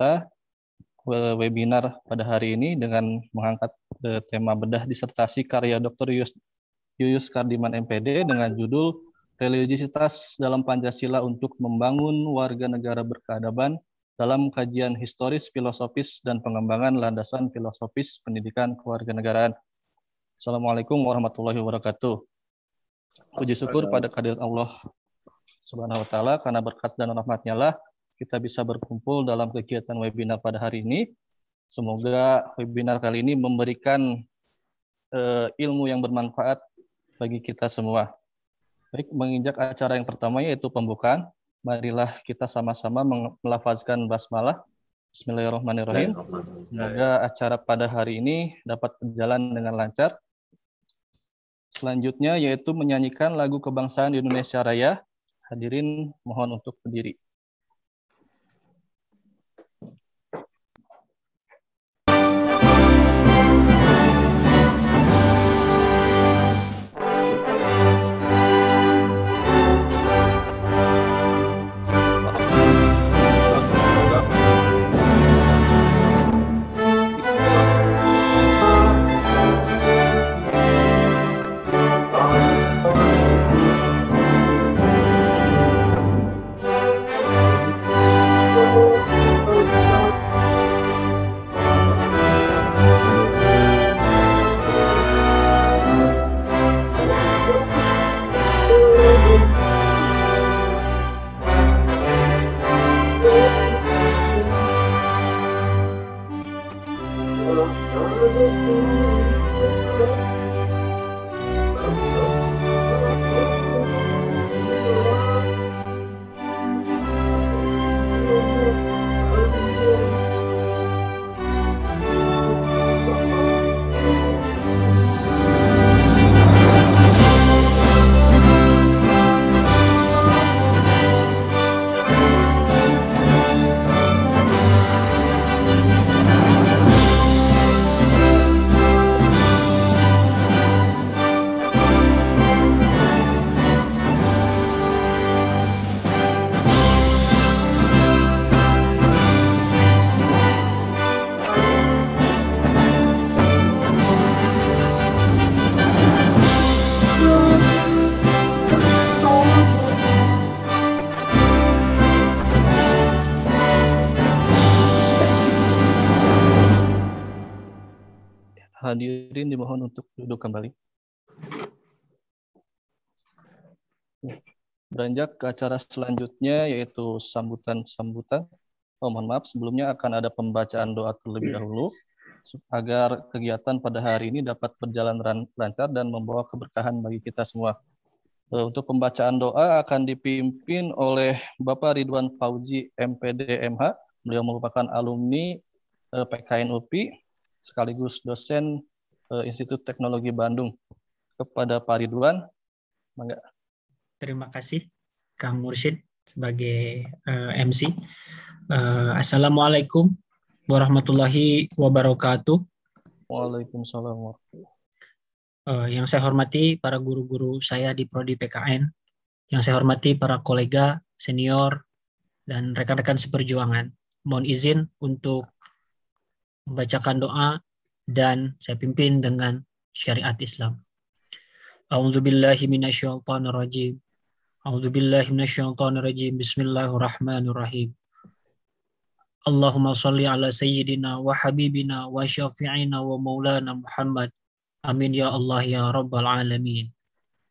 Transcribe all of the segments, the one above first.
kita webinar pada hari ini dengan mengangkat eh, tema bedah disertasi karya Dr. Yuyus Kardiman MPD dengan judul Religiositas dalam Pancasila untuk Membangun Warga Negara Berkeadaban dalam kajian historis, filosofis, dan pengembangan landasan filosofis pendidikan kewarganegaraan. Assalamualaikum warahmatullahi wabarakatuh. Puji syukur pada kehadiran Allah Subhanahu wa taala karena berkat dan rahmatnya lah kita bisa berkumpul dalam kegiatan webinar pada hari ini. Semoga webinar kali ini memberikan uh, ilmu yang bermanfaat bagi kita semua. Baik, menginjak acara yang pertama yaitu pembukaan, marilah kita sama-sama melafazkan basmalah. Bismillahirrahmanirrahim. Semoga acara pada hari ini dapat berjalan dengan lancar. Selanjutnya yaitu menyanyikan lagu kebangsaan Indonesia Raya. Hadirin mohon untuk berdiri. hadirin dimohon untuk duduk kembali. Ya. Beranjak ke acara selanjutnya yaitu sambutan-sambutan. Oh, mohon maaf, sebelumnya akan ada pembacaan doa terlebih dahulu agar kegiatan pada hari ini dapat berjalan lancar dan membawa keberkahan bagi kita semua. Eh, untuk pembacaan doa akan dipimpin oleh Bapak Ridwan Fauzi MPD MH. Beliau merupakan alumni eh, PKN UPI sekaligus dosen eh, Institut Teknologi Bandung. Kepada Pak Ridwan, mangga. Terima kasih Kang Mursid sebagai uh, eh, MC. Uh, eh, Assalamualaikum warahmatullahi wabarakatuh. Waalaikumsalam. Uh, yang saya hormati para guru-guru saya di prodi PKN, yang saya hormati para kolega senior dan rekan-rekan seperjuangan. Mohon izin untuk membacakan doa, dan saya pimpin dengan syariat Islam. A'udzubillahi minasyaitonirrajim. A'udzubillahi rajim. Bismillahirrahmanirrahim. Allahumma shalli ala sayyidina wa habibina wa syafi'ina wa maulana Muhammad. Amin ya Allah ya rabbal alamin.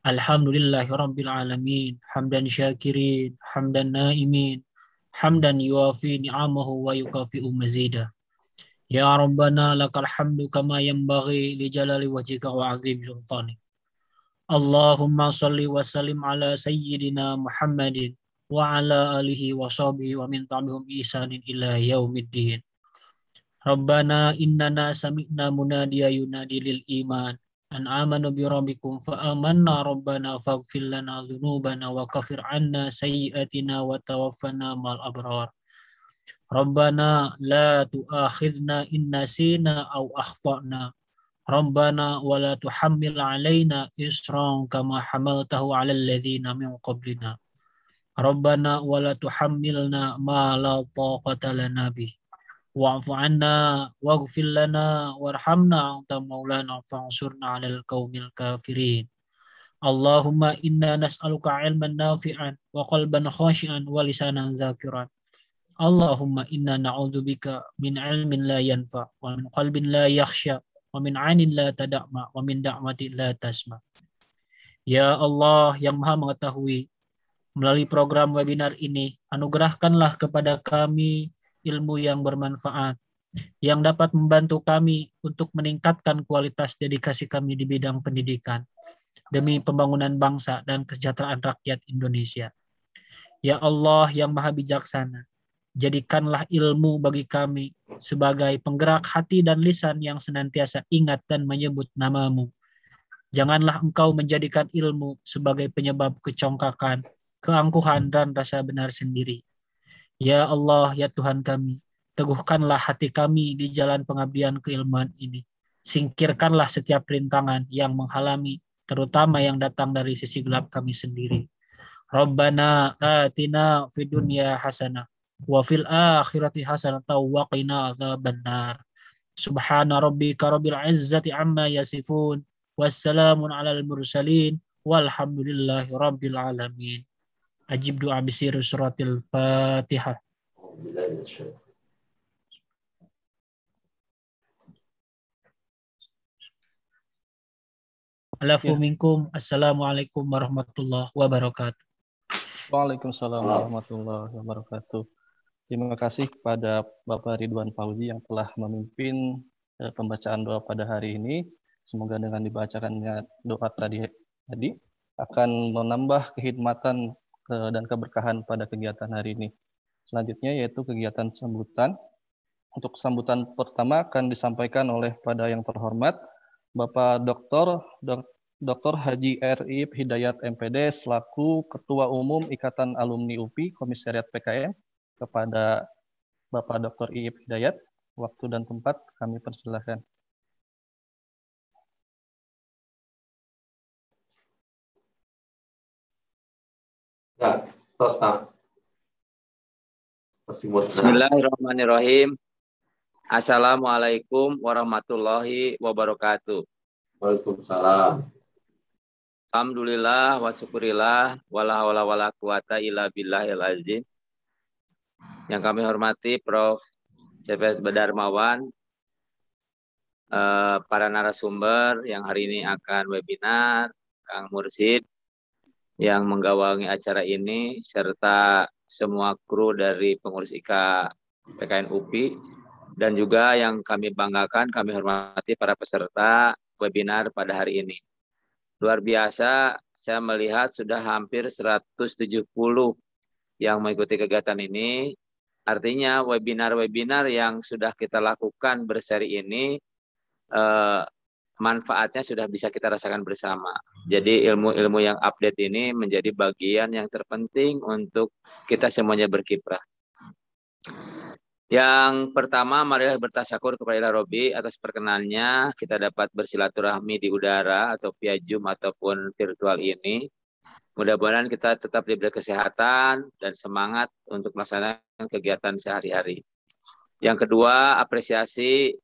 Alhamdulillahi rabbil alamin. Hamdan syakirin, hamdan naimin, hamdan yuafi ni'amahu wa yukafi'u mazidah. Ya Rabbana lakal hamdu kama bagi li jalali wajhika wa 'azim sultani. Allahumma salli wa sallim ala sayyidina Muhammadin wa ala alihi wa sahbihi wa min tabi'ihim ihsanin ila yaumiddin. Rabbana innana sami'na munadiya yunadi lil iman an amanu bi rabbikum fa amanna rabbana faghfir lana dhunubana wa kafir 'anna sayyi'atina wa tawaffana mal abrar. Rabbana la tu'akhidna in nasina aw akhtana. Rabbana wa la tuhammil alaina isran kama hamaltahu ala alladhina min qablina. Rabbana wa la tuhammilna ma la taqata lana bih. Wa'fu anna waghfir lana warhamna anta maulana fansurna 'alal qaumil kafirin. Allahumma inna nas'aluka 'ilman nafi'an wa qalban khashi'an wa lisanan zakiran. Allahumma inna na'udzubika min ilmin la yanfa wa min qalbin la yakhsha wa min ainin la tadakma wa min da'mati la tasma. Ya Allah yang maha mengetahui, melalui program webinar ini, anugerahkanlah kepada kami ilmu yang bermanfaat, yang dapat membantu kami untuk meningkatkan kualitas dedikasi kami di bidang pendidikan, demi pembangunan bangsa dan kesejahteraan rakyat Indonesia. Ya Allah yang maha bijaksana, Jadikanlah ilmu bagi kami sebagai penggerak hati dan lisan yang senantiasa ingat dan menyebut namamu. Janganlah engkau menjadikan ilmu sebagai penyebab kecongkakan, keangkuhan, dan rasa benar sendiri. Ya Allah, ya Tuhan kami, teguhkanlah hati kami di jalan pengabdian keilmuan ini. Singkirkanlah setiap rintangan yang menghalangi, terutama yang datang dari sisi gelap kami sendiri. Rabbana atina fidunya dunya hasanah wa fil akhirati hasanatan wa qina adzabannar subhana rabbika rabbil izzati amma yasifun wassalamun alal mursalin walhamdulillahi rabbil alamin ajib doa bisir suratil fatihah Alafu ya. minkum. Assalamualaikum warahmatullahi wabarakatuh. Waalaikumsalam warahmatullahi wabarakatuh. Terima kasih kepada Bapak Ridwan Fauzi yang telah memimpin eh, pembacaan doa pada hari ini. Semoga dengan dibacakannya doa tadi tadi akan menambah kehidmatan eh, dan keberkahan pada kegiatan hari ini. Selanjutnya yaitu kegiatan sambutan. Untuk sambutan pertama akan disampaikan oleh pada yang terhormat Bapak Dr. Dr. Haji R.I. Hidayat MPD selaku Ketua Umum Ikatan Alumni UPI Komisariat PKM kepada Bapak Dr. Iip Hidayat. Waktu dan tempat kami persilahkan. Ya, stop, Bismillahirrahmanirrahim. Assalamualaikum warahmatullahi wabarakatuh. Waalaikumsalam. Alhamdulillah wa syukurillah wa la quwata illa billahil azim. Yang kami hormati Prof. CPS Bedarmawan, eh, para narasumber yang hari ini akan webinar, Kang Mursid yang menggawangi acara ini, serta semua kru dari pengurus IKA PKN UPI, dan juga yang kami banggakan, kami hormati para peserta webinar pada hari ini. Luar biasa, saya melihat sudah hampir 170 yang mengikuti kegiatan ini. Artinya webinar-webinar yang sudah kita lakukan berseri ini eh, manfaatnya sudah bisa kita rasakan bersama. Jadi ilmu-ilmu yang update ini menjadi bagian yang terpenting untuk kita semuanya berkiprah. Yang pertama, marilah bertasakur kepada Ilah Robi atas perkenalnya kita dapat bersilaturahmi di udara atau via Zoom ataupun virtual ini. Mudah-mudahan kita tetap diberi kesehatan dan semangat untuk melaksanakan kegiatan sehari-hari. Yang kedua, apresiasi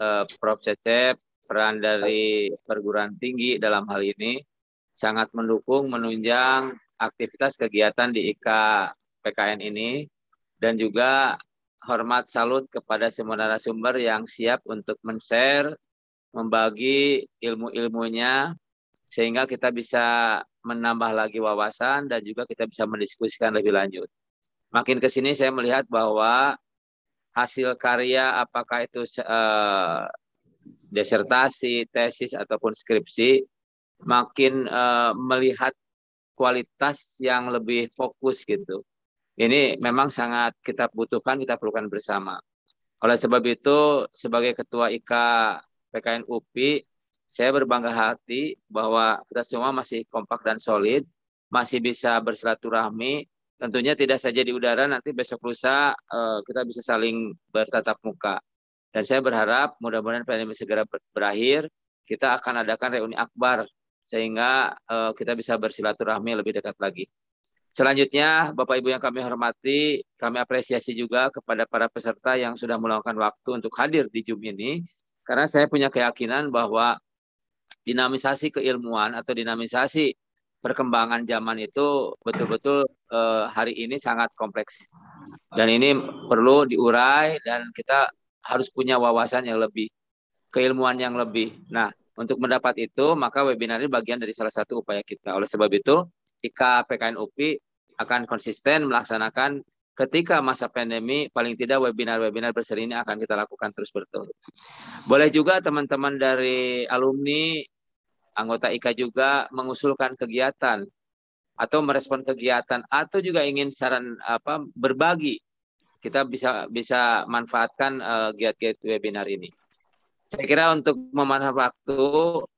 eh, Prof. Cecep, peran dari perguruan tinggi dalam hal ini sangat mendukung, menunjang aktivitas kegiatan di IKA PKN ini dan juga hormat salut kepada semua narasumber yang siap untuk men-share, membagi ilmu-ilmunya sehingga kita bisa menambah lagi wawasan dan juga kita bisa mendiskusikan lebih lanjut. Makin ke sini saya melihat bahwa hasil karya apakah itu eh, desertasi, tesis ataupun skripsi makin eh, melihat kualitas yang lebih fokus gitu. Ini memang sangat kita butuhkan, kita perlukan bersama. Oleh sebab itu, sebagai Ketua IKA PKN UPI, saya berbangga hati bahwa kita semua masih kompak dan solid, masih bisa bersilaturahmi. Tentunya tidak saja di udara, nanti besok lusa eh, kita bisa saling bertatap muka. Dan saya berharap mudah-mudahan pandemi segera berakhir, kita akan adakan reuni akbar sehingga eh, kita bisa bersilaturahmi lebih dekat lagi. Selanjutnya, Bapak Ibu yang kami hormati, kami apresiasi juga kepada para peserta yang sudah meluangkan waktu untuk hadir di Zoom ini, karena saya punya keyakinan bahwa dinamisasi keilmuan atau dinamisasi perkembangan zaman itu betul-betul eh, hari ini sangat kompleks dan ini perlu diurai dan kita harus punya wawasan yang lebih keilmuan yang lebih nah untuk mendapat itu maka webinar ini bagian dari salah satu upaya kita oleh sebab itu jika PKN UPI akan konsisten melaksanakan ketika masa pandemi paling tidak webinar-webinar berseri ini akan kita lakukan terus berturut. Boleh juga teman-teman dari alumni Anggota IKA juga mengusulkan kegiatan atau merespon kegiatan atau juga ingin saran apa berbagi kita bisa bisa manfaatkan uh, eh, giat -giat webinar ini. Saya kira untuk memanah waktu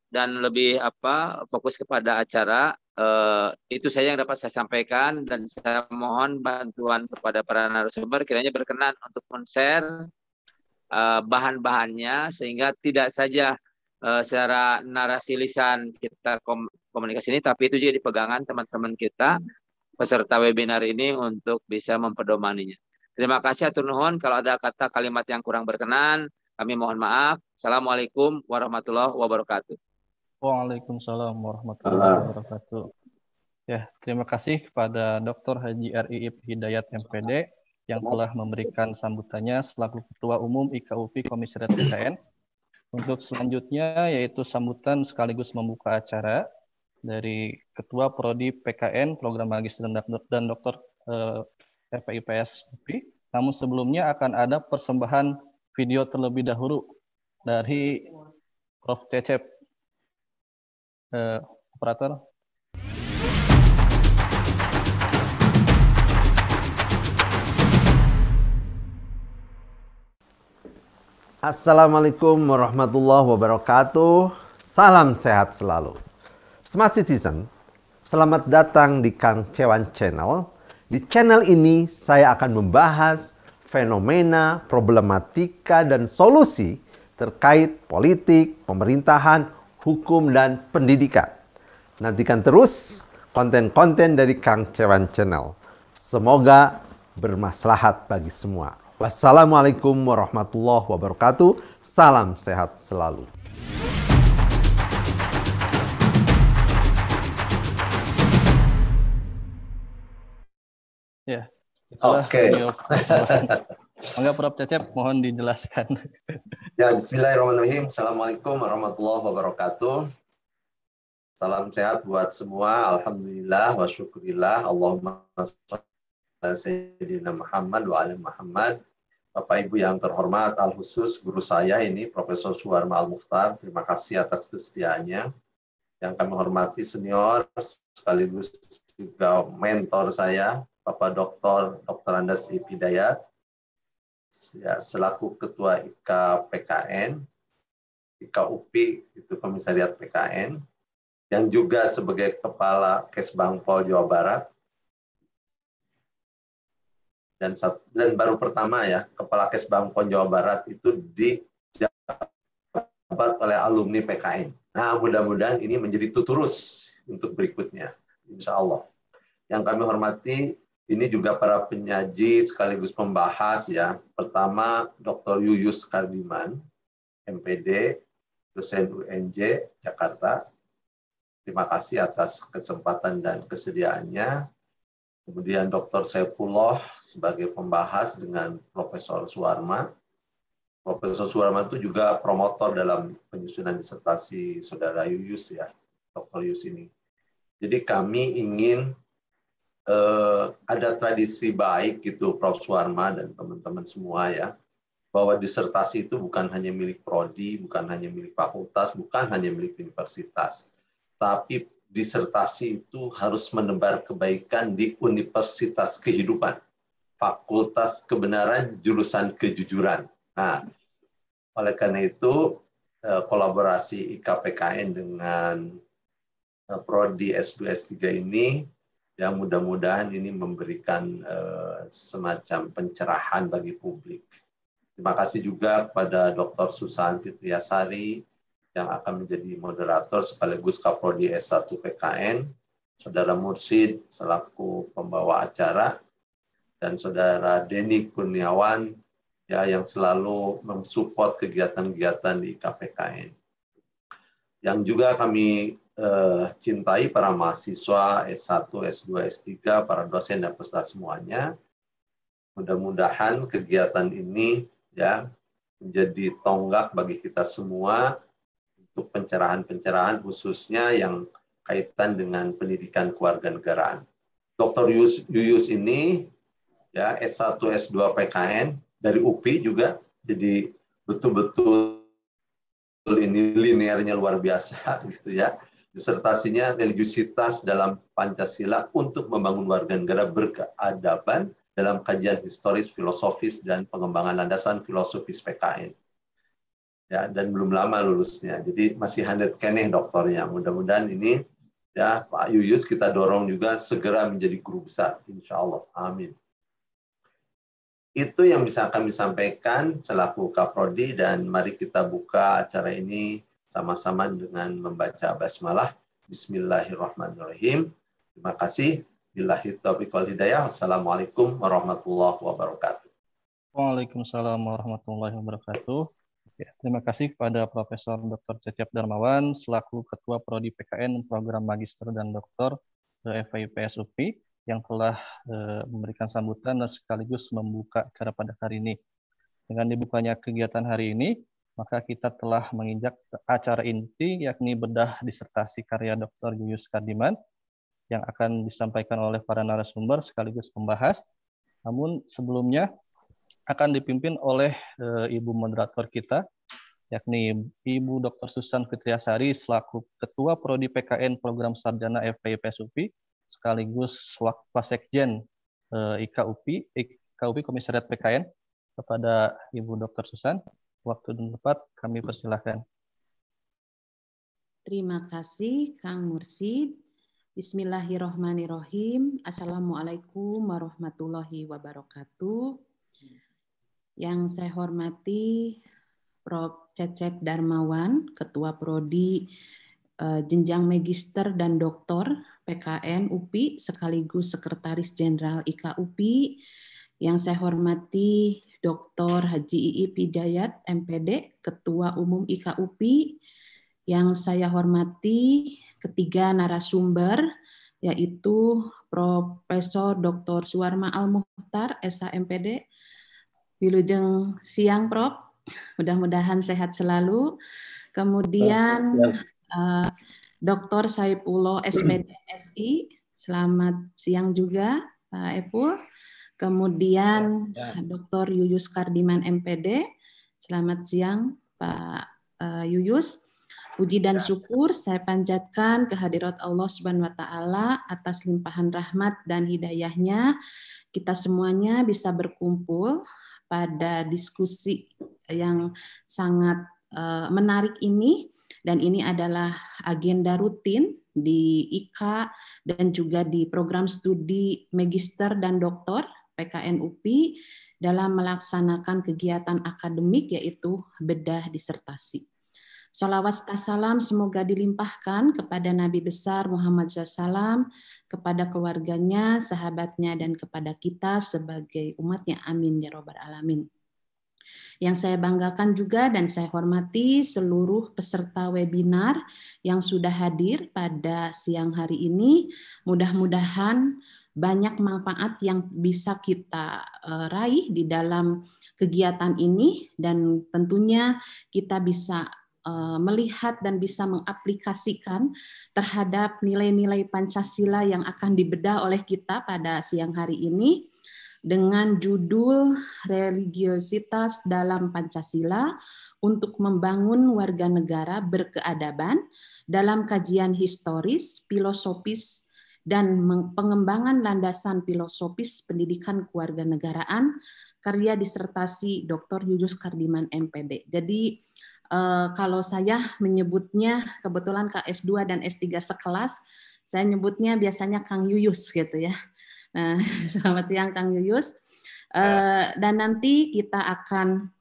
dan lebih apa fokus kepada acara uh, itu saya yang dapat saya sampaikan dan saya mohon bantuan kepada para narasumber kiranya berkenan untuk men-share uh, bahan-bahannya sehingga tidak saja uh, secara narasi lisan kita kom komunikasi ini, tapi itu jadi pegangan teman-teman kita peserta webinar ini untuk bisa mempedomaninya. Terima kasih atur nuhun. Kalau ada kata kalimat yang kurang berkenan, kami mohon maaf. Assalamualaikum warahmatullahi wabarakatuh. Waalaikumsalam warahmatullahi wabarakatuh. Ya, terima kasih kepada Dr. Haji RI Hidayat MPD yang telah memberikan sambutannya selaku Ketua Umum IKUP Komisariat PKN. Untuk selanjutnya yaitu sambutan sekaligus membuka acara dari Ketua Prodi PKN Program Magister dan Doktor eh, FPIPS UPI. Namun sebelumnya akan ada persembahan video terlebih dahulu dari Prof. Cecep. Eh, operator. Assalamualaikum warahmatullahi wabarakatuh. Salam sehat selalu. Smart Citizen, selamat datang di Kang Cewan Channel. Di channel ini saya akan membahas fenomena, problematika, dan solusi terkait politik, pemerintahan, hukum, dan pendidikan. Nantikan terus konten-konten dari Kang Cewan Channel. Semoga bermaslahat bagi semua. Wassalamualaikum warahmatullahi wabarakatuh. Salam sehat selalu. Ya. Oke. Okay. Enggak Prof Cecep, mohon dijelaskan. ya, bismillahirrahmanirrahim. Assalamualaikum warahmatullahi wabarakatuh. Salam sehat buat semua. Alhamdulillah wa syukurillah. Allahumma Sayyidina Muhammad wa Ali Muhammad. Bapak Ibu yang terhormat, al khusus guru saya ini Profesor Suwarma Al Mukhtar. Terima kasih atas kesediaannya. Yang kami hormati senior sekaligus juga mentor saya, Bapak Dr. Dr. Andas Ipidaya ya, selaku Ketua IKA PKN, IKA UPI, itu Komisariat PKN, yang juga sebagai Kepala Kesbangpol Jawa Barat, dan satu, dan baru pertama ya kepala kes Bangkon Jawa Barat itu dijabat oleh alumni PKN. Nah mudah-mudahan ini menjadi tuturus untuk berikutnya, insya Allah. Yang kami hormati ini juga para penyaji sekaligus pembahas ya. Pertama Dr. Yuyus Kardiman, MPD, dosen UNJ Jakarta. Terima kasih atas kesempatan dan kesediaannya. Kemudian Dr. Saifullah sebagai pembahas dengan Profesor Suwarma. Profesor Suwarma itu juga promotor dalam penyusunan disertasi saudara Yuyus ya, Dr. Yuyus ini. Jadi kami ingin eh, ada tradisi baik gitu Prof. Suwarma dan teman-teman semua ya, bahwa disertasi itu bukan hanya milik prodi, bukan hanya milik fakultas, bukan hanya milik universitas. Tapi disertasi itu harus menebar kebaikan di universitas kehidupan. Fakultas Kebenaran jurusan Kejujuran. Nah, oleh karena itu eh, kolaborasi IKPKN dengan eh, prodi S2 S3 ini ya mudah-mudahan ini memberikan eh, semacam pencerahan bagi publik. Terima kasih juga kepada Dr. Susan Fitriasari yang akan menjadi moderator sekaligus Kaprodi S1 PKN, Saudara Mursid selaku pembawa acara, dan saudara Denny Kurniawan ya yang selalu mensupport kegiatan-kegiatan di KPKN. Yang juga kami eh, cintai para mahasiswa S1, S2, S3, para dosen dan peserta semuanya. Mudah-mudahan kegiatan ini ya menjadi tonggak bagi kita semua untuk pencerahan-pencerahan khususnya yang kaitan dengan pendidikan kewarganegaraan. Dr. Yuyus ini ya S1 S2 PKN dari UPI juga jadi betul-betul ini linearnya luar biasa gitu ya disertasinya religiusitas dalam Pancasila untuk membangun warga negara berkeadaban dalam kajian historis, filosofis, dan pengembangan landasan filosofis PKN. Ya, dan belum lama lulusnya. Jadi masih handet keneh doktornya. Mudah-mudahan ini ya Pak Yuyus kita dorong juga segera menjadi guru besar. Insya Allah. Amin. Itu yang bisa kami sampaikan selaku Kaprodi dan mari kita buka acara ini sama-sama dengan membaca basmalah. Bismillahirrahmanirrahim. Terima kasih. Billahi taufiq wal hidayah. Assalamualaikum warahmatullahi wabarakatuh. Waalaikumsalam warahmatullahi wabarakatuh. Ya, terima kasih kepada Profesor Dr. Cecep Darmawan selaku Ketua Prodi PKN Program Magister dan Doktor FIPS UPI yang telah eh, memberikan sambutan dan sekaligus membuka acara pada hari ini. Dengan dibukanya kegiatan hari ini, maka kita telah menginjak acara inti yakni bedah disertasi karya Dr. Yuyus Kadiman yang akan disampaikan oleh para narasumber sekaligus membahas. Namun sebelumnya akan dipimpin oleh e, Ibu moderator kita, yakni Ibu Dr. Susan Fitriasari selaku Ketua Prodi PKN Program Sarjana FPIP SUPI sekaligus Wasekjen eh, IKUPI, IKUPI Komisariat PKN kepada Ibu Dr. Susan. Waktu dan tempat kami persilahkan. Terima kasih Kang Mursid. Bismillahirrohmanirrohim. Assalamualaikum warahmatullahi wabarakatuh. Yang saya hormati Prof. Cecep Darmawan, Ketua Prodi eh, Jenjang Magister dan Doktor PKN UPI sekaligus Sekretaris Jenderal IKA UPI yang saya hormati Dr. Haji II Pidayat MPD Ketua Umum IKA UPI yang saya hormati ketiga narasumber yaitu Profesor Dr. Suwarma Al Muhtar di Wilujeng siang Prof. Mudah-mudahan sehat selalu. Kemudian uh, Dr. Ulo, SPDSI. Selamat siang juga Pak Epul. Kemudian ya, Dr. Yuyus Kardiman MPD. Selamat siang Pak eh, Yuyus. Puji dan ya. syukur saya panjatkan kehadirat Allah Subhanahu wa taala atas limpahan rahmat dan hidayahnya kita semuanya bisa berkumpul pada diskusi yang sangat eh, menarik ini dan ini adalah agenda rutin di IKA dan juga di program studi magister dan doktor PKN UPI dalam melaksanakan kegiatan akademik yaitu bedah disertasi. Salawat tasalam salam semoga dilimpahkan kepada Nabi besar Muhammad SAW, kepada keluarganya, sahabatnya, dan kepada kita sebagai umatnya. Amin ya robbal alamin. Yang saya banggakan juga dan saya hormati seluruh peserta webinar yang sudah hadir pada siang hari ini. Mudah-mudahan banyak manfaat yang bisa kita eh, raih di dalam kegiatan ini dan tentunya kita bisa eh, melihat dan bisa mengaplikasikan terhadap nilai-nilai Pancasila yang akan dibedah oleh kita pada siang hari ini dengan judul Religiositas dalam Pancasila untuk membangun warga negara berkeadaban dalam kajian historis, filosofis, dan pengembangan landasan filosofis pendidikan kewarganegaraan karya disertasi Dr. Yuyus Kardiman MPD. Jadi eh, kalau saya menyebutnya kebetulan KS2 dan S3 sekelas, saya nyebutnya biasanya Kang Yuyus gitu ya. Nah, selamat siang Kang Yuyus. Ya. Eh, dan nanti kita akan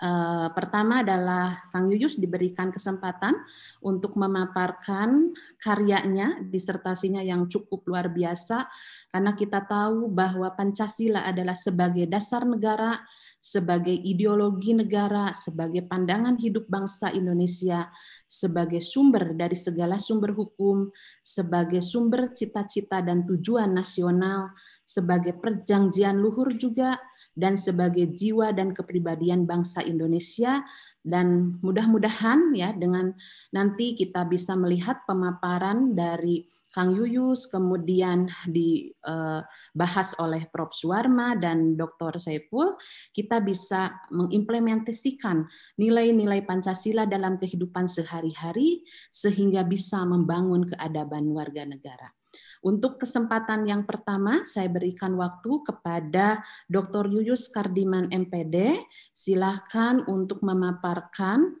Eh, pertama adalah Kang Yuyus diberikan kesempatan untuk memaparkan karyanya, disertasinya yang cukup luar biasa, karena kita tahu bahwa Pancasila adalah sebagai dasar negara, sebagai ideologi negara, sebagai pandangan hidup bangsa Indonesia, sebagai sumber dari segala sumber hukum, sebagai sumber cita-cita dan tujuan nasional, sebagai perjanjian luhur juga, dan sebagai jiwa dan kepribadian bangsa Indonesia dan mudah-mudahan ya dengan nanti kita bisa melihat pemaparan dari Kang Yuyus kemudian dibahas eh, oleh Prof Suwarma dan Dr Saiful kita bisa mengimplementasikan nilai-nilai Pancasila dalam kehidupan sehari-hari sehingga bisa membangun keadaban warga negara. Untuk kesempatan yang pertama, saya berikan waktu kepada Dr. Yuyus Kardiman MPD. Silahkan untuk memaparkan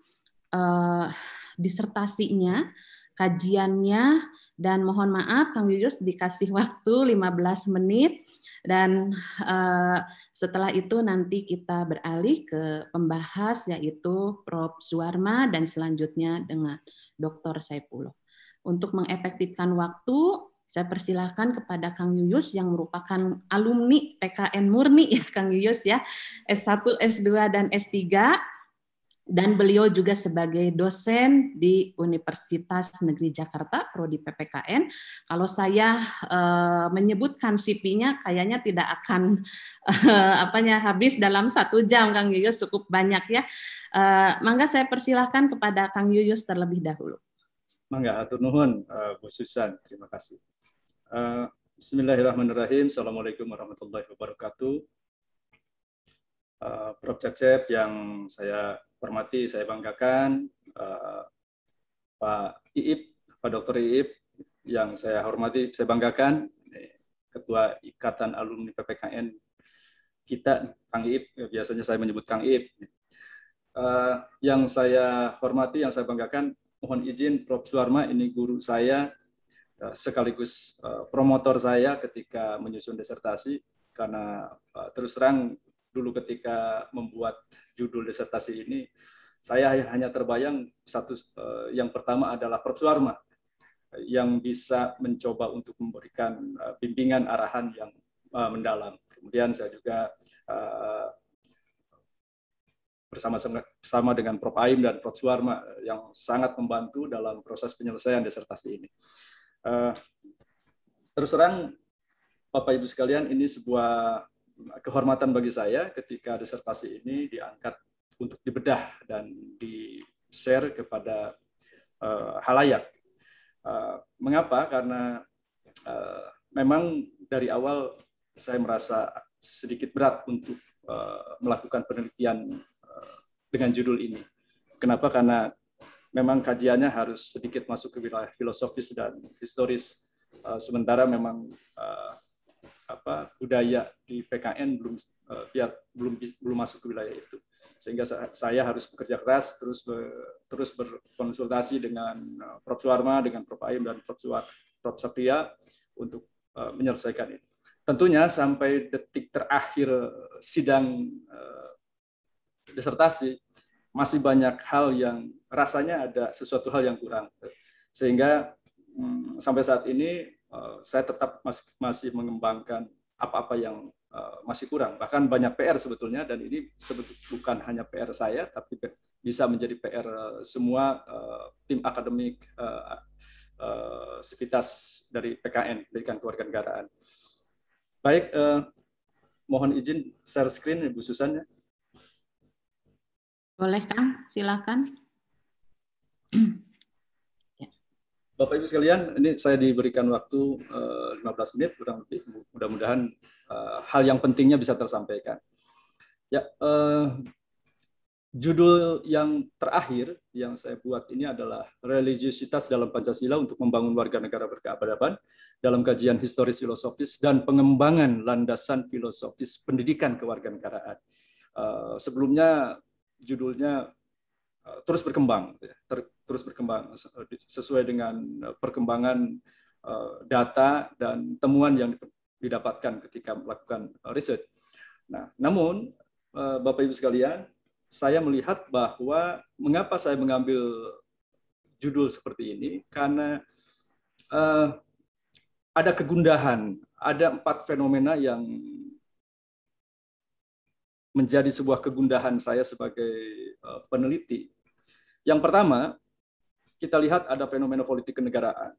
eh, disertasinya, kajiannya, dan mohon maaf Kang Yuyus dikasih waktu 15 menit dan eh, setelah itu nanti kita beralih ke pembahas yaitu Prof. Suwarma dan selanjutnya dengan Dr. Saipulo. Untuk mengefektifkan waktu, saya persilahkan kepada Kang Yuyus yang merupakan alumni PKN murni ya Kang Yuyus ya, S1, S2 dan S3 dan beliau juga sebagai dosen di Universitas Negeri Jakarta prodi PPKN. Kalau saya eh, menyebutkan CV-nya kayaknya tidak akan eh, apanya habis dalam satu jam Kang Yuyus cukup banyak ya. Eh, mangga saya persilahkan kepada Kang Yuyus terlebih dahulu. Mangga atur nuhun eh, Bu Susan, terima kasih. Eh, bismillahirrahmanirrahim. Assalamualaikum warahmatullahi wabarakatuh. Uh, Prof. Cecep yang saya hormati, saya banggakan, uh, Pak Iip, Pak Dr. Iip yang saya hormati, saya banggakan, Ketua Ikatan Alumni PPKN kita, Kang Iip, biasanya saya menyebut Kang Iip. Uh, yang saya hormati, yang saya banggakan, mohon izin Prof. Suarma, ini guru saya Eh, sekaligus eh, promotor saya ketika menyusun disertasi karena eh, terus terang dulu ketika membuat judul disertasi ini saya hanya terbayang satu yang pertama adalah Prof Suarma yang bisa mencoba untuk memberikan bimbingan arahan yang mendalam. Kemudian saya juga bersama-sama dengan Prof Aim dan Prof Suarma yang sangat membantu dalam proses penyelesaian disertasi ini. Uh, terus terang, Bapak Ibu sekalian, ini sebuah kehormatan bagi saya ketika disertasi ini diangkat untuk dibedah dan di-share kepada uh, halayak. Uh, mengapa? Karena uh, memang dari awal saya merasa sedikit berat untuk uh, melakukan penelitian uh, dengan judul ini. Kenapa? Karena memang kajiannya harus sedikit masuk ke wilayah filosofis dan historis. Eh, sementara memang eh, apa budaya di PKN belum eh, biar belum belum masuk ke wilayah itu. Sehingga saya harus bekerja keras terus ber, terus berkonsultasi dengan Prof Suwarma, dengan Prof Aim dan Prof Suwar, Prof Satria untuk menyelesaikan ini. Tentunya sampai detik terakhir sidang disertasi masih banyak hal yang rasanya ada sesuatu hal yang kurang. Sehingga hmm, sampai saat ini eh, saya tetap masih mengembangkan apa-apa yang eh, masih kurang. Bahkan banyak PR sebetulnya dan ini bukan hanya PR saya tapi bisa menjadi PR eh, semua tim akademik uh, dari sivitas dari PKN, Pendidikan Kewarganegaraan. Baik, eh, mohon izin share screen Ibu Susan ya. Boleh Kang, silakan. Ya. Bapak Ibu sekalian, ini saya diberikan waktu 15 eh, menit kurang lebih. Mudah-mudahan eh, hal yang pentingnya bisa tersampaikan. Ya, eh, judul yang terakhir yang saya buat ini adalah religiositas dalam Pancasila untuk membangun warga negara berkeadaban dalam kajian historis filosofis dan pengembangan landasan filosofis pendidikan kewarganegaraan. Uh, sebelumnya judulnya eh, terus berkembang, ya. terus berkembang eh, sesuai dengan eh, perkembangan data dan temuan yang didapatkan ketika melakukan riset. Nah, namun Bapak Ibu sekalian, saya melihat bahwa mengapa saya mengambil judul seperti ini karena uh, ada kegundahan, ada empat fenomena yang menjadi sebuah kegundahan saya sebagai eh, peneliti. Yang pertama, kita lihat ada fenomena politik kenegaraan.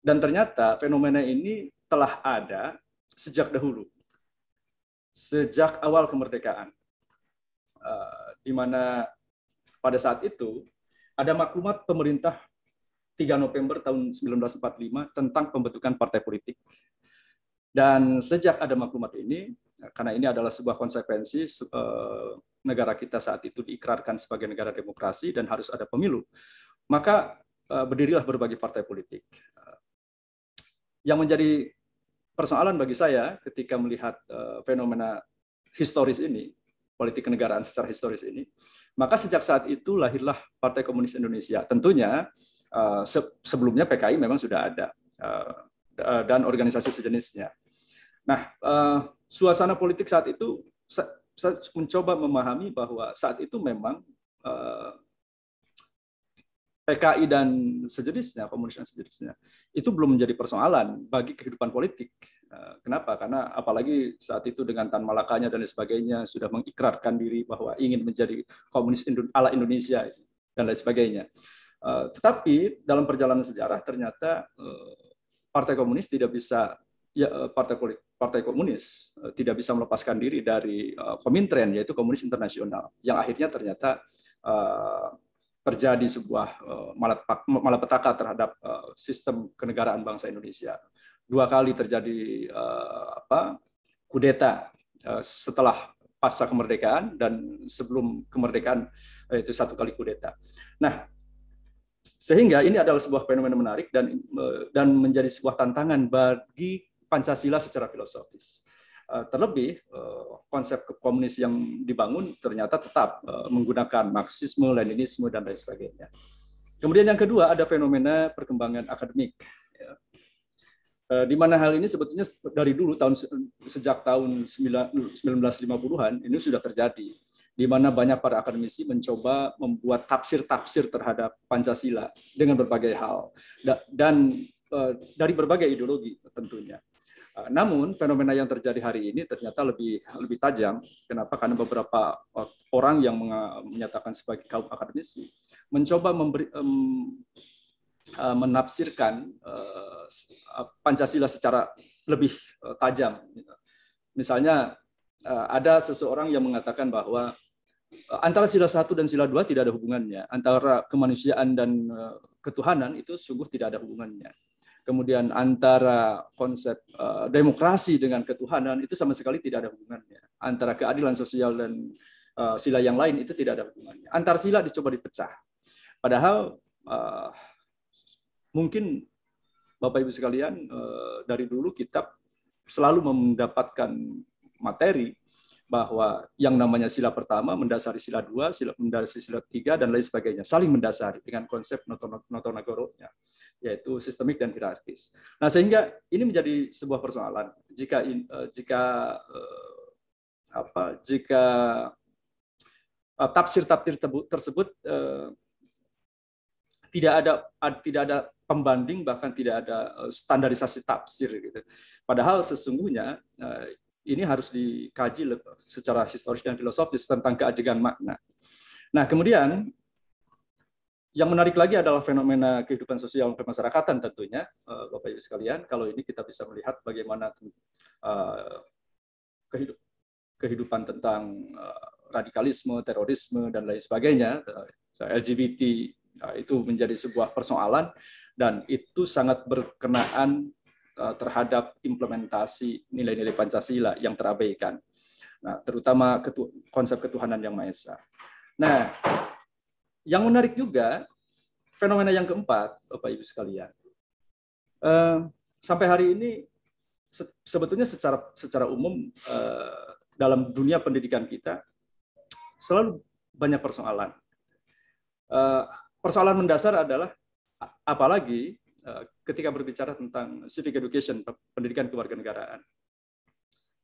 Dan ternyata fenomena ini telah ada sejak dahulu. Sejak awal kemerdekaan. Eh, di mana pada saat itu ada maklumat pemerintah 3 November tahun 1945 tentang pembentukan partai politik. Dan sejak ada maklumat ini, karena ini adalah sebuah konsekuensi eh, negara kita saat itu diikrarkan sebagai negara demokrasi dan harus ada pemilu, maka eh, berdirilah berbagai partai politik. Eh, yang menjadi persoalan bagi saya ketika melihat fenomena historis ini, politik kenegaraan secara historis ini, maka sejak saat itu lahirlah Partai Komunis Indonesia. Tentunya sebelumnya PKI memang sudah ada dan organisasi sejenisnya. Nah, suasana politik saat itu saya mencoba memahami bahwa saat itu memang eh, PKI dan sejenisnya, komunis dan sejenisnya, itu belum menjadi persoalan bagi kehidupan politik. Eh, kenapa? Karena apalagi saat itu dengan Tan Malakanya dan sebagainya sudah mengikrarkan diri bahwa ingin menjadi komunis ala Indonesia dan lain sebagainya. Eh, tetapi dalam perjalanan sejarah ternyata Partai Komunis tidak bisa ya partai politik Partai Komunis e, tidak bisa melepaskan diri dari Komintren e, yaitu Komunis Internasional yang akhirnya ternyata e, terjadi sebuah malapetaka terhadap sistem kenegaraan bangsa Indonesia. Dua kali terjadi apa kudeta setelah pasca kemerdekaan dan sebelum kemerdekaan itu satu kali kudeta. Nah, sehingga ini adalah sebuah fenomena menarik dan dan menjadi sebuah tantangan bagi Pancasila secara filosofis. Eh, terlebih, eh, konsep komunis yang dibangun ternyata tetap eh, menggunakan Marxisme, Leninisme, dan lain sebagainya. Kemudian yang kedua, ada fenomena perkembangan akademik. Ya. Di mana hal ini sebetulnya dari dulu, tahun sejak tahun 1950-an, ini sudah terjadi di mana banyak para akademisi mencoba membuat tafsir-tafsir terhadap Pancasila dengan berbagai hal dan dari berbagai ideologi tentunya. Eh, namun fenomena yang terjadi hari ini ternyata lebih lebih tajam. Kenapa? Karena beberapa eh, orang yang menyatakan sebagai kaum akademisi mencoba memberi, um, uh, menafsirkan uh, Pancasila secara lebih uh, tajam. Misalnya uh, ada seseorang yang mengatakan bahwa antara sila satu dan sila dua tidak ada hubungannya, antara kemanusiaan dan ketuhanan itu sungguh tidak ada hubungannya kemudian antara konsep uh, demokrasi dengan ketuhanan itu sama sekali tidak ada hubungannya. Antara keadilan sosial dan uh, sila yang lain itu tidak ada hubungannya. Antar sila dicoba dipecah. Padahal uh, mungkin Bapak Ibu sekalian uh, dari dulu kitab selalu mendapatkan materi bahwa yang namanya sila pertama mendasari sila dua, sila mendasari sila tiga dan lain sebagainya, saling mendasari dengan konsep notonagoro-nya, yaitu sistemik dan hierarkis. Nah sehingga ini menjadi sebuah persoalan jika eh, jika eh, apa jika eh, tafsir-tafsir tersebut tidak ada tidak ada pembanding bahkan tidak ada standarisasi tafsir gitu. Padahal sesungguhnya ini harus dikaji secara historis dan filosofis tentang keajegan makna. Nah, kemudian yang menarik lagi adalah fenomena kehidupan sosial kemasyarakatan tentunya, eh, Bapak Ibu sekalian. Kalau ini kita bisa melihat bagaimana eh, kehidupan tentang eh, radikalisme, terorisme dan lain sebagainya, LGBT itu menjadi sebuah persoalan dan itu sangat berkenaan Eh, terhadap implementasi nilai-nilai Pancasila yang terabaikan. Nah, terutama ketu konsep ketuhanan yang Maha Esa. Nah, yang menarik juga fenomena yang keempat, Bapak Ibu sekalian. Uh, sampai hari ini se sebetulnya secara secara umum uh, dalam dunia pendidikan kita selalu banyak persoalan. Uh, persoalan mendasar adalah apalagi Eh, ketika berbicara tentang civic education, pendidikan kewarganegaraan.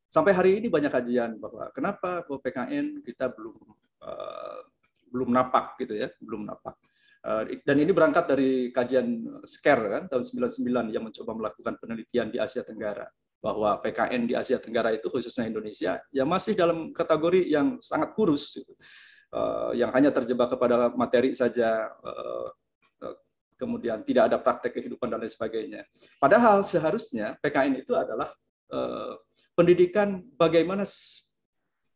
Sampai hari ini banyak kajian bahwa kenapa bahwa PKN kita belum uh, belum napak gitu ya, belum napak. Uh, dan ini berangkat dari kajian SCARE kan tahun 99 yang mencoba melakukan penelitian di Asia Tenggara bahwa PKN di Asia Tenggara itu khususnya Indonesia ya masih dalam kategori yang sangat kurus gitu. uh, yang hanya terjebak kepada materi saja uh, kemudian tidak ada praktek kehidupan dan lain sebagainya. Padahal seharusnya PKN itu adalah eh, pendidikan bagaimana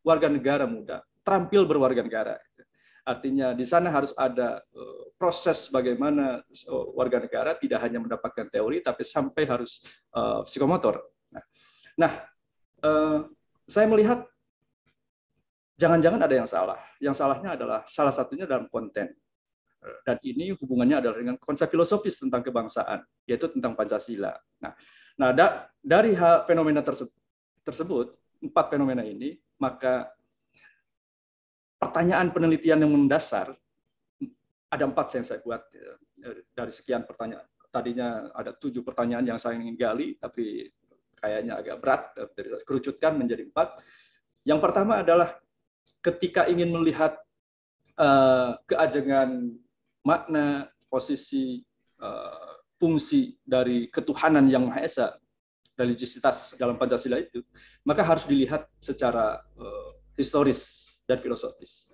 warga negara muda terampil berwarga negara. Artinya di sana harus ada eh, proses bagaimana eh, warga negara tidak hanya mendapatkan teori tapi sampai harus uh, psikomotor. Nah, nah saya melihat jangan-jangan ada yang salah. Yang salahnya adalah salah satunya dalam konten dan ini hubungannya adalah dengan konsep filosofis tentang kebangsaan, yaitu tentang Pancasila. Nah, nah da, dari hal, fenomena terse, tersebut, empat fenomena ini, maka pertanyaan penelitian yang mendasar ada empat yang saya buat ya. dari sekian pertanyaan. Tadinya ada tujuh pertanyaan yang saya ingin gali, tapi kayaknya agak berat, kerucutkan menjadi empat. Yang pertama adalah ketika ingin melihat uh, keajengan makna, posisi, uh, fungsi dari ketuhanan yang Maha Esa, religiositas dalam Pancasila itu, maka harus dilihat secara uh, historis dan filosofis.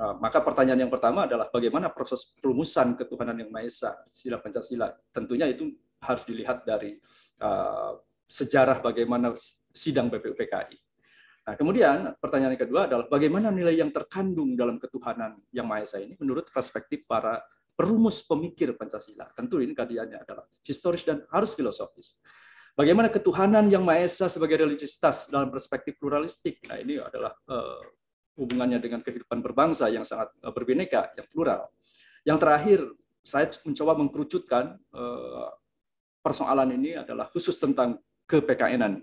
Uh, maka pertanyaan yang pertama adalah bagaimana proses perumusan ketuhanan yang Maha Esa, sila Pancasila. Tentunya itu harus dilihat dari uh, sejarah bagaimana sidang BPUPKI. Nah, kemudian pertanyaan yang kedua adalah bagaimana nilai yang terkandung dalam ketuhanan yang Maha Esa ini menurut perspektif para perumus pemikir Pancasila. Tentu ini kajiannya adalah historis dan harus filosofis. Bagaimana ketuhanan yang Maha Esa sebagai religiositas dalam perspektif pluralistik? Nah, ini adalah uh, hubungannya dengan kehidupan berbangsa yang sangat uh, berbineka, yang plural. Yang terakhir, saya mencoba mengkerucutkan uh, persoalan ini adalah khusus tentang kepkn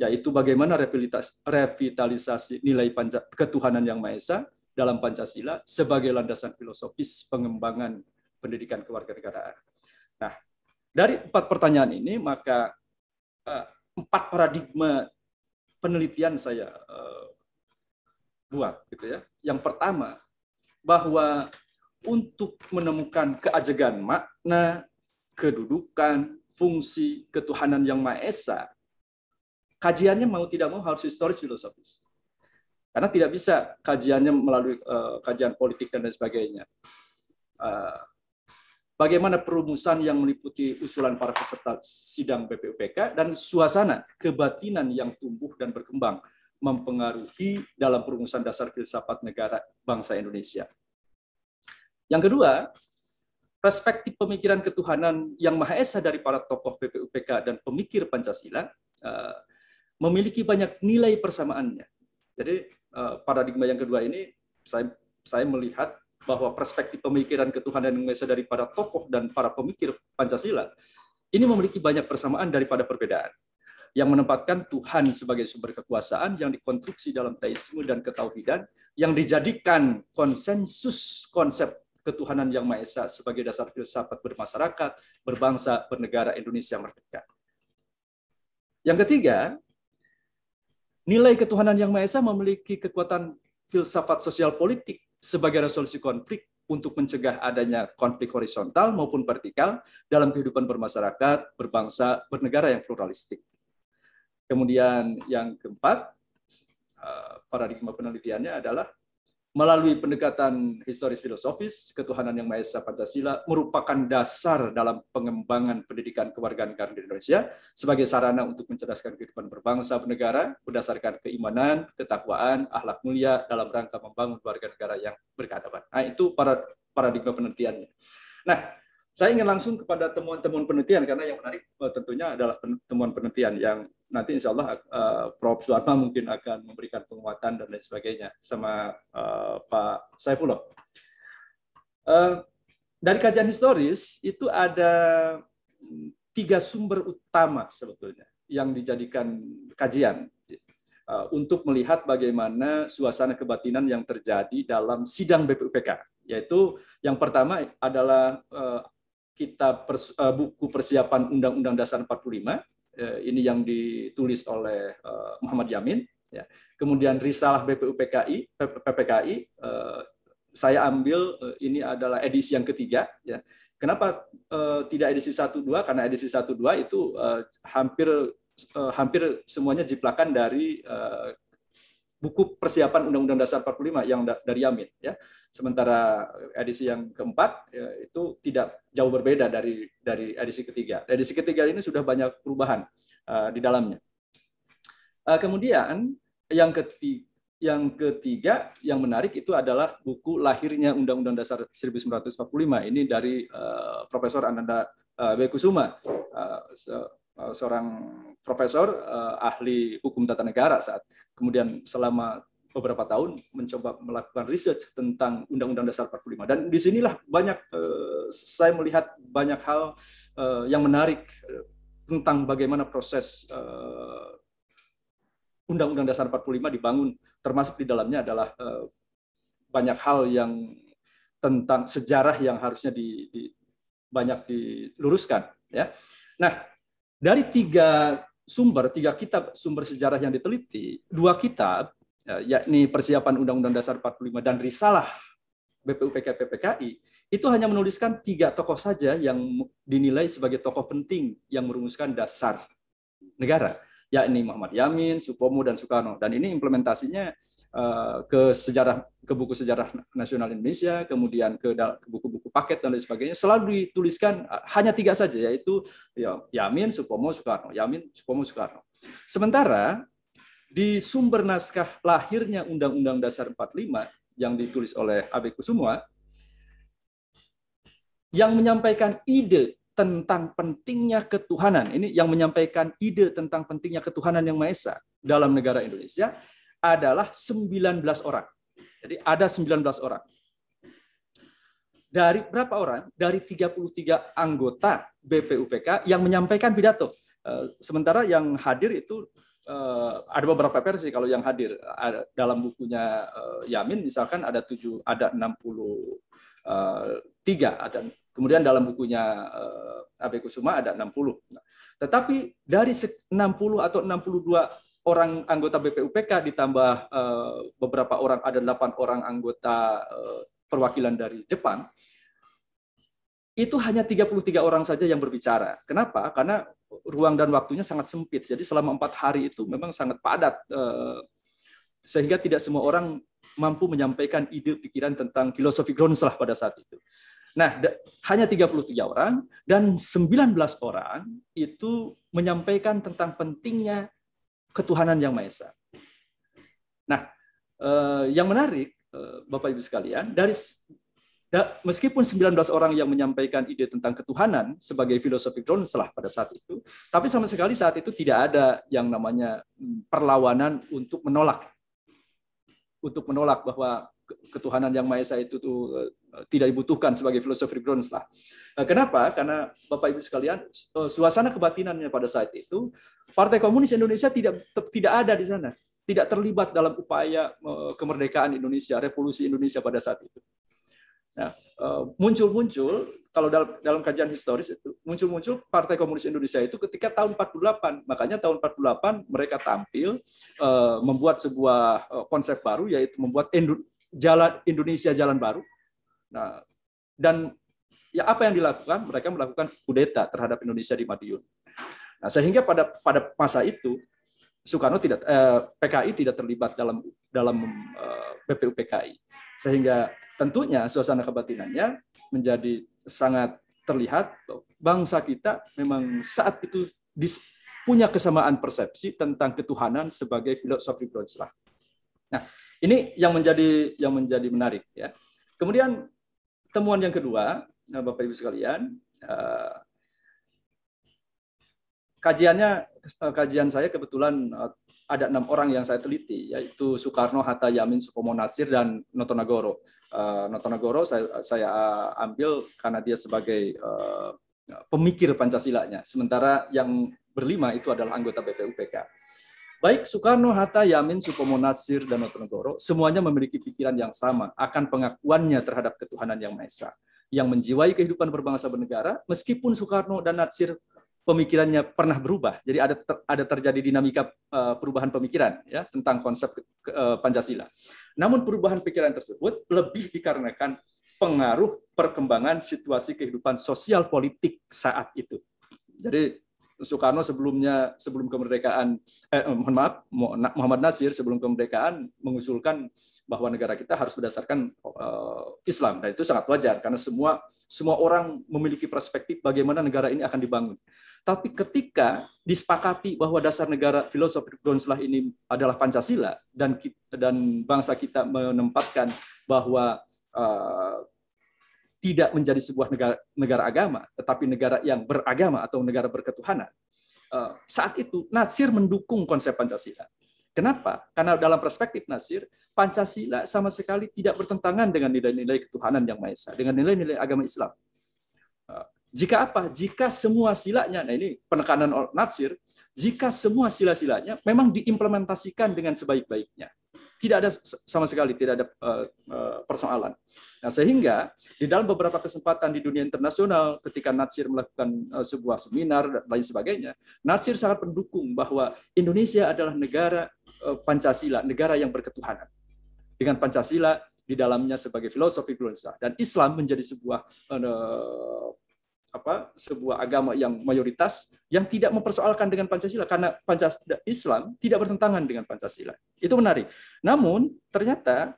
yaitu bagaimana revitalisasi nilai ketuhanan yang Maha Esa dalam Pancasila sebagai landasan filosofis pengembangan pendidikan kewarganegaraan. Nah, dari empat pertanyaan ini maka eh, empat paradigma penelitian saya eh, buat gitu ya. Yang pertama bahwa untuk menemukan keajegan makna, kedudukan, fungsi ketuhanan yang maha esa kajiannya mau tidak mau harus historis filosofis. Karena tidak bisa kajiannya melalui uh, kajian politik dan lain sebagainya. Uh, bagaimana perumusan yang meliputi usulan para peserta sidang BPUPK dan suasana kebatinan yang tumbuh dan berkembang mempengaruhi dalam perumusan dasar filsafat negara bangsa Indonesia. Yang kedua, perspektif pemikiran ketuhanan yang Maha Esa dari para tokoh BPUPK dan pemikir Pancasila eh, memiliki banyak nilai persamaannya. Jadi eh, paradigma yang kedua ini saya saya melihat bahwa perspektif pemikiran ketuhanan yang Indonesia daripada tokoh dan para pemikir Pancasila ini memiliki banyak persamaan daripada perbedaan yang menempatkan Tuhan sebagai sumber kekuasaan yang dikonstruksi dalam teisme dan ketauhidan yang dijadikan konsensus konsep ketuhanan yang Maha Esa sebagai dasar filsafat bermasyarakat, berbangsa, bernegara Indonesia merdeka. Yang ketiga, Nilai ketuhanan yang Maha Esa memiliki kekuatan filsafat sosial politik sebagai resolusi konflik untuk mencegah adanya konflik horizontal maupun vertikal dalam kehidupan bermasyarakat, berbangsa, bernegara yang pluralistik. Kemudian yang keempat, eh, paradigma penelitiannya adalah melalui pendekatan historis filosofis, ketuhanan yang Maha Esa Pancasila merupakan dasar dalam pengembangan pendidikan kewarganegaraan di Indonesia sebagai sarana untuk mencerdaskan kehidupan berbangsa bernegara berdasarkan keimanan, ketakwaan, akhlak mulia dalam rangka membangun warga negara yang berkeadaban. Nah, itu para paradigma penelitiannya. Nah, saya ingin langsung kepada temuan-temuan penelitian karena yang menarik eh, tentunya adalah temuan penelitian yang nanti insya Allah uh, Prof. Suwarna mungkin akan memberikan penguatan dan lain sebagainya sama uh, Pak Saifullah. Uh, dari kajian historis itu ada tiga sumber utama sebetulnya yang dijadikan kajian untuk melihat bagaimana suasana kebatinan yang terjadi dalam sidang BPUPK. Yaitu yang pertama adalah kita pers, eh, buku persiapan Undang-Undang Dasar 45 uh, eh, ini yang ditulis oleh eh, Muhammad Yamin ya. Kemudian risalah BPUPKI PPKI saya ambil ini adalah edisi yang ketiga ya. Kenapa tidak edisi dua? karena edisi dua itu hampir hampir semuanya jiplakan dari buku persiapan Undang-Undang Dasar 45 yang dari Yamin ya. Sementara edisi yang keempat ya, itu tidak jauh berbeda dari dari edisi ketiga. Edisi ketiga ini sudah banyak perubahan uh, di dalamnya. Uh, kemudian yang ketiga yang ketiga yang menarik itu adalah buku lahirnya Undang-Undang Dasar 1945 ini dari uh, Profesor Ananda uh, Bekusuma. Uh, Eh, seorang profesor uh, ahli hukum tata negara saat kemudian selama beberapa tahun mencoba melakukan riset tentang Undang-Undang Dasar 45 dan disinilah banyak uh, saya melihat banyak hal uh, yang menarik tentang bagaimana proses Undang-Undang Dasar 45 dibangun termasuk di dalamnya adalah banyak hal yang tentang sejarah yang harusnya di, di, banyak diluruskan ya nah dari tiga sumber, tiga kitab sumber sejarah yang diteliti, dua kitab, ya, yakni Persiapan Undang-Undang Dasar 45 dan Risalah BPUPK PPKI, itu hanya menuliskan tiga tokoh saja yang dinilai sebagai tokoh penting yang merumuskan dasar negara, yakni Muhammad Yamin, Supomo, dan Soekarno. Dan ini implementasinya Eh, ke sejarah ke buku sejarah nasional Indonesia, kemudian ke buku-buku paket dan lain sebagainya, selalu dituliskan eh, hanya tiga saja yaitu ya, Yamin, Supomo, Soekarno, Yamin, Supomo, Soekarno. Sementara di sumber naskah lahirnya Undang-Undang Dasar 45 yang ditulis oleh Abe Kusumo yang menyampaikan ide tentang pentingnya ketuhanan ini yang menyampaikan ide tentang pentingnya ketuhanan yang maha esa dalam negara Indonesia adalah 19 orang. Jadi ada 19 orang. Dari berapa orang? Dari 33 anggota BPUPK yang menyampaikan pidato. Eh, sementara yang hadir itu eh, ada beberapa versi kalau yang hadir dalam bukunya eh, Yamin misalkan ada 7 ada 63 ada kemudian dalam bukunya AB Kusuma ada 60. Nah, tetapi dari 60 atau 62 orang anggota BPUPK ditambah eh, beberapa orang ada delapan orang anggota eh, perwakilan dari Jepang itu hanya 33 orang saja yang berbicara. Kenapa? Karena ruang dan waktunya sangat sempit. Jadi selama empat hari itu memang sangat padat eh, sehingga tidak semua orang mampu menyampaikan ide pikiran tentang filosofi Gronslah pada saat itu. Nah, hanya 33 orang dan 19 orang itu menyampaikan tentang pentingnya ketuhanan yang Maha Esa. Nah, eh, yang menarik eh, Bapak Ibu sekalian, dari meskipun 19 orang yang menyampaikan ide tentang ketuhanan sebagai filosofi drone setelah pada saat itu, tapi sama sekali saat itu tidak ada yang namanya mm, perlawanan untuk menolak untuk menolak bahwa ketuhanan yang Maha Esa itu tuh eh, tidak dibutuhkan sebagai filosofi grounds lah. Nah, kenapa? Karena Bapak Ibu sekalian, eh, suasana kebatinannya pada saat itu Partai Komunis Indonesia tidak tidak ada di sana, tidak terlibat dalam upaya eh, kemerdekaan Indonesia, revolusi Indonesia pada saat itu. Nah, muncul-muncul kalau dalam, dalam kajian historis itu muncul-muncul Partai Komunis Indonesia itu ketika tahun 48. Makanya tahun 48 mereka tampil uh, membuat sebuah konsep baru yaitu membuat jalan Indonesia jalan baru. Nah, dan ya apa yang dilakukan? Mereka melakukan kudeta terhadap Indonesia di Madiun. Nah, sehingga pada pada masa itu Soekarno tidak eh, PKI tidak terlibat dalam dalam eh, BPUPKI. Sehingga tentunya suasana kebatinannya menjadi sangat terlihat bangsa kita memang saat itu punya kesamaan persepsi tentang ketuhanan sebagai filosofi Islam. Nah, ini yang menjadi yang menjadi menarik ya. Kemudian temuan yang kedua, eh, Bapak Ibu sekalian, eh, kajiannya eh, kajian saya kebetulan ada enam orang yang saya teliti yaitu Soekarno, Hatta, Yamin, Supomo Nasir dan Noto Notonagoro. Notonagoro saya, saya ambil karena dia sebagai pemikir Pancasilanya, sementara yang berlima itu adalah anggota BPUPK. Baik Soekarno, Hatta, Yamin, Supomo Nasir, dan Notonegoro, semuanya memiliki pikiran yang sama akan pengakuannya terhadap ketuhanan yang Maha Esa, yang menjiwai kehidupan berbangsa bernegara, meskipun Soekarno dan Nasir pemikirannya pernah berubah. Jadi ada ter, ada terjadi dinamika uh, perubahan pemikiran ya tentang konsep uh, Pancasila. Namun perubahan pikiran tersebut lebih dikarenakan pengaruh perkembangan situasi kehidupan sosial politik saat itu. Jadi Soekarno sebelumnya sebelum kemerdekaan eh, mohon maaf Muhammad Nasir sebelum kemerdekaan mengusulkan bahwa negara kita harus berdasarkan uh, Islam dan itu sangat wajar karena semua semua orang memiliki perspektif bagaimana negara ini akan dibangun. Tapi ketika disepakati bahwa dasar negara filosofi Selah ini adalah Pancasila dan dan bangsa kita menempatkan bahwa uh, tidak menjadi sebuah negara, negara agama, tetapi negara yang beragama atau negara berketuhanan, eh, saat itu Nasir mendukung konsep Pancasila. Kenapa? Karena dalam perspektif Nasir, Pancasila sama sekali tidak bertentangan dengan nilai-nilai ketuhanan yang Maha Esa, dengan nilai-nilai agama Islam. Eh, jika apa? Jika semua silanya, nah ini penekanan Nasir, jika semua sila-silanya memang diimplementasikan dengan sebaik-baiknya tidak ada sama sekali tidak ada eh, eh, persoalan. Nah, sehingga di dalam beberapa kesempatan di dunia internasional ketika Natsir melakukan eh, sebuah seminar dan lain sebagainya, Natsir sangat mendukung bahwa Indonesia adalah negara Pancasila, negara yang berketuhanan. Dengan Pancasila di dalamnya sebagai filosofi bangsa dan Islam menjadi sebuah apa sebuah agama yang mayoritas yang tidak mempersoalkan dengan Pancasila karena Pancasila Islam tidak bertentangan dengan Pancasila. Itu menarik. Namun ternyata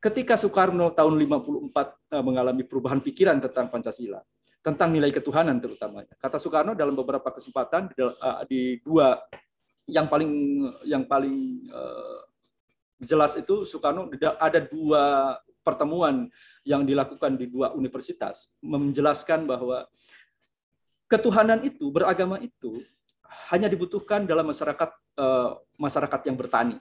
ketika Soekarno tahun 54 eh, mengalami perubahan pikiran tentang Pancasila, tentang nilai ketuhanan terutamanya. Kata Soekarno dalam beberapa kesempatan di eh, dua yang paling yang paling eh, jelas itu Soekarno ada dua pertemuan yang dilakukan di dua universitas menjelaskan bahwa ketuhanan itu beragama itu hanya dibutuhkan dalam masyarakat eh, masyarakat yang bertani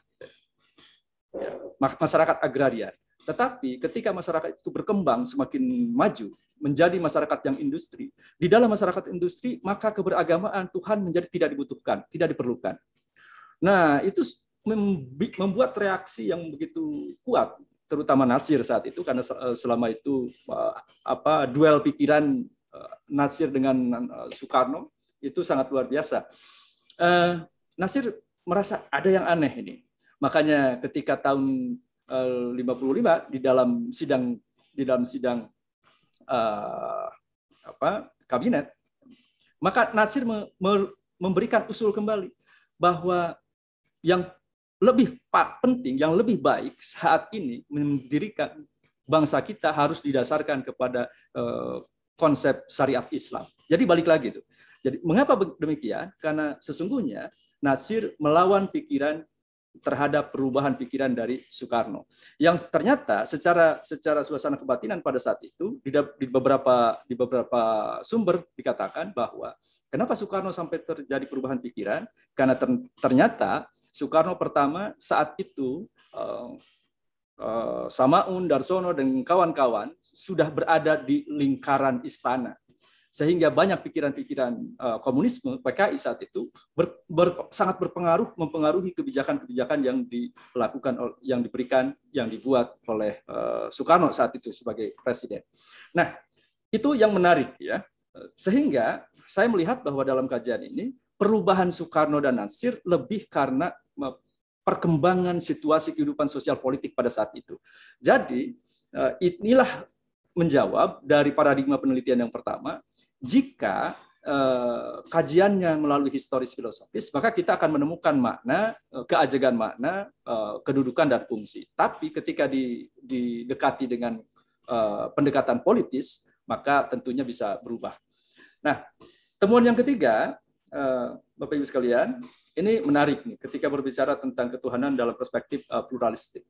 ya, masyarakat agraria tetapi ketika masyarakat itu berkembang semakin maju menjadi masyarakat yang industri di dalam masyarakat industri maka keberagamaan Tuhan menjadi tidak dibutuhkan tidak diperlukan nah itu membuat reaksi yang begitu kuat terutama Nasir saat itu karena eh, selama itu eh, apa duel pikiran eh, Nasir dengan Soekarno itu sangat luar biasa. Nasir merasa ada yang aneh ini. Makanya ketika tahun 55 di dalam sidang di dalam sidang apa kabinet maka Nasir memberikan usul kembali bahwa yang lebih penting, yang lebih baik saat ini mendirikan bangsa kita harus didasarkan kepada eh, konsep syariat Islam. Jadi balik lagi itu. Jadi mengapa demikian? Karena sesungguhnya Nasir melawan pikiran terhadap perubahan pikiran dari Soekarno. Yang ternyata secara secara suasana kebatinan pada saat itu di, beberapa di beberapa sumber dikatakan bahwa kenapa Soekarno sampai terjadi perubahan pikiran? Karena ternyata Soekarno pertama saat itu uh, uh, Samaun, Darsono dan kawan-kawan sudah berada di lingkaran istana sehingga banyak pikiran-pikiran eh, komunisme PKI saat itu ber, ber, sangat berpengaruh mempengaruhi kebijakan-kebijakan yang dilakukan yang diberikan yang dibuat oleh Soekarno saat itu sebagai presiden. Nah, itu yang menarik ya. Sehingga saya melihat bahwa dalam kajian ini perubahan Soekarno dan Nasir lebih karena perkembangan situasi kehidupan sosial politik pada saat itu. Jadi, eh, inilah menjawab dari paradigma penelitian yang pertama, jika eh, kajiannya melalui historis filosofis, maka kita akan menemukan makna, eh, keajegan makna, kedudukan dan fungsi. Tapi ketika didekati dengan pendekatan politis, maka tentunya bisa berubah. Nah, temuan yang ketiga Eh, Bapak Ibu sekalian, ini menarik nih ketika berbicara tentang ketuhanan dalam perspektif eh, pluralistik.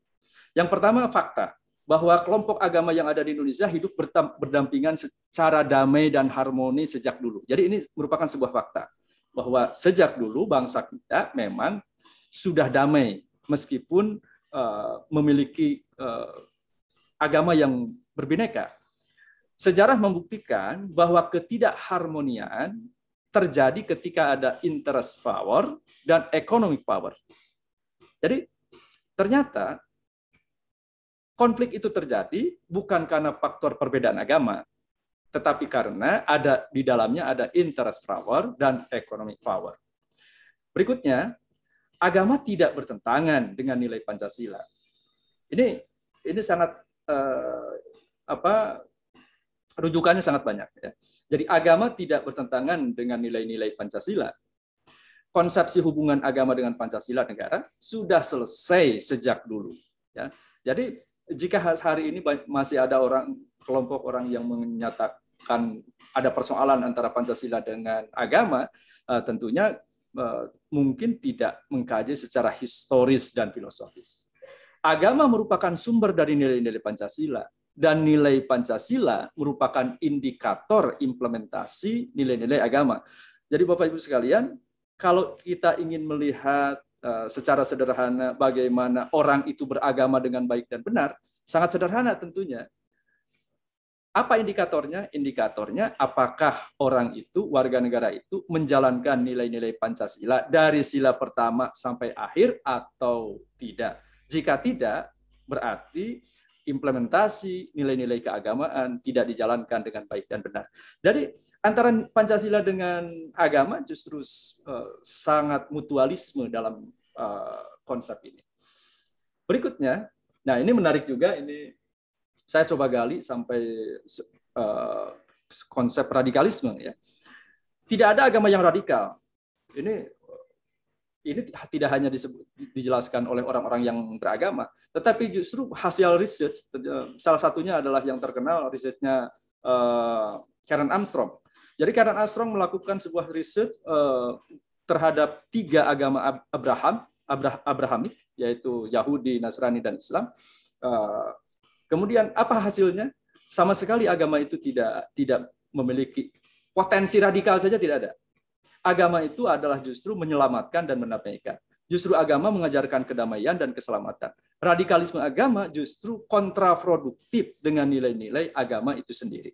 Yang pertama fakta bahwa kelompok agama yang ada di Indonesia hidup berdampingan secara damai dan harmoni sejak dulu. Jadi ini merupakan sebuah fakta bahwa sejak dulu bangsa kita memang sudah damai meskipun eh, memiliki agama yang berbineka. Sejarah membuktikan bahwa ketidakharmonian terjadi ketika ada interest power dan economic power. Jadi ternyata konflik itu terjadi bukan karena faktor perbedaan agama, tetapi karena ada di dalamnya ada interest power dan economic power. Berikutnya, agama tidak bertentangan dengan nilai Pancasila. Ini ini sangat eh, apa rujukannya sangat banyak. Ya. Jadi agama tidak bertentangan dengan nilai-nilai Pancasila. Konsepsi hubungan agama dengan Pancasila negara sudah selesai sejak dulu. Ya. Jadi jika hari ini masih ada orang kelompok orang yang menyatakan ada persoalan antara Pancasila dengan agama, eh, tentunya eh, mungkin tidak mengkaji secara historis dan filosofis. Agama merupakan sumber dari nilai-nilai Pancasila dan nilai Pancasila merupakan indikator implementasi nilai-nilai agama. Jadi Bapak Ibu sekalian, kalau kita ingin melihat eh, secara sederhana bagaimana orang itu beragama dengan baik dan benar, sangat sederhana tentunya. Apa indikatornya? Indikatornya apakah orang itu, warga negara itu menjalankan nilai-nilai Pancasila dari sila pertama sampai akhir atau tidak. Jika tidak, berarti implementasi nilai-nilai keagamaan tidak dijalankan dengan baik dan benar. Jadi antara Pancasila dengan agama justru uh, sangat mutualisme dalam uh, konsep ini. Berikutnya, nah ini menarik juga ini saya coba gali sampai uh, konsep radikalisme ya. Tidak ada agama yang radikal. Ini ini tidak hanya disebut, dijelaskan oleh orang-orang yang beragama, tetapi justru hasil riset eh, salah satunya adalah yang terkenal risetnya eh, Karen Armstrong. Jadi Karen Armstrong melakukan sebuah riset eh, terhadap tiga agama Abraham, Abrah Abrahamik, yaitu Yahudi, Nasrani, dan Islam. kemudian apa hasilnya? Sama sekali agama itu tidak tidak memiliki potensi radikal saja tidak ada. Agama itu adalah justru menyelamatkan dan menapaikan. Justru agama mengajarkan kedamaian dan keselamatan. Radikalisme agama justru kontraproduktif dengan nilai-nilai agama itu sendiri.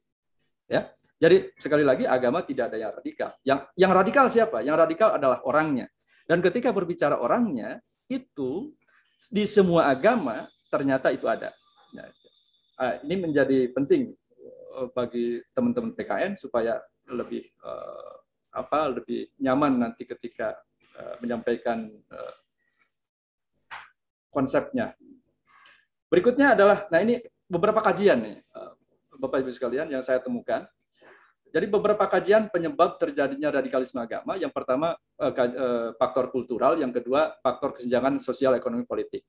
Ya. Jadi sekali lagi agama tidak ada yang radikal. Yang yang radikal siapa? Yang radikal adalah orangnya. Dan ketika berbicara orangnya itu di semua agama ternyata itu ada. Nah, ah, ini menjadi penting eh, bagi teman-teman PKN supaya lebih eh, apa lebih nyaman nanti ketika uh, menyampaikan uh, konsepnya. Berikutnya adalah, nah ini beberapa kajian nih, uh, Bapak Ibu sekalian yang saya temukan. Jadi beberapa kajian penyebab terjadinya radikalisme agama. Yang pertama faktor kultural, yang kedua faktor kesenjangan sosial, ekonomi, politik.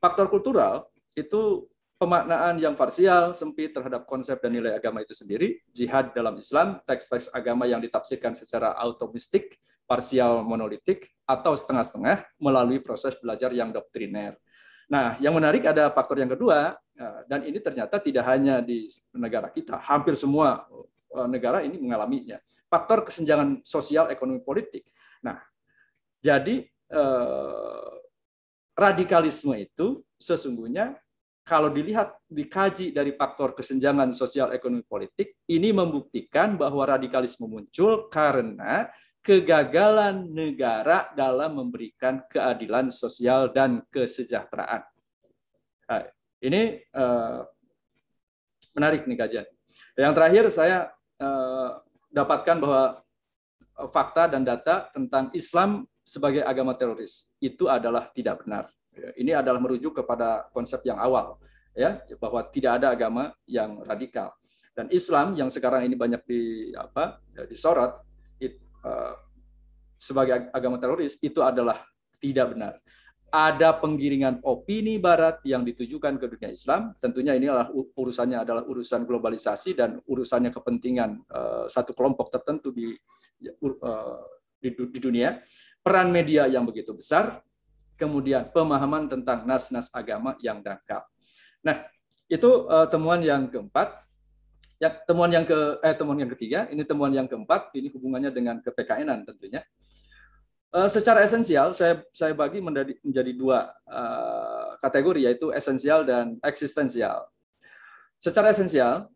Faktor kultural itu pemaknaan yang parsial, sempit terhadap konsep dan nilai agama itu sendiri, jihad dalam Islam, teks-teks agama yang ditafsirkan secara automistik, parsial monolitik, atau setengah-setengah melalui proses belajar yang doktriner. Nah, yang menarik ada faktor yang kedua, eh, dan ini ternyata tidak hanya di negara kita, hampir semua eh, negara ini mengalaminya. Faktor kesenjangan sosial, ekonomi, politik. Nah, jadi eh, radikalisme itu sesungguhnya kalau dilihat dikaji dari faktor kesenjangan sosial ekonomi politik, ini membuktikan bahwa radikalisme muncul karena kegagalan negara dalam memberikan keadilan sosial dan kesejahteraan. Nah, ini uh, menarik nih kajian. Yang terakhir saya uh, dapatkan bahwa eh, fakta dan data tentang Islam sebagai agama teroris itu adalah tidak benar. Ya, ini adalah merujuk kepada konsep yang awal ya bahwa tidak ada agama yang radikal. Dan Islam yang sekarang ini banyak di apa ya, disorot it, uh, sebagai agama teroris itu adalah tidak benar. Ada penggiringan opini barat yang ditujukan ke dunia Islam, tentunya inilah urusannya adalah urusan globalisasi dan urusannya kepentingan uh, satu kelompok tertentu di uh, di, di dunia. Peran media yang begitu besar, kemudian pemahaman tentang nas-nas agama yang dangkal. Nah, itu uh, temuan yang keempat. Ya, temuan yang ke eh temuan yang ketiga, ini temuan yang keempat, ini hubungannya dengan kepekaenan tentunya. Uh, secara esensial saya saya bagi menjadi, menjadi dua uh, kategori yaitu esensial dan eksistensial. Secara esensial,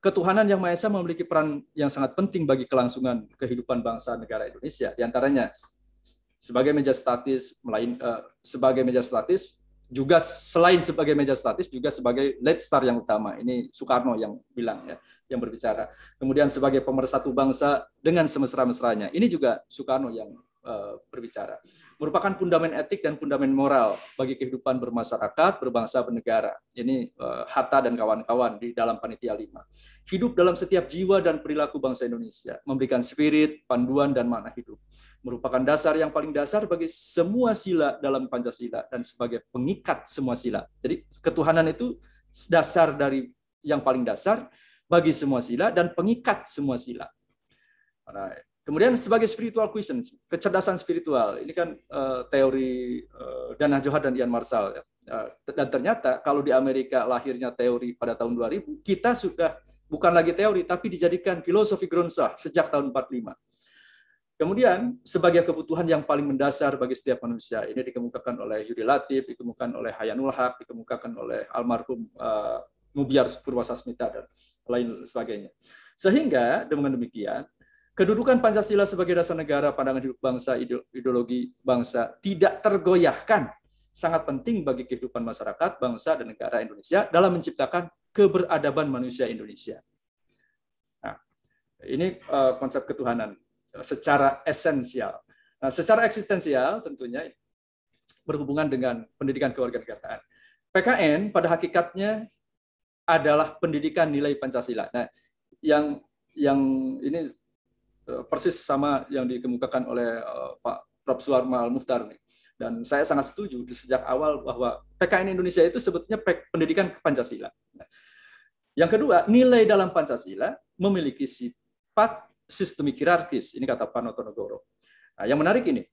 ketuhanan yang Maha Esa memiliki peran yang sangat penting bagi kelangsungan kehidupan bangsa negara Indonesia. Di antaranya sebagai meja statis melain uh, sebagai meja statis juga selain sebagai meja statis juga sebagai lead star yang utama. Ini Soekarno yang bilang ya, yang berbicara. Kemudian sebagai pemersatu bangsa dengan semesra-mesranya. Ini juga Soekarno yang uh, berbicara. Merupakan pundamen etik dan pundamen moral bagi kehidupan bermasyarakat, berbangsa, bernegara. Ini uh, eh, Hatta dan kawan-kawan di dalam panitia lima. Hidup dalam setiap jiwa dan perilaku bangsa Indonesia, memberikan spirit, panduan dan makna hidup merupakan dasar yang paling dasar bagi semua sila dalam Pancasila dan sebagai pengikat semua sila. Jadi ketuhanan itu dasar dari yang paling dasar bagi semua sila dan pengikat semua sila. kemudian sebagai spiritual question, kecerdasan spiritual. Ini kan eh, teori eh, Danah Dana Johar dan Ian Marshall. Ya. Eh, dan ternyata kalau di Amerika lahirnya teori pada tahun 2000, kita sudah bukan lagi teori tapi dijadikan filosofi grundsah sejak tahun 45 Kemudian sebagai kebutuhan yang paling mendasar bagi setiap manusia, ini dikemukakan oleh Yudi Latif, dikemukakan oleh Hayanul Haq, dikemukakan oleh almarhum uh, eh, Mubiar Purwasasmita dan lain sebagainya. Sehingga dengan demikian, kedudukan Pancasila sebagai dasar negara, pandangan hidup bangsa, ideologi bangsa tidak tergoyahkan. Sangat penting bagi kehidupan masyarakat, bangsa, dan negara Indonesia dalam menciptakan keberadaban manusia Indonesia. Nah, ini uh, konsep ketuhanan secara esensial. Nah, secara eksistensial tentunya berhubungan dengan pendidikan kewarganegaraan. PKN pada hakikatnya adalah pendidikan nilai Pancasila. Nah, yang yang ini eh, persis sama yang dikemukakan oleh eh, Pak Prof. Suarma Al-Muhtar Dan saya sangat setuju sejak awal bahwa PKN Indonesia itu sebetulnya pendidikan Pancasila. Nah, yang kedua, nilai dalam Pancasila memiliki sifat sistemik hierarkis. Ini kata Panotonogoro. Nah, yang menarik ini,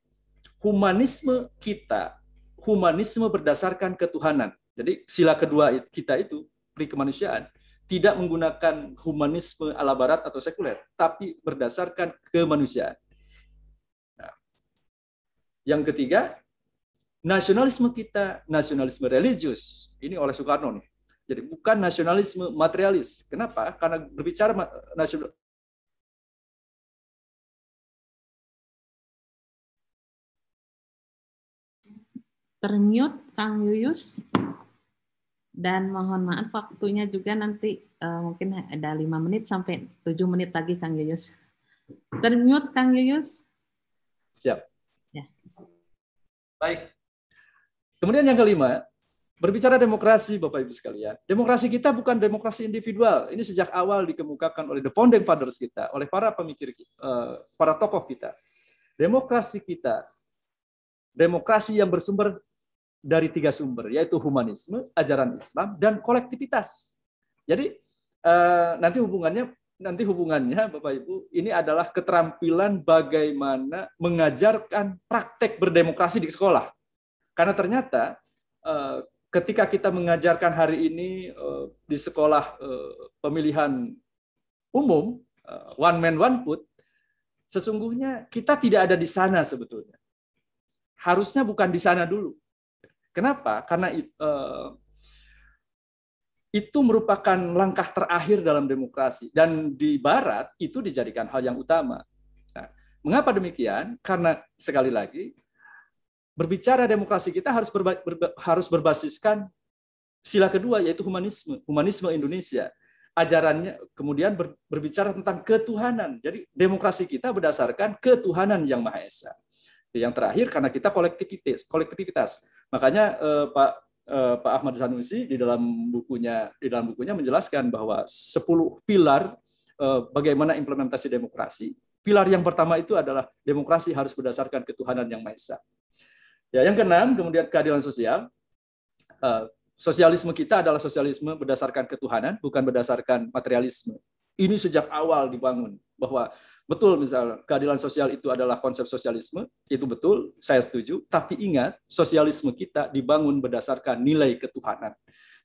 humanisme kita, humanisme berdasarkan ketuhanan. Jadi sila kedua kita itu, pri kemanusiaan, tidak menggunakan humanisme ala barat atau sekuler, tapi berdasarkan kemanusiaan. Nah, yang ketiga, nasionalisme kita, nasionalisme religius. Ini oleh Soekarno nih. Jadi bukan nasionalisme materialis. Kenapa? Karena berbicara termute Kang Yuyus dan mohon maaf waktunya juga nanti uh, mungkin ada lima menit sampai tujuh menit lagi Kang Yuyus. Termute Kang Yuyus. Siap. Ya. Baik. Kemudian yang kelima, Berbicara demokrasi, Bapak Ibu sekalian, demokrasi kita bukan demokrasi individual. Ini sejak awal dikemukakan oleh the founding fathers kita, oleh para pemikir, eh, para tokoh kita. Demokrasi kita, demokrasi yang bersumber dari tiga sumber, yaitu humanisme, ajaran Islam, dan kolektivitas. Jadi eh, nanti hubungannya nanti hubungannya Bapak Ibu ini adalah keterampilan bagaimana mengajarkan praktek berdemokrasi di sekolah. Karena ternyata eh, ketika kita mengajarkan hari ini eh, di sekolah pemilihan umum one man one put sesungguhnya kita tidak ada di sana sebetulnya. Harusnya bukan di sana dulu Kenapa? Karena eh, itu merupakan langkah terakhir dalam demokrasi dan di Barat itu dijadikan hal yang utama. Nah, mengapa demikian? Karena sekali lagi berbicara demokrasi kita harus berba berba harus berbasiskan sila kedua yaitu humanisme, humanisme Indonesia. Ajarannya kemudian ber, berbicara tentang ketuhanan. Jadi demokrasi kita berdasarkan ketuhanan yang Maha Esa. Yang terakhir karena kita kolektivitas, kolektivitas Makanya eh, Pak eh, Pak Ahmad Sanusi di dalam bukunya di dalam bukunya menjelaskan bahwa 10 pilar eh, bagaimana implementasi demokrasi. Pilar yang pertama itu adalah demokrasi harus berdasarkan ketuhanan yang maha esa. Ya, yang keenam kemudian keadilan sosial. Eh, sosialisme kita adalah sosialisme berdasarkan ketuhanan bukan berdasarkan materialisme. Ini sejak awal dibangun bahwa Betul misalnya, keadilan sosial itu adalah konsep sosialisme, itu betul, saya setuju. Tapi ingat, sosialisme kita dibangun berdasarkan nilai ketuhanan.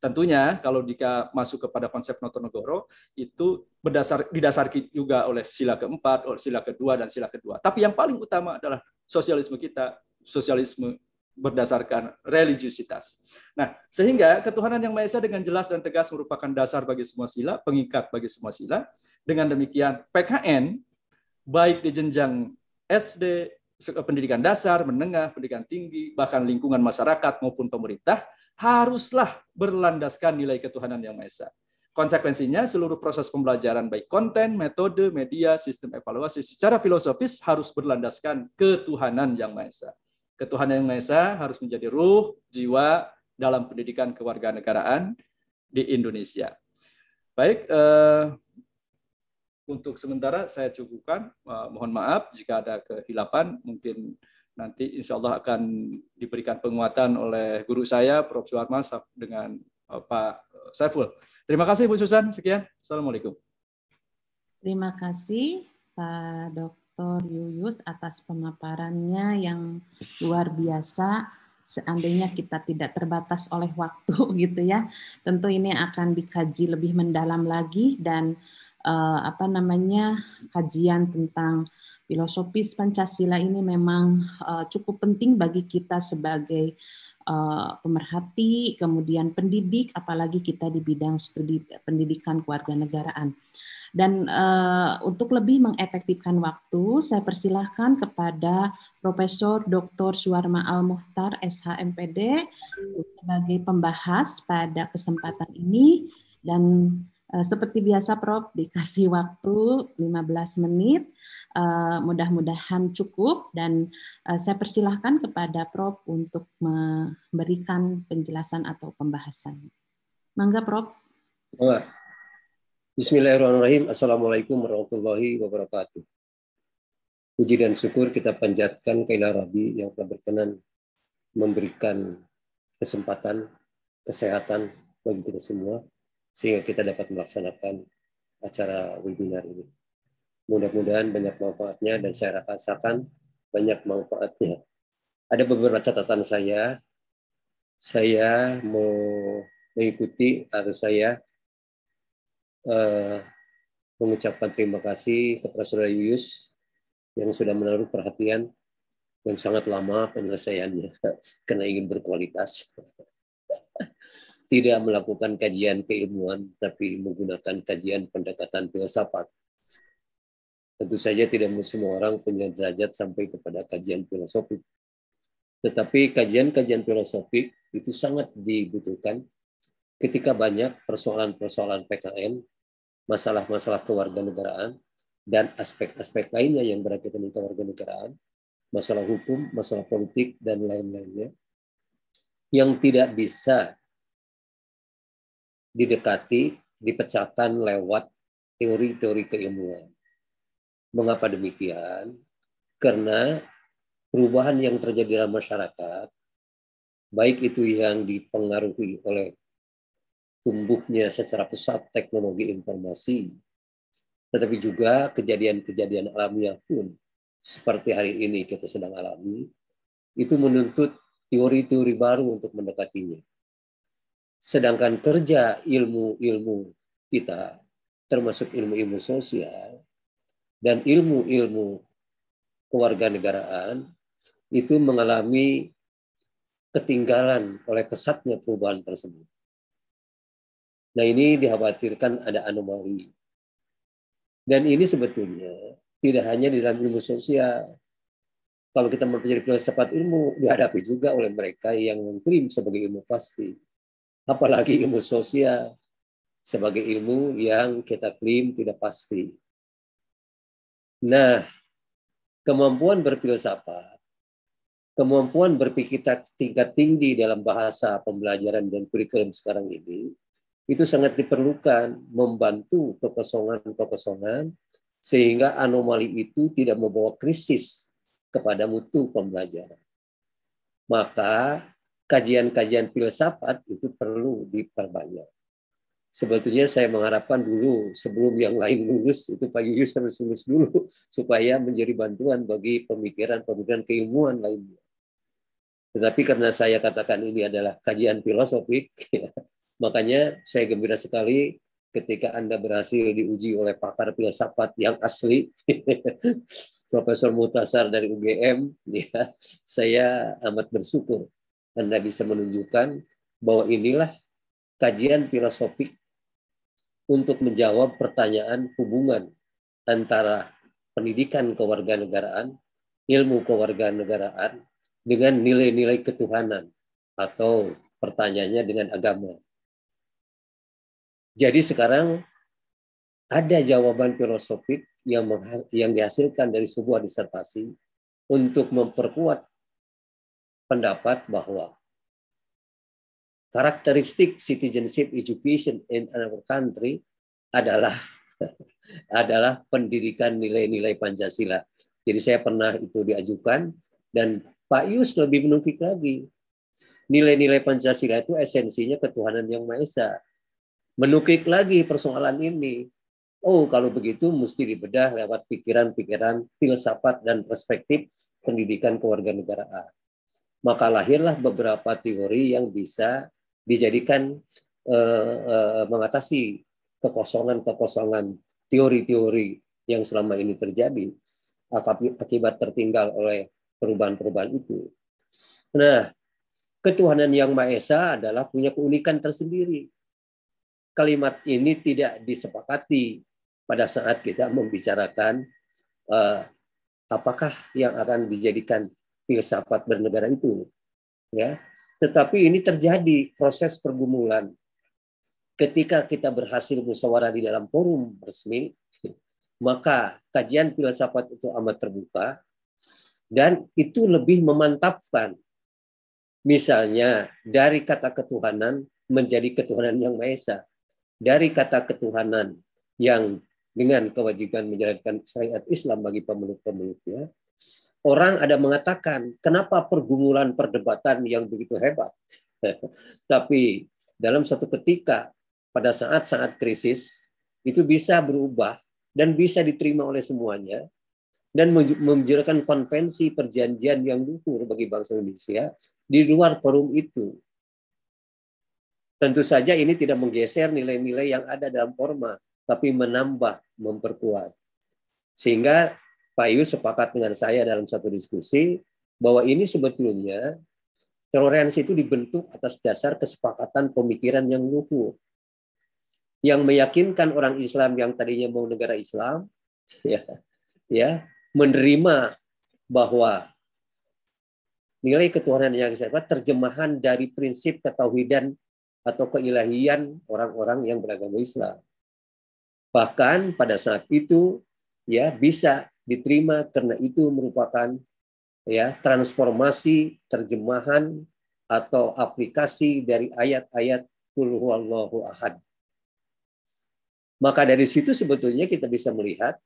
Tentunya kalau jika masuk kepada konsep Notonegoro, itu berdasar, didasarkan juga oleh sila keempat, oleh sila kedua, dan sila kedua. Tapi yang paling utama adalah sosialisme kita, sosialisme berdasarkan religiusitas. Nah, sehingga ketuhanan yang Maha Esa dengan jelas dan tegas merupakan dasar bagi semua sila, pengikat bagi semua sila. Dengan demikian, PKN baik di jenjang SD, pendidikan dasar, menengah, pendidikan tinggi, bahkan lingkungan masyarakat maupun pemerintah, haruslah berlandaskan nilai ketuhanan yang Maha Esa. Konsekuensinya, seluruh proses pembelajaran baik konten, metode, media, sistem evaluasi secara filosofis harus berlandaskan ketuhanan yang Maha Esa. Ketuhanan yang Maha Esa harus menjadi ruh, jiwa dalam pendidikan kewarganegaraan di Indonesia. Baik, eh, untuk sementara saya cukupkan. Eh, mohon maaf jika ada kehilapan. Mungkin nanti insya Allah akan diberikan penguatan oleh guru saya, Prof. Suharma, dengan eh, Pak eh, Saiful. Terima kasih Bu Susan. Sekian. Assalamualaikum. Terima kasih Pak Dr. Yuyus atas pemaparannya yang luar biasa. Seandainya kita tidak terbatas oleh waktu gitu ya, tentu ini akan dikaji lebih mendalam lagi dan uh, apa namanya kajian tentang filosofis Pancasila ini memang uh, cukup penting bagi kita sebagai uh, pemerhati, kemudian pendidik, apalagi kita di bidang studi pendidikan kewarganegaraan. Dan uh, untuk lebih mengefektifkan waktu, saya persilahkan kepada Profesor Dr. Suwarma Al Muhtar SHMPD sebagai pembahas pada kesempatan ini dan Eh, seperti biasa Prof, dikasih waktu 15 menit, eh, mudah-mudahan cukup dan eh, saya persilahkan kepada Prof untuk memberikan penjelasan atau pembahasan. Mangga Prof. Bismillahirrahmanirrahim. Assalamualaikum warahmatullahi wabarakatuh. Puji dan syukur kita panjatkan ke Rabi yang telah berkenan memberikan kesempatan, kesehatan bagi kita semua sehingga kita dapat melaksanakan acara webinar ini. Mudah-mudahan banyak manfaatnya dan saya rasakan banyak manfaatnya. Ada beberapa catatan saya. Saya mau mengikuti atau saya uh, mengucapkan terima kasih kepada Saudara Yuyus yang sudah menaruh perhatian yang sangat lama penyelesaiannya karena ingin berkualitas tidak melakukan kajian keilmuan, tapi menggunakan kajian pendekatan filsafat. Tentu saja tidak semua orang punya derajat sampai kepada kajian filosofi. Tetapi kajian-kajian filosofi itu sangat dibutuhkan ketika banyak persoalan-persoalan PKN, masalah-masalah kewarganegaraan, dan aspek-aspek lainnya yang berkaitan dengan kewarganegaraan, masalah hukum, masalah politik, dan lain-lainnya, yang tidak bisa didekati, dipecahkan lewat teori-teori keilmuan. Mengapa demikian? Karena perubahan yang terjadi dalam masyarakat, baik itu yang dipengaruhi oleh tumbuhnya secara pesat teknologi informasi, tetapi juga kejadian-kejadian alamiah pun seperti hari ini kita sedang alami, itu menuntut teori-teori baru untuk mendekatinya. Sedangkan kerja ilmu-ilmu kita, termasuk ilmu-ilmu sosial dan ilmu-ilmu kewarganegaraan, itu mengalami ketinggalan oleh pesatnya perubahan tersebut. Nah ini dikhawatirkan ada anomali. Dan ini sebetulnya tidak hanya di dalam ilmu sosial. Kalau kita mempelajari filsafat ilmu, dihadapi juga oleh mereka yang mengklaim sebagai ilmu pasti apalagi ilmu sosial sebagai ilmu yang kita klaim tidak pasti. Nah, kemampuan berfilsafat, kemampuan berpikir tingkat tinggi dalam bahasa pembelajaran dan kurikulum sekarang ini, itu sangat diperlukan membantu kekosongan-kekosongan sehingga anomali itu tidak membawa krisis kepada mutu pembelajaran. Maka kajian-kajian filsafat itu perlu diperbanyak. Sebetulnya saya mengharapkan dulu sebelum yang lain lulus itu Pak Yuyus harus lulus dulu supaya menjadi bantuan bagi pemikiran-pemikiran keilmuan lainnya. Tetapi karena saya katakan ini adalah kajian filosofik, ya, makanya saya gembira sekali ketika Anda berhasil diuji oleh pakar filsafat yang asli, Profesor Mutasar dari UGM, ya, saya amat bersyukur anda bisa menunjukkan bahwa inilah kajian filosofik untuk menjawab pertanyaan hubungan antara pendidikan kewarganegaraan, ilmu kewarganegaraan dengan nilai-nilai ketuhanan atau pertanyaannya dengan agama. Jadi sekarang ada jawaban filosofik yang yang dihasilkan dari sebuah disertasi untuk memperkuat pendapat bahwa karakteristik citizenship education in our country adalah adalah pendidikan nilai-nilai Pancasila. Jadi saya pernah itu diajukan dan Pak Yus lebih menukik lagi. Nilai-nilai Pancasila itu esensinya ketuhanan yang Maha Esa. Menukik lagi persoalan ini. Oh, kalau begitu mesti dibedah lewat pikiran-pikiran filsafat dan perspektif pendidikan kewarganegaraan maka lahirlah beberapa teori yang bisa dijadikan eh, eh, mengatasi kekosongan-kekosongan teori-teori yang selama ini terjadi akibat tertinggal oleh perubahan-perubahan itu. Nah, ketuhanan yang Maha Esa adalah punya keunikan tersendiri. Kalimat ini tidak disepakati pada saat kita membicarakan eh, apakah yang akan dijadikan filsafat bernegara itu. Ya, tetapi ini terjadi proses pergumulan. Ketika kita berhasil musyawarah di dalam forum resmi, maka kajian filsafat itu amat terbuka dan itu lebih memantapkan. Misalnya dari kata ketuhanan menjadi ketuhanan yang maha esa. Dari kata ketuhanan yang dengan kewajiban menjalankan syariat Islam bagi pemeluk-pemeluknya orang ada mengatakan, kenapa pergumulan perdebatan yang begitu hebat? Tapi dalam satu ketika, pada saat-saat krisis, itu bisa berubah dan bisa diterima oleh semuanya dan memunculkan konvensi perjanjian yang luhur bagi bangsa Indonesia di luar forum itu. Tentu saja ini tidak menggeser nilai-nilai yang ada dalam forma, tapi menambah, memperkuat. Sehingga Pak Iwi sepakat dengan saya dalam satu diskusi bahwa ini sebetulnya toleransi itu dibentuk atas dasar kesepakatan pemikiran yang luhur yang meyakinkan orang Islam yang tadinya mau negara Islam ya ya menerima bahwa nilai ketuhanan yang saya terjemahan dari prinsip ketauhidan atau keilahian orang-orang yang beragama Islam. Bahkan pada saat itu ya bisa diterima karena itu merupakan ya transformasi terjemahan atau aplikasi dari ayat-ayat Qul huwallahu ahad. Maka dari situ sebetulnya kita bisa melihat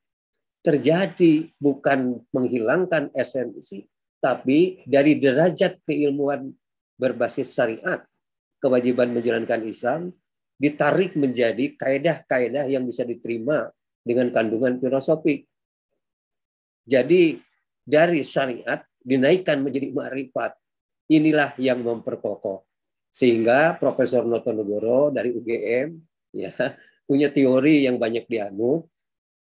terjadi bukan menghilangkan esensi tapi dari derajat keilmuan berbasis syariat kewajiban menjalankan Islam ditarik menjadi kaedah-kaedah yang bisa diterima dengan kandungan filosofi jadi dari syariat dinaikkan menjadi ma'rifat. Inilah yang memperkokoh. Sehingga Profesor Notonegoro dari UGM ya punya teori yang banyak dianut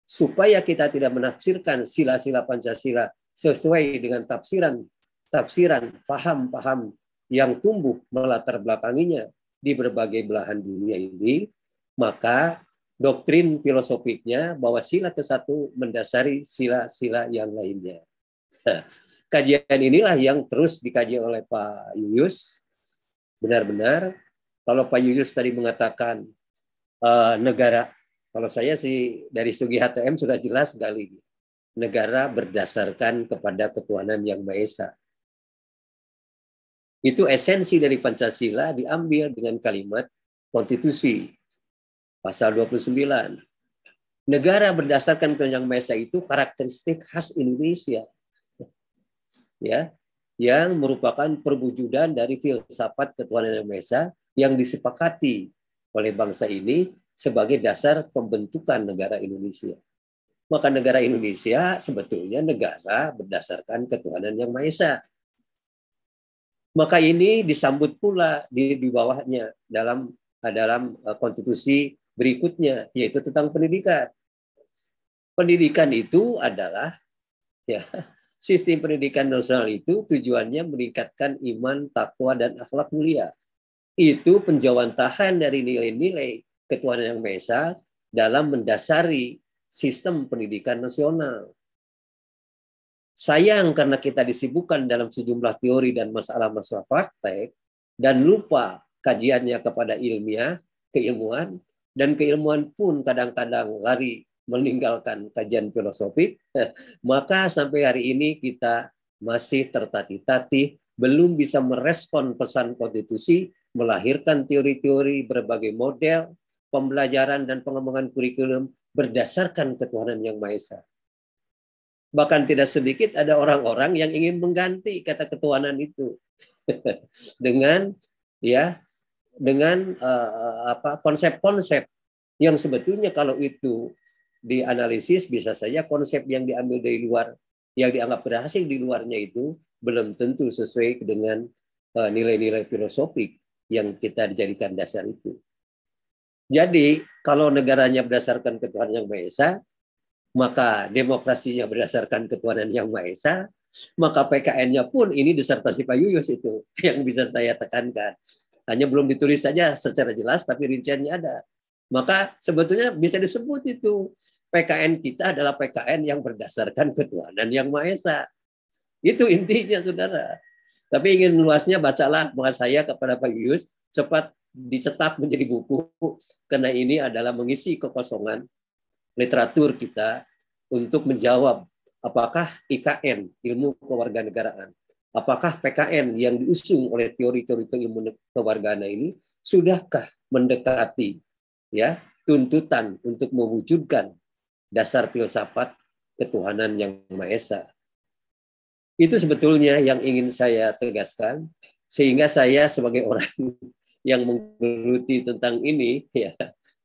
supaya kita tidak menafsirkan sila-sila Pancasila sesuai dengan tafsiran tafsiran paham-paham yang tumbuh melatar belakanginya di berbagai belahan dunia ini, maka doktrin filosofiknya bahwa sila ke satu mendasari sila-sila yang lainnya. Nah, kajian inilah yang terus dikaji oleh Pak Yuyus. Benar-benar, kalau Pak Yuyus tadi mengatakan uh, negara, kalau saya sih dari segi HTM sudah jelas sekali. Negara berdasarkan kepada ketuhanan yang Maha Esa. Itu esensi dari Pancasila diambil dengan kalimat konstitusi Pasal 29. Negara berdasarkan Tuhan Mesa itu karakteristik khas Indonesia. Ya, yang merupakan perwujudan dari filsafat ketuhanan yang Mesa yang disepakati oleh bangsa ini sebagai dasar pembentukan negara Indonesia. Maka negara Indonesia sebetulnya negara berdasarkan ketuhanan yang Maha Esa. Maka ini disambut pula di, di bawahnya dalam dalam eh, konstitusi berikutnya yaitu tentang pendidikan. Pendidikan itu adalah ya sistem pendidikan nasional itu tujuannya meningkatkan iman, takwa dan akhlak mulia. Itu tahan dari nilai-nilai ketuhanan yang Mesa dalam mendasari sistem pendidikan nasional. Sayang karena kita disibukkan dalam sejumlah teori dan masalah-masalah praktek dan lupa kajiannya kepada ilmiah, keilmuan, dan keilmuan pun kadang-kadang lari meninggalkan kajian filosofi, maka sampai hari ini kita masih tertatih-tatih, belum bisa merespon pesan konstitusi, melahirkan teori-teori berbagai model, pembelajaran dan pengembangan kurikulum berdasarkan ketuhanan yang Maha Esa. Bahkan tidak sedikit ada orang-orang yang ingin mengganti kata ketuhanan itu dengan ya dengan uh, apa konsep-konsep yang sebetulnya kalau itu dianalisis bisa saja konsep yang diambil dari luar yang dianggap berhasil di luarnya itu belum tentu sesuai dengan nilai eh, nilai-nilai filosofik yang kita dijadikan dasar itu. Jadi kalau negaranya berdasarkan ketuhanan yang Maha Esa, maka demokrasinya berdasarkan ketuhanan yang Maha Esa, maka PKN-nya pun ini disertasi Pak Yuyus itu yang bisa saya tekankan hanya belum ditulis saja secara jelas tapi rinciannya ada. Maka sebetulnya bisa disebut itu PKN kita adalah PKN yang berdasarkan ketuhanan yang Maha Esa. Itu intinya Saudara. Tapi ingin luasnya bacalah bahwa saya kepada Pak Yus cepat dicetak menjadi buku karena ini adalah mengisi kekosongan literatur kita untuk menjawab apakah IKN ilmu kewarganegaraan apakah PKN yang diusung oleh teori-teori keilmuan kewargana ini sudahkah mendekati ya tuntutan untuk mewujudkan dasar filsafat ketuhanan yang Maha Esa. Itu sebetulnya yang ingin saya tegaskan sehingga saya sebagai orang yang menggeluti tentang ini ya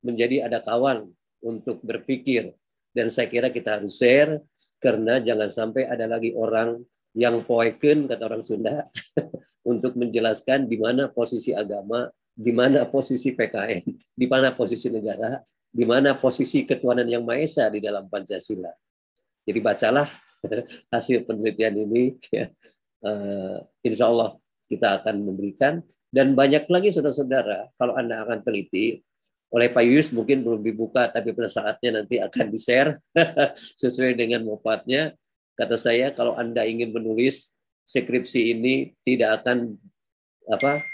menjadi ada kawan untuk berpikir dan saya kira kita harus share karena jangan sampai ada lagi orang yang poeken kata orang Sunda untuk menjelaskan di mana posisi agama, di mana posisi PKN, di mana posisi negara, di mana posisi ketuhanan yang maha esa di dalam Pancasila. Jadi bacalah hasil penelitian ini, ya. eh, insya Allah kita akan memberikan dan banyak lagi saudara-saudara kalau anda akan teliti oleh Pak Yus mungkin belum dibuka tapi pada saatnya nanti akan di-share sesuai dengan mopatnya Kata saya kalau Anda ingin menulis skripsi ini tidak akan apa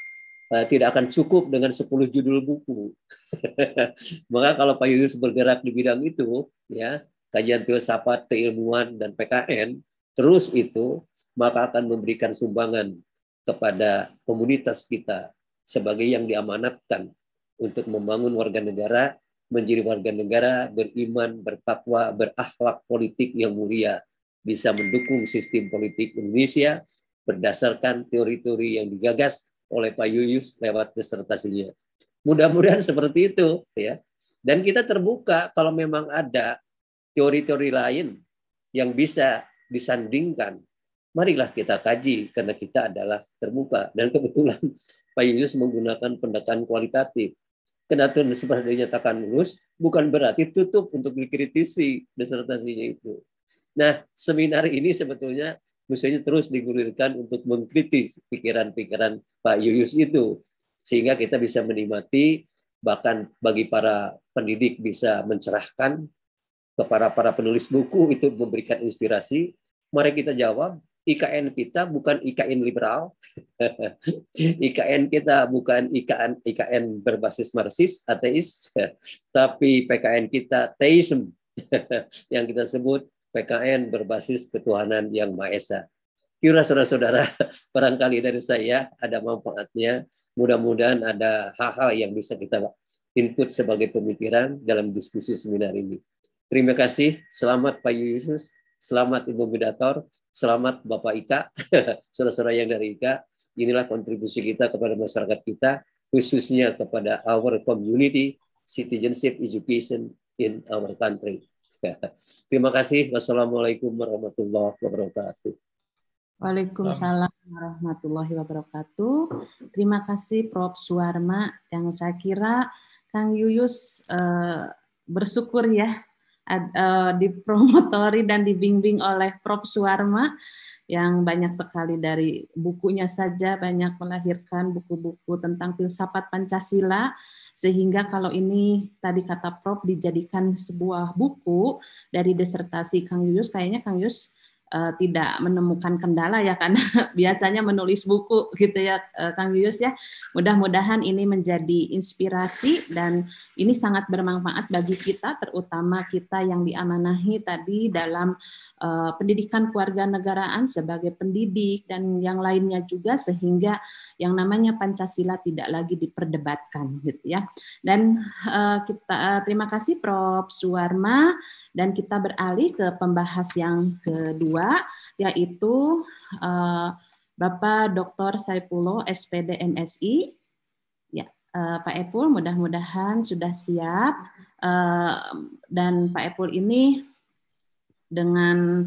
eh, tidak akan cukup dengan 10 judul buku. Maka kalau Pak Yuyus bergerak di bidang itu ya, kajian filsafat, keilmuan dan PKN terus itu maka akan memberikan sumbangan kepada komunitas kita sebagai yang diamanatkan untuk membangun warga negara menjadi warga negara beriman, bertakwa, berakhlak politik yang mulia bisa mendukung sistem politik Indonesia berdasarkan teori-teori yang digagas oleh Pak Yuyus lewat disertasinya. Mudah-mudahan seperti itu ya. Dan kita terbuka kalau memang ada teori-teori lain yang bisa disandingkan. Marilah kita kaji karena kita adalah terbuka dan kebetulan Pak Yuyus menggunakan pendekatan kualitatif. kenatun sebenarnya dinyatakan lulus bukan berarti tutup untuk dikritisi disertasinya itu. Nah, seminar ini sebetulnya mestinya terus digulirkan untuk mengkritik pikiran-pikiran Pak Yuyus itu sehingga kita bisa menikmati bahkan bagi para pendidik bisa mencerahkan kepada para penulis buku itu memberikan inspirasi. Mari kita jawab, IKN kita bukan IKN liberal, IKN kita bukan IKN IKN berbasis marxis ateis, tapi PKN kita teisme yang kita sebut PKN berbasis ketuhanan yang Maha Esa. Kira saudara-saudara, barangkali dari saya ada manfaatnya. Mudah-mudahan ada hal-hal yang bisa kita input sebagai pemikiran dalam diskusi seminar ini. Terima kasih. Selamat Pak Yusus. selamat Ibu Bidator, selamat Bapak Ika, saudara-saudara yang dari Ika. Inilah kontribusi kita kepada masyarakat kita, khususnya kepada our community, citizenship education in our country. Terima kasih. Wassalamualaikum warahmatullahi wabarakatuh. Waalaikumsalam warahmatullahi wabarakatuh. Terima kasih Prof. Suwarma yang saya kira Kang Yuyus eh, bersyukur ya eh, dipromotori dan dibimbing oleh Prof. Suwarma yang banyak sekali dari bukunya saja banyak melahirkan buku-buku tentang filsafat Pancasila sehingga kalau ini tadi kata Prof dijadikan sebuah buku dari disertasi Kang Yuyus kayaknya Kang Yuyus uh, tidak menemukan kendala ya karena biasanya menulis buku gitu ya uh, Kang Yus ya. Mudah-mudahan ini menjadi inspirasi dan ini sangat bermanfaat bagi kita terutama kita yang diamanahi tadi dalam uh, pendidikan keluarga negaraan sebagai pendidik dan yang lainnya juga sehingga yang namanya Pancasila tidak lagi diperdebatkan gitu ya. Dan uh, kita uh, terima kasih Prof Suwarma dan kita beralih ke pembahas yang kedua kedua yaitu eh, Bapak Dr. Saipulo SPD MSI. Ya, eh, Pak Epul mudah-mudahan sudah siap eh, dan Pak Epul ini dengan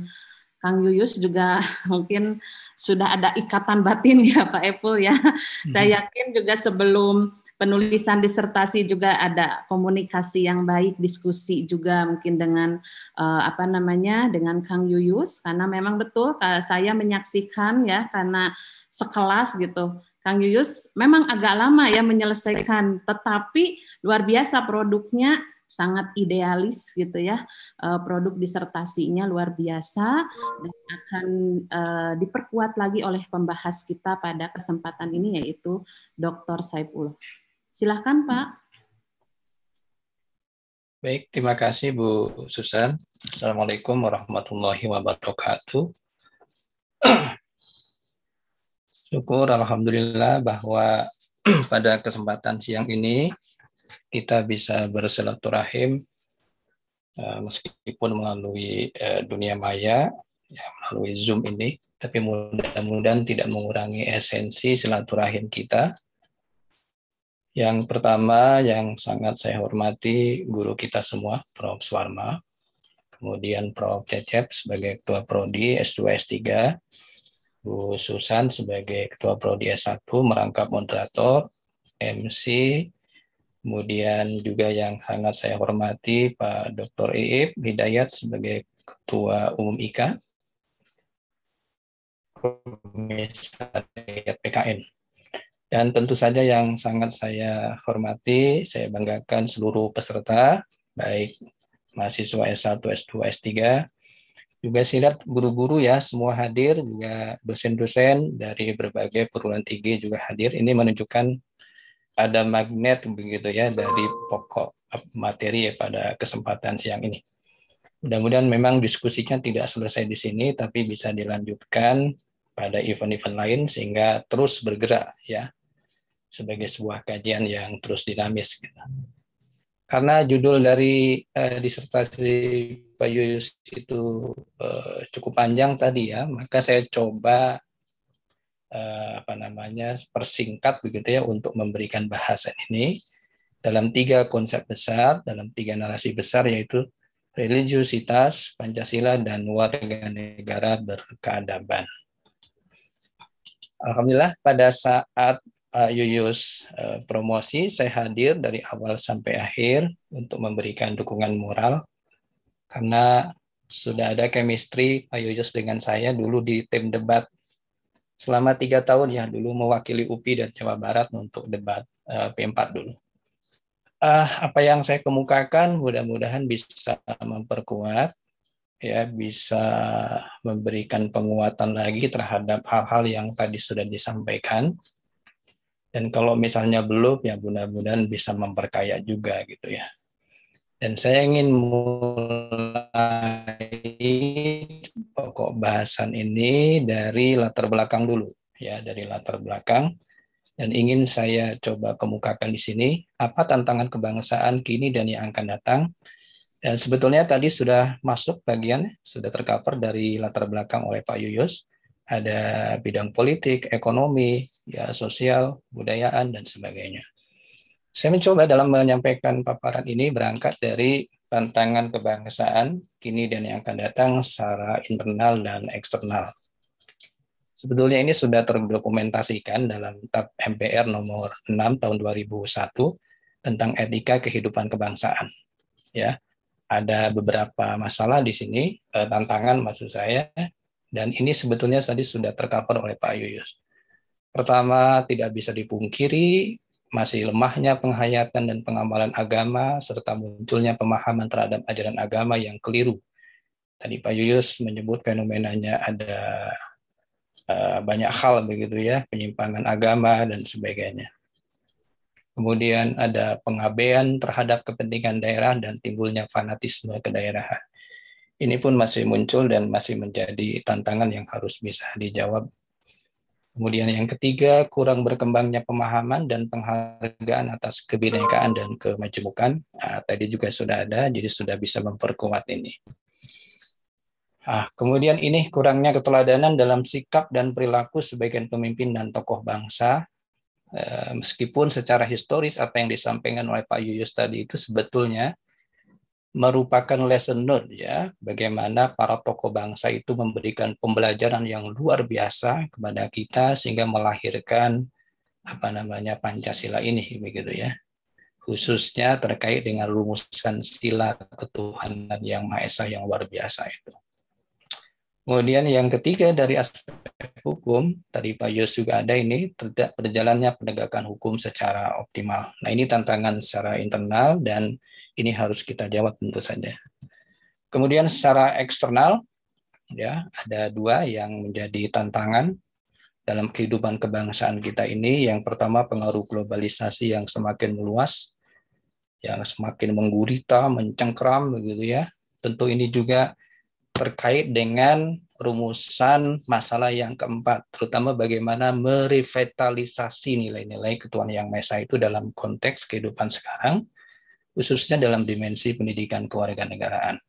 Kang Yuyus juga mungkin sudah ada ikatan batin ya Pak Epul ya. Hmm. Saya yakin juga sebelum penulisan disertasi juga ada komunikasi yang baik, diskusi juga mungkin dengan uh, apa namanya dengan Kang Yuyus karena memang betul saya menyaksikan ya karena sekelas gitu Kang Yuyus memang agak lama ya menyelesaikan, tetapi luar biasa produknya sangat idealis gitu ya. Eh, produk disertasinya luar biasa dan akan eh, diperkuat lagi oleh pembahas kita pada kesempatan ini yaitu Dr. Saipul. Silahkan Pak. Baik, terima kasih Bu Susan. Assalamualaikum warahmatullahi wabarakatuh. Syukur Alhamdulillah bahwa pada kesempatan siang ini kita bisa bersilaturahim eh, meskipun melalui eh, dunia maya ya, melalui Zoom ini, tapi mudah-mudahan tidak mengurangi esensi silaturahim kita yang pertama yang sangat saya hormati guru kita semua, Prof. Swarma, kemudian Prof. Cecep sebagai Ketua Prodi S2 S3, Bu Susan sebagai Ketua Prodi S1 merangkap moderator, MC, kemudian juga yang sangat saya hormati Pak Dr. Iib Hidayat sebagai Ketua Umum IKA, Komisariat PKN dan tentu saja yang sangat saya hormati, saya banggakan seluruh peserta, baik mahasiswa S1, S2, S3, juga silat guru-guru ya semua hadir juga dosen-dosen dari berbagai perguruan tinggi juga hadir ini menunjukkan ada magnet begitu ya dari pokok materi ya pada kesempatan siang ini. Mudah-mudahan memang diskusinya tidak selesai di sini tapi bisa dilanjutkan pada event-event lain sehingga terus bergerak ya sebagai sebuah kajian yang terus dinamis. Gitu. Karena judul dari uh, disertasi Pak Yuyus itu uh, cukup panjang tadi ya, maka saya coba uh, apa namanya persingkat begitu ya untuk memberikan bahasan ini dalam tiga konsep besar, dalam tiga narasi besar yaitu religiusitas, Pancasila, dan warga negara berkeadaban. Alhamdulillah pada saat Pak uh, Yuyus uh, promosi, saya hadir dari awal sampai akhir untuk memberikan dukungan moral karena sudah ada chemistry Pak Yuyus dengan saya dulu di tim debat selama tiga tahun ya dulu mewakili UPI dan Jawa Barat untuk debat uh, P4 dulu. Uh, apa yang saya kemukakan mudah-mudahan bisa memperkuat ya bisa memberikan penguatan lagi terhadap hal-hal yang tadi sudah disampaikan dan kalau misalnya belum, ya mudah-mudahan bisa memperkaya juga gitu ya. Dan saya ingin mulai pokok bahasan ini dari latar belakang dulu, ya dari latar belakang. Dan ingin saya coba kemukakan di sini apa tantangan kebangsaan kini dan yang akan datang. Dan sebetulnya tadi sudah masuk bagian, sudah tercover dari latar belakang oleh Pak Yuyus ada bidang politik, ekonomi, ya sosial, budayaan dan sebagainya. Saya mencoba dalam menyampaikan paparan ini berangkat dari tantangan kebangsaan kini dan yang akan datang secara internal dan eksternal. Sebetulnya ini sudah terdokumentasikan dalam TAP MPR nomor 6 tahun 2001 tentang etika kehidupan kebangsaan. Ya, ada beberapa masalah di sini, eh, tantangan maksud saya dan ini sebetulnya tadi sudah tercover oleh Pak Yuyus. Pertama, tidak bisa dipungkiri masih lemahnya penghayatan dan pengamalan agama serta munculnya pemahaman terhadap ajaran agama yang keliru. Tadi Pak Yuyus menyebut fenomenanya ada uh, banyak hal begitu ya, penyimpangan agama dan sebagainya. Kemudian ada pengabaian terhadap kepentingan daerah dan timbulnya fanatisme ke kedaerahan ini pun masih muncul dan masih menjadi tantangan yang harus bisa dijawab. Kemudian yang ketiga, kurang berkembangnya pemahaman dan penghargaan atas kebinekaan dan kemajemukan. Nah, tadi juga sudah ada, jadi sudah bisa memperkuat ini. Ah, kemudian ini kurangnya keteladanan dalam sikap dan perilaku sebagian pemimpin dan tokoh bangsa. Eh, meskipun secara historis apa yang disampaikan oleh Pak Yuyus tadi itu sebetulnya merupakan lesson note ya bagaimana para tokoh bangsa itu memberikan pembelajaran yang luar biasa kepada kita sehingga melahirkan apa namanya Pancasila ini begitu ya khususnya terkait dengan rumusan sila ketuhanan yang Maha Esa yang luar biasa itu. Kemudian yang ketiga dari aspek hukum, tadi Pak yos juga ada ini, tidak berjalannya penegakan hukum secara optimal. Nah ini tantangan secara internal dan ini harus kita jawab tentu saja. Kemudian secara eksternal, ya ada dua yang menjadi tantangan dalam kehidupan kebangsaan kita ini. Yang pertama pengaruh globalisasi yang semakin meluas, yang semakin menggurita, mencengkram, begitu ya. Tentu ini juga terkait dengan rumusan masalah yang keempat, terutama bagaimana merevitalisasi nilai-nilai ketuhanan yang Mesa itu dalam konteks kehidupan sekarang khususnya dalam dimensi pendidikan kewarganegaraan.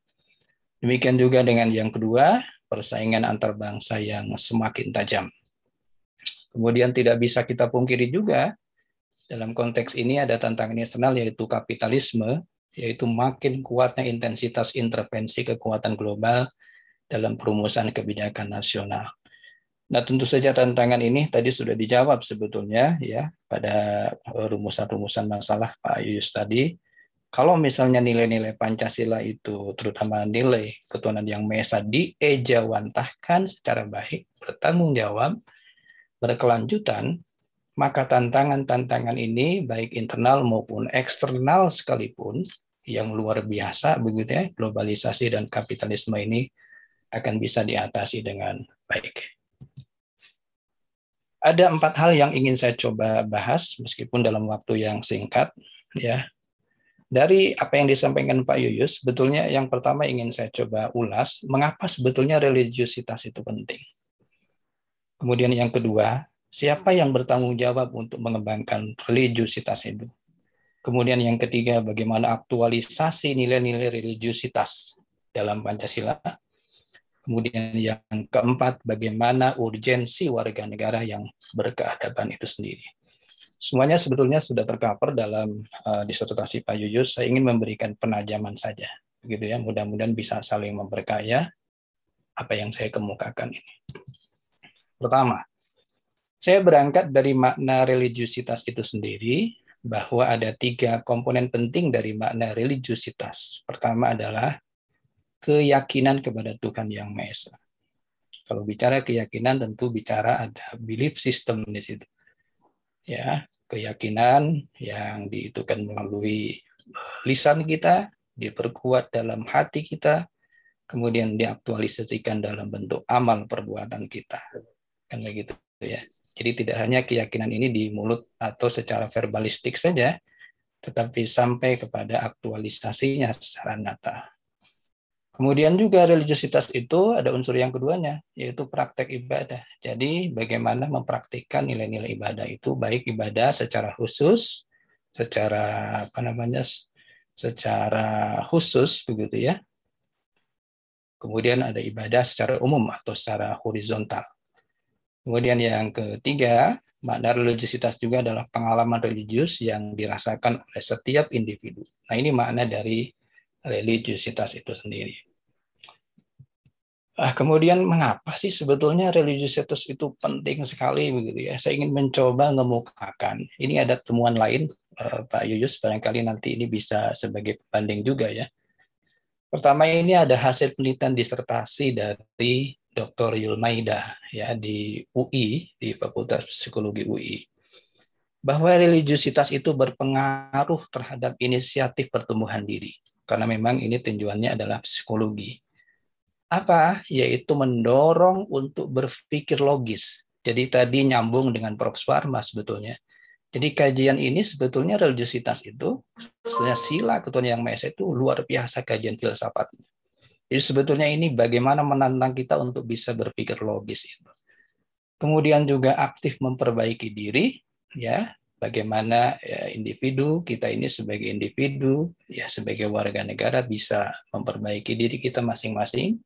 Demikian juga dengan yang kedua, persaingan antar bangsa yang semakin tajam. Kemudian tidak bisa kita pungkiri juga dalam konteks ini ada tantangan eksternal yaitu kapitalisme, yaitu makin kuatnya intensitas intervensi kekuatan global dalam perumusan kebijakan nasional. Nah, tentu saja tantangan ini tadi sudah dijawab sebetulnya ya pada rumusan-rumusan masalah Pak Yus tadi kalau misalnya nilai-nilai Pancasila itu, terutama nilai ketuhanan yang Mesa diejawantahkan secara baik, bertanggung jawab, berkelanjutan, maka tantangan-tantangan ini baik internal maupun eksternal sekalipun yang luar biasa begitu ya, globalisasi dan kapitalisme ini akan bisa diatasi dengan baik. Ada empat hal yang ingin saya coba bahas meskipun dalam waktu yang singkat ya dari apa yang disampaikan Pak Yuyus, sebetulnya yang pertama ingin saya coba ulas, mengapa sebetulnya religiositas itu penting. Kemudian yang kedua, siapa yang bertanggung jawab untuk mengembangkan religiositas itu? Kemudian yang ketiga, bagaimana aktualisasi nilai-nilai religiositas dalam Pancasila? Kemudian yang keempat, bagaimana urgensi warga negara yang berkeadaban itu sendiri. Semuanya sebetulnya sudah tercover dalam uh, disertasi Pak Yuyus. Saya ingin memberikan penajaman saja, gitu ya. Mudah-mudahan bisa saling memperkaya apa yang saya kemukakan ini. Pertama, saya berangkat dari makna religiusitas itu sendiri bahwa ada tiga komponen penting dari makna religiusitas. Pertama adalah keyakinan kepada Tuhan Yang Maha Esa. Kalau bicara keyakinan tentu bicara ada belief system di situ ya keyakinan yang diitukan melalui eh, lisan kita diperkuat dalam hati kita kemudian diaktualisasikan dalam bentuk amal perbuatan kita kan begitu ya jadi tidak hanya keyakinan ini di mulut atau secara verbalistik saja tetapi sampai kepada aktualisasinya secara nyata Kemudian juga religiositas itu ada unsur yang keduanya, yaitu praktek ibadah. Jadi bagaimana mempraktikkan nilai-nilai ibadah itu, baik ibadah secara khusus, secara apa namanya, secara khusus begitu ya. Kemudian ada ibadah secara umum atau secara horizontal. Kemudian yang ketiga, makna religiositas juga adalah pengalaman religius yang dirasakan oleh setiap individu. Nah ini makna dari Religiositas itu sendiri. Ah, kemudian mengapa sih sebetulnya religiositas itu penting sekali begitu ya? Saya ingin mencoba mengemukakan. Ini ada temuan lain eh, Pak Yuyus barangkali nanti ini bisa sebagai pembanding juga ya. Pertama ini ada hasil penelitian disertasi dari Dr. Yulmaida ya di UI di Fakultas Psikologi UI bahwa religiositas itu berpengaruh terhadap inisiatif pertumbuhan diri karena memang ini tujuannya adalah psikologi. Apa? Yaitu mendorong untuk berpikir logis. Jadi tadi nyambung dengan Prof. Swarma sebetulnya. Jadi kajian ini sebetulnya religiositas itu, sebetulnya sila ketuhanan yang maha itu luar biasa kajian filsafatnya. Jadi sebetulnya ini bagaimana menantang kita untuk bisa berpikir logis itu. Kemudian juga aktif memperbaiki diri, ya bagaimana ya, individu kita ini sebagai individu ya sebagai warga negara bisa memperbaiki diri kita masing-masing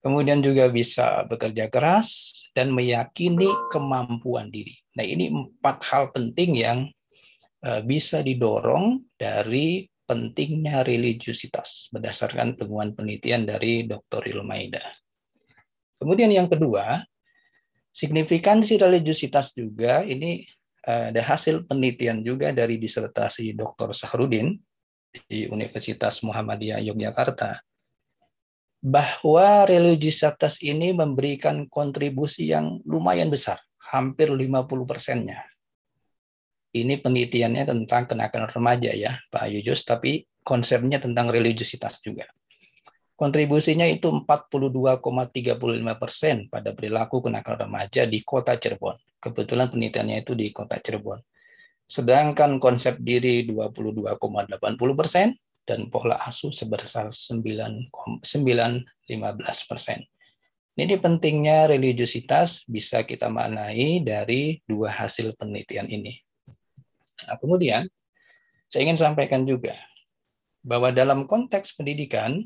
kemudian juga bisa bekerja keras dan meyakini kemampuan diri nah ini empat hal penting yang eh, bisa didorong dari pentingnya religiusitas berdasarkan temuan penelitian dari Dr. Ilmaida. Kemudian yang kedua, signifikansi religiusitas juga ini Eh, ada hasil penelitian juga dari disertasi Dr. Sahrudin di Universitas Muhammadiyah Yogyakarta bahwa religiositas ini memberikan kontribusi yang lumayan besar, hampir 50 persennya. Ini penelitiannya tentang kenakan remaja ya, Pak Yujus, tapi konsepnya tentang religiositas juga. Kontribusinya itu 42,35 persen pada perilaku kenakalan remaja di kota Cirebon. Kebetulan penelitiannya itu di kota Cirebon. Sedangkan konsep diri 22,80 persen dan pola asuh sebesar 9,15 persen. Ini pentingnya religiositas bisa kita maknai dari dua hasil penelitian ini. Nah, kemudian, saya ingin sampaikan juga bahwa dalam konteks pendidikan,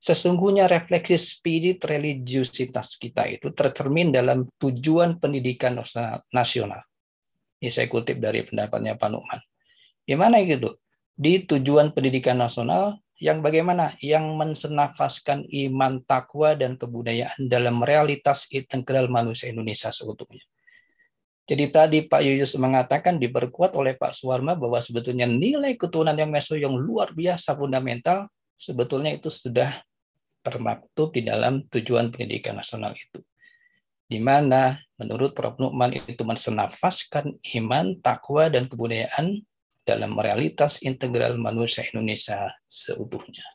Sesungguhnya refleksi spirit religiusitas kita itu tercermin dalam tujuan pendidikan nasional. Ini saya kutip dari pendapatnya Pak Nukman. Di mana gitu? Di tujuan pendidikan nasional yang bagaimana? Yang mensenafaskan iman, takwa, dan kebudayaan dalam realitas integral manusia Indonesia seutuhnya. Jadi tadi Pak Yuyus mengatakan diperkuat oleh Pak Suwarma bahwa sebetulnya nilai keturunan yang meso yang luar biasa fundamental sebetulnya itu sudah termaktub di dalam tujuan pendidikan nasional itu. Di mana menurut Prof. Nukman itu mensenafaskan iman, takwa, dan kebudayaan dalam realitas integral manusia Indonesia seutuhnya.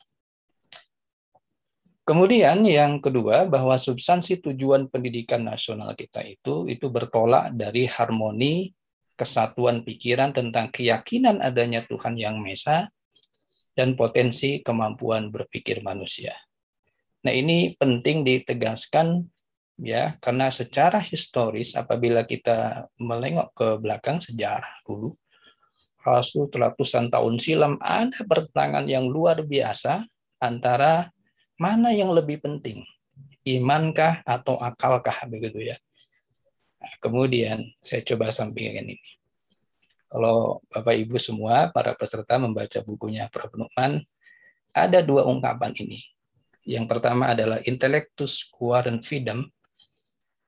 Kemudian yang kedua bahwa substansi tujuan pendidikan nasional kita itu itu bertolak dari harmoni kesatuan pikiran tentang keyakinan adanya Tuhan yang Esa dan potensi kemampuan berpikir manusia. Nah, ini penting ditegaskan ya karena secara historis apabila kita melengok ke belakang sejarah dulu Rasul ratusan tahun silam ada pertentangan yang luar biasa antara mana yang lebih penting imankah atau akalkah begitu ya nah, kemudian saya coba sampingkan ini kalau Bapak Ibu semua para peserta membaca bukunya Prof Nukman ada dua ungkapan ini yang pertama adalah intellectus quorum fidem.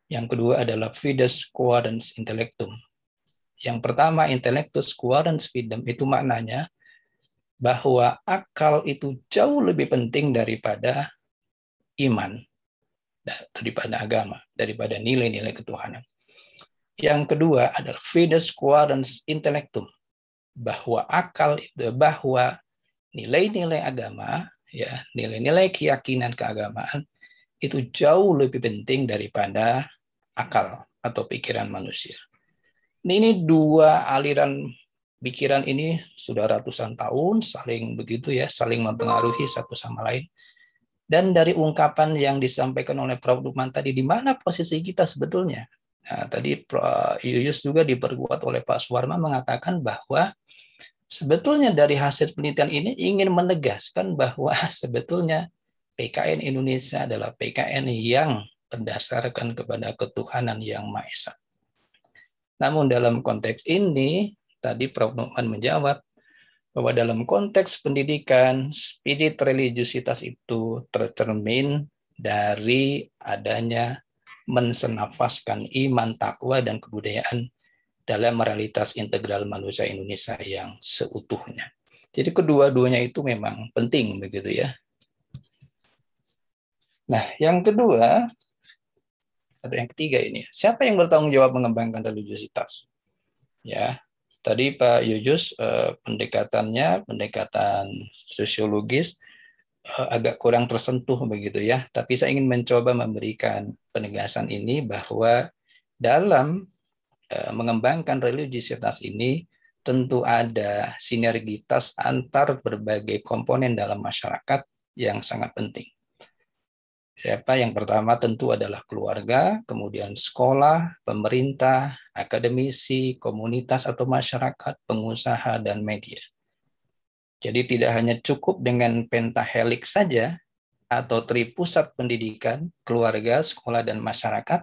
Yang kedua adalah fides quorum intellectum. Yang pertama intellectus quorum fidem itu maknanya bahwa akal itu jauh lebih penting daripada iman, daripada agama, daripada nilai-nilai ketuhanan. Yang kedua adalah fides quorum intellectum bahwa akal itu bahwa nilai-nilai agama ya nilai-nilai keyakinan keagamaan itu jauh lebih penting daripada akal atau pikiran manusia. Nah, ini dua aliran pikiran ini sudah ratusan tahun saling begitu ya, saling mempengaruhi satu sama lain. Dan dari ungkapan yang disampaikan oleh Prof. Dukman tadi, di mana posisi kita sebetulnya? Nah, tadi Yuyus juga diperkuat oleh Pak Suwarma mengatakan bahwa Sebetulnya dari hasil penelitian ini ingin menegaskan bahwa sebetulnya PKN Indonesia adalah PKN yang berdasarkan kepada ketuhanan yang Maha Esa. Namun dalam konteks ini, tadi Prof. Nukman menjawab bahwa dalam konteks pendidikan, spirit religiusitas itu tercermin dari adanya mensenafaskan iman, takwa, dan kebudayaan dalam realitas integral manusia Indonesia yang seutuhnya. Jadi kedua-duanya itu memang penting begitu ya. Nah, yang kedua atau yang ketiga ini, siapa yang bertanggung jawab mengembangkan religiositas? Ya, tadi Pak Yujus eh, pendekatannya pendekatan sosiologis eh, agak kurang tersentuh begitu ya. Tapi saya ingin mencoba memberikan penegasan ini bahwa dalam Eh, mengembangkan religiositas ini tentu ada sinergitas antar berbagai komponen dalam masyarakat yang sangat penting. Siapa yang pertama tentu adalah keluarga, kemudian sekolah, pemerintah, akademisi, komunitas atau masyarakat, pengusaha, dan media. Jadi tidak hanya cukup dengan pentahelix saja atau tripusat pendidikan, keluarga, sekolah, dan masyarakat,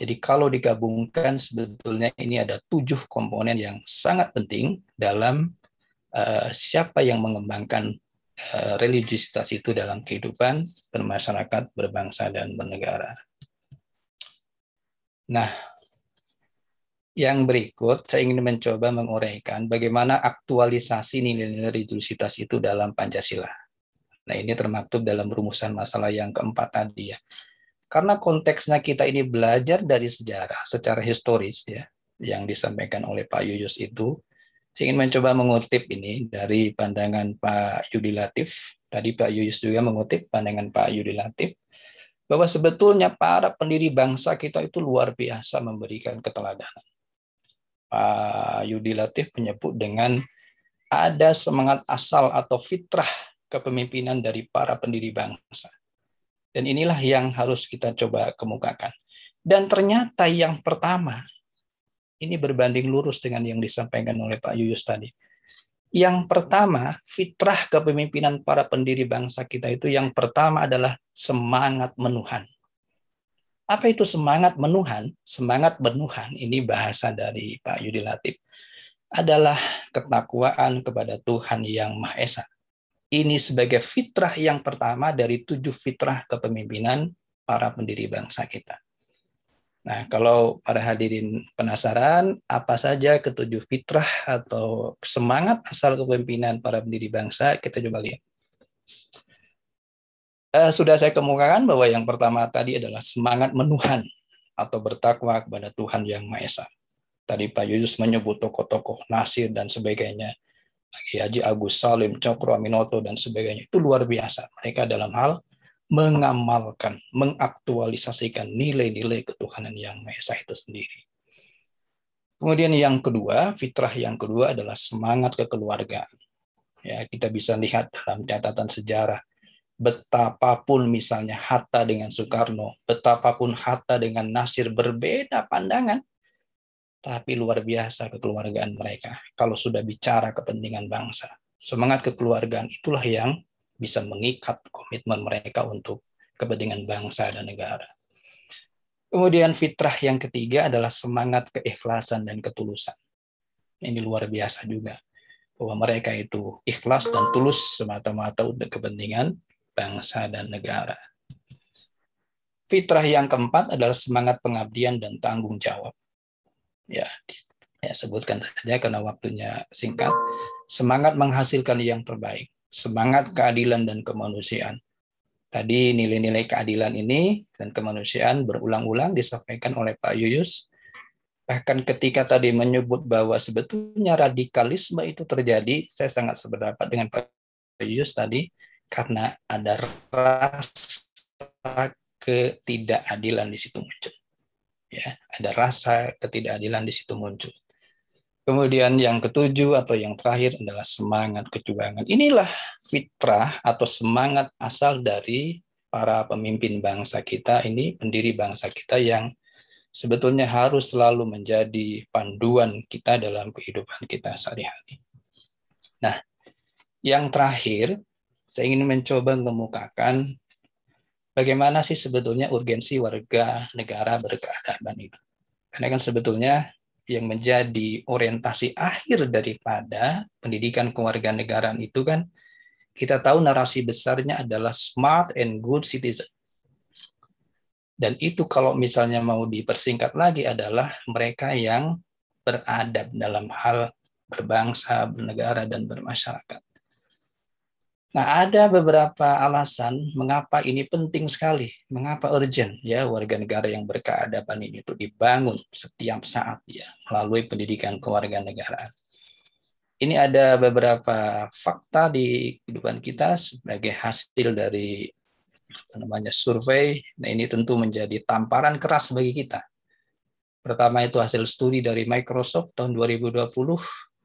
jadi kalau digabungkan sebetulnya ini ada tujuh komponen yang sangat penting dalam uh, siapa yang mengembangkan uh, eh, religiusitas itu dalam kehidupan bermasyarakat, berbangsa, dan bernegara. Nah, yang berikut saya ingin mencoba menguraikan bagaimana aktualisasi nilai-nilai religiusitas itu dalam Pancasila. Nah, ini termaktub dalam rumusan masalah yang keempat tadi ya karena konteksnya kita ini belajar dari sejarah secara historis ya yang disampaikan oleh Pak Yuyus itu saya ingin mencoba mengutip ini dari pandangan Pak Yudi Latif tadi Pak Yuyus juga mengutip pandangan Pak Yudi Latif bahwa sebetulnya para pendiri bangsa kita itu luar biasa memberikan keteladanan Pak Yudi Latif menyebut dengan ada semangat asal atau fitrah kepemimpinan dari para pendiri bangsa dan inilah yang harus kita coba kemukakan. Dan ternyata yang pertama, ini berbanding lurus dengan yang disampaikan oleh Pak Yuyus tadi. Yang pertama, fitrah kepemimpinan para pendiri bangsa kita itu yang pertama adalah semangat menuhan. Apa itu semangat menuhan? Semangat menuhan, ini bahasa dari Pak Yudi Latif, adalah ketakwaan kepada Tuhan yang Maha Esa ini sebagai fitrah yang pertama dari tujuh fitrah kepemimpinan para pendiri bangsa kita. Nah, kalau para hadirin penasaran, apa saja ketujuh fitrah atau semangat asal kepemimpinan para pendiri bangsa, kita coba lihat. Eh, sudah saya kemukakan bahwa yang pertama tadi adalah semangat menuhan atau bertakwa kepada Tuhan Yang Maha Esa. Tadi Pak Yusuf menyebut tokoh-tokoh Nasir dan sebagainya lagi Haji Agus Salim, Cokro Aminoto, dan sebagainya. Itu luar biasa. Mereka dalam hal mengamalkan, mengaktualisasikan nilai-nilai ketuhanan yang Esa itu sendiri. Kemudian yang kedua, fitrah yang kedua adalah semangat kekeluargaan. Ya, kita bisa lihat dalam catatan sejarah betapapun misalnya Hatta dengan Soekarno, betapapun Hatta dengan Nasir berbeda pandangan, tapi luar biasa kekeluargaan mereka kalau sudah bicara kepentingan bangsa. Semangat kekeluargaan itulah yang bisa mengikat komitmen mereka untuk kepentingan bangsa dan negara. Kemudian fitrah yang ketiga adalah semangat keikhlasan dan ketulusan. Ini luar biasa juga bahwa mereka itu ikhlas dan tulus semata-mata untuk kepentingan bangsa dan negara. Fitrah yang keempat adalah semangat pengabdian dan tanggung jawab ya ya sebutkan saja karena waktunya singkat semangat menghasilkan yang terbaik semangat keadilan dan kemanusiaan tadi nilai-nilai keadilan ini dan kemanusiaan berulang-ulang disampaikan oleh Pak Yuyus bahkan ketika tadi menyebut bahwa sebetulnya radikalisme itu terjadi saya sangat sependapat dengan Pak Yuyus tadi karena ada rasa ketidakadilan di situ muncul ya ada rasa ketidakadilan di situ muncul kemudian yang ketujuh atau yang terakhir adalah semangat kejuangan inilah fitrah atau semangat asal dari para pemimpin bangsa kita ini pendiri bangsa kita yang sebetulnya harus selalu menjadi panduan kita dalam kehidupan kita sehari-hari. Nah, yang terakhir, saya ingin mencoba mengemukakan bagaimana sih sebetulnya urgensi warga negara berkeadaban itu? Karena kan sebetulnya yang menjadi orientasi akhir daripada pendidikan kewarganegaraan itu kan kita tahu narasi besarnya adalah smart and good citizen. Dan itu kalau misalnya mau dipersingkat lagi adalah mereka yang beradab dalam hal berbangsa, bernegara, dan bermasyarakat. Nah, ada beberapa alasan mengapa ini penting sekali, mengapa urgent ya warga negara yang berkeadaban ini itu dibangun setiap saat ya melalui pendidikan kewarganegaraan. Ini ada beberapa fakta di kehidupan kita sebagai hasil dari apa namanya survei. Nah, ini tentu menjadi tamparan keras bagi kita. Pertama itu hasil studi dari Microsoft tahun 2020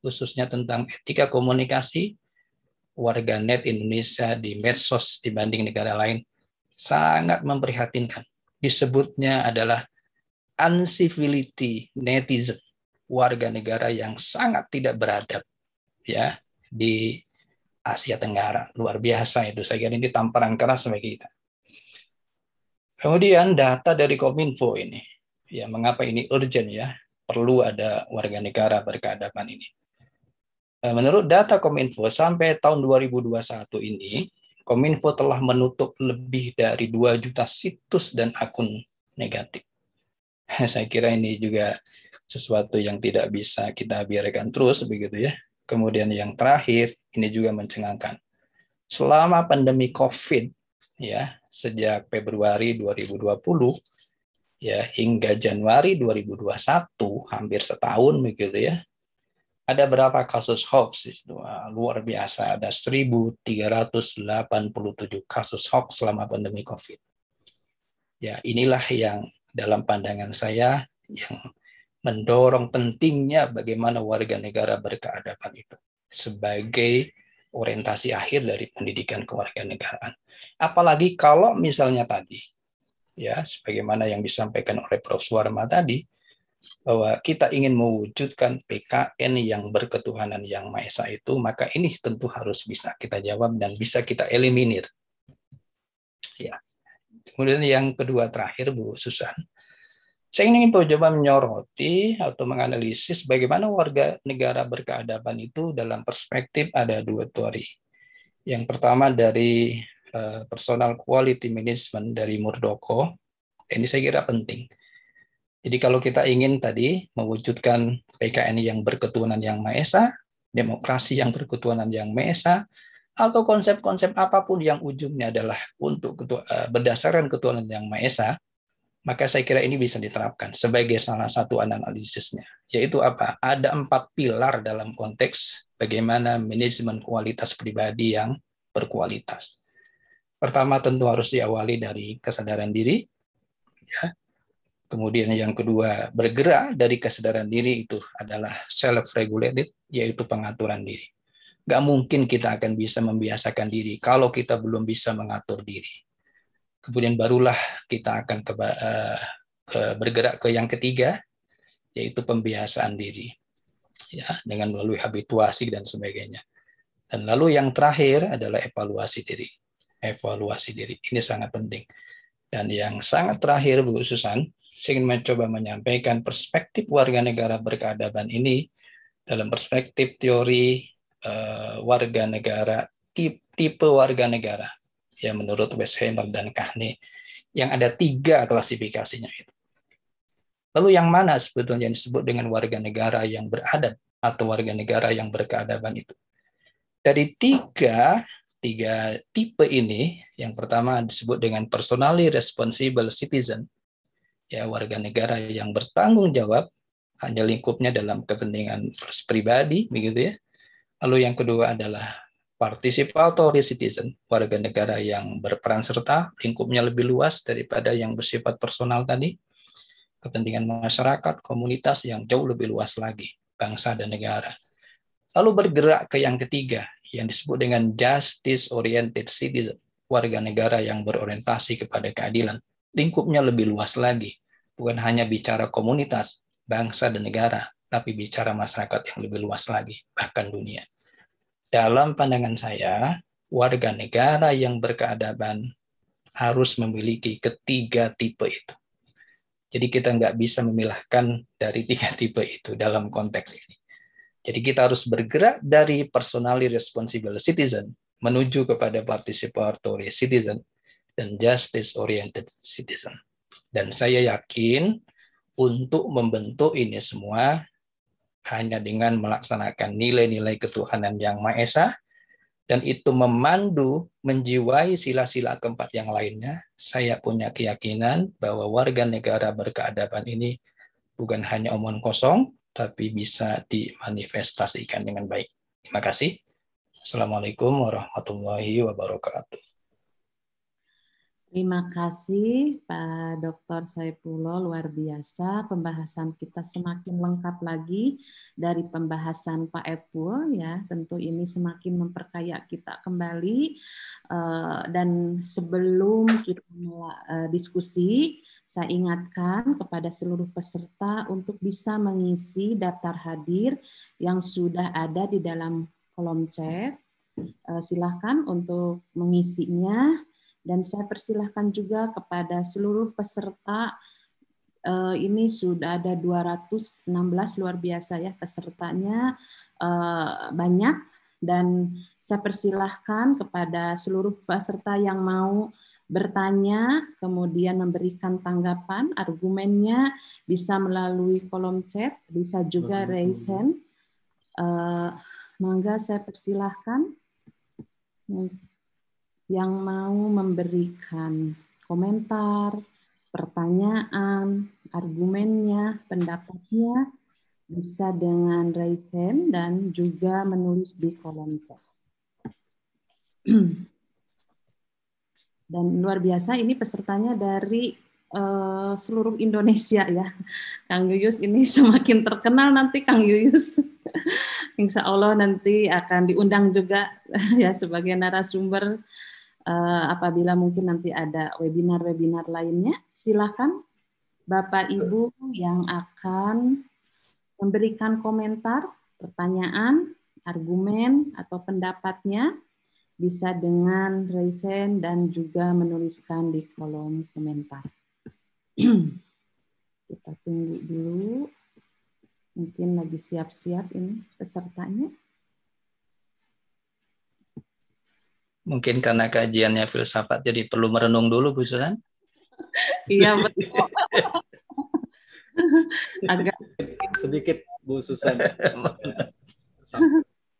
khususnya tentang etika komunikasi Warga net Indonesia di medsos dibanding negara lain sangat memprihatinkan. Disebutnya adalah uncivility netizen, warga negara yang sangat tidak beradab ya di Asia Tenggara. Luar biasa itu. Saya kira ini tamparan keras bagi kita. Kemudian data dari Kominfo ini, ya mengapa ini urgent ya, perlu ada warga negara berkeadaban ini. Eh, menurut data Kominfo, sampai tahun 2021 ini, Kominfo telah menutup lebih dari 2 juta situs dan akun negatif. Saya kira ini juga sesuatu yang tidak bisa kita biarkan terus begitu ya. Kemudian yang terakhir, ini juga mencengangkan. Selama pandemi COVID ya, sejak Februari 2020 ya hingga Januari 2021, hampir setahun begitu ya, ada berapa kasus hoax di Luar biasa, ada 1.387 kasus hoax selama pandemi COVID. Ya, inilah yang dalam pandangan saya yang mendorong pentingnya bagaimana warga negara berkeadaban itu sebagai orientasi akhir dari pendidikan kewarganegaraan. Apalagi kalau misalnya tadi, ya, sebagaimana yang disampaikan oleh Prof. Suarma tadi, bahwa kita ingin mewujudkan PKN yang berketuhanan yang Maha Esa itu, maka ini tentu harus bisa kita jawab dan bisa kita eliminir. Ya. Kemudian yang kedua terakhir Bu Susan, saya ingin mencoba menyoroti atau menganalisis bagaimana warga negara berkeadaban itu dalam perspektif ada dua teori. Yang pertama dari eh, personal quality management dari Murdoko, ini saya kira penting jadi kalau kita ingin tadi mewujudkan PKN yang berketuhanan yang Maha Esa, demokrasi yang berketuhanan yang Maha Esa, atau konsep-konsep apapun yang ujungnya adalah untuk ketua, eh, berdasarkan ketuhanan yang Maha Esa, maka saya kira ini bisa diterapkan sebagai salah satu analisisnya. Yaitu apa? Ada empat pilar dalam konteks bagaimana manajemen kualitas pribadi yang berkualitas. Pertama tentu harus diawali dari kesadaran diri. Ya. Kemudian yang kedua, bergerak dari kesadaran diri itu adalah self-regulated, yaitu pengaturan diri. Gak mungkin kita akan bisa membiasakan diri kalau kita belum bisa mengatur diri. Kemudian barulah kita akan ke, eh, ke, bergerak ke yang ketiga, yaitu pembiasaan diri. ya Dengan melalui habituasi dan sebagainya. Dan lalu yang terakhir adalah evaluasi diri. Evaluasi diri. Ini sangat penting. Dan yang sangat terakhir, Bu Susan, saya ingin mencoba menyampaikan perspektif warga negara berkeadaban ini dalam perspektif teori uh, warga negara tipe, tipe warga negara ya menurut Westheimer dan Kahne yang ada tiga klasifikasinya itu. Lalu yang mana sebetulnya yang disebut dengan warga negara yang beradab atau warga negara yang berkeadaban itu? Dari tiga tiga tipe ini, yang pertama disebut dengan personally responsible citizen, ya warga negara yang bertanggung jawab hanya lingkupnya dalam kepentingan pribadi begitu ya. Lalu yang kedua adalah participatory citizen, warga negara yang berperan serta lingkupnya lebih luas daripada yang bersifat personal tadi. Kepentingan masyarakat, komunitas yang jauh lebih luas lagi, bangsa dan negara. Lalu bergerak ke yang ketiga yang disebut dengan justice oriented citizen, warga negara yang berorientasi kepada keadilan lingkupnya lebih luas lagi. Bukan hanya bicara komunitas, bangsa, dan negara, tapi bicara masyarakat yang lebih luas lagi, bahkan dunia. Dalam pandangan saya, warga negara yang berkeadaban harus memiliki ketiga tipe itu. Jadi kita nggak bisa memilahkan dari tiga tipe itu dalam konteks ini. Jadi kita harus bergerak dari personally responsible citizen menuju kepada participatory citizen dan justice-oriented citizen. Dan saya yakin untuk membentuk ini semua hanya dengan melaksanakan nilai-nilai ketuhanan yang Maha Esa, dan itu memandu, menjiwai sila-sila keempat yang lainnya, saya punya keyakinan bahwa warga negara berkeadaban ini bukan hanya omong kosong, tapi bisa dimanifestasikan dengan baik. Terima kasih. Assalamualaikum warahmatullahi wabarakatuh. Terima kasih Pak Dr. Saipulo, luar biasa. Pembahasan kita semakin lengkap lagi dari pembahasan Pak Epul ya. Tentu ini semakin memperkaya kita kembali. Eh, dan sebelum kita mulai eh, diskusi, saya ingatkan kepada seluruh peserta untuk bisa mengisi daftar hadir yang sudah ada di dalam kolom chat. Eh, Silahkan untuk mengisinya dan saya persilahkan juga kepada seluruh peserta eh, ini sudah ada 216 luar biasa ya pesertanya eh, banyak dan saya persilahkan kepada seluruh peserta yang mau bertanya kemudian memberikan tanggapan argumennya bisa melalui kolom chat bisa juga raise hand eh, mangga saya persilahkan mungkin yang mau memberikan komentar, pertanyaan, argumennya, pendapatnya bisa dengan raise hand dan juga menulis di kolom chat. Dan luar biasa ini pesertanya dari uh, seluruh Indonesia ya. Kang Yuyus ini semakin terkenal nanti Kang Yuyus. Insya Allah nanti akan diundang juga ya sebagai narasumber Eh, apabila mungkin nanti ada webinar-webinar lainnya, silakan Bapak Ibu yang akan memberikan komentar, pertanyaan, argumen, atau pendapatnya bisa dengan raise hand dan juga menuliskan di kolom komentar. Kita tunggu dulu. Mungkin lagi siap-siap ini pesertanya. Mungkin karena kajiannya filsafat jadi perlu merenung dulu Bu Susan. iya betul. Agak sedikit Bu Susan.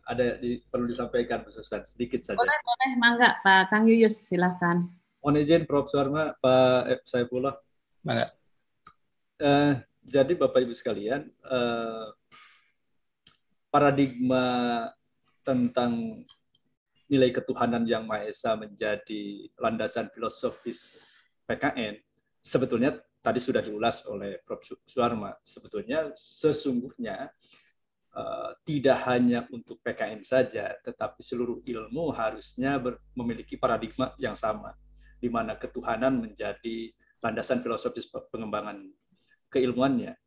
ada di, perlu disampaikan Bu Susan sedikit saja. Boleh, boleh, mangga Pak Kang Yuyus silakan. Mohon izin Prof. Suarma, Pak eh, Saifullah. Mangga. Eh, jadi Bapak Ibu sekalian, eh, paradigma tentang nilai ketuhanan yang Maha Esa menjadi landasan filosofis PKN, sebetulnya tadi sudah diulas oleh Prof. Suwarma, sebetulnya sesungguhnya uh, tidak hanya untuk PKN saja, tetapi seluruh ilmu harusnya memiliki paradigma yang sama, di mana ketuhanan menjadi landasan filosofis pengembangan keilmuannya.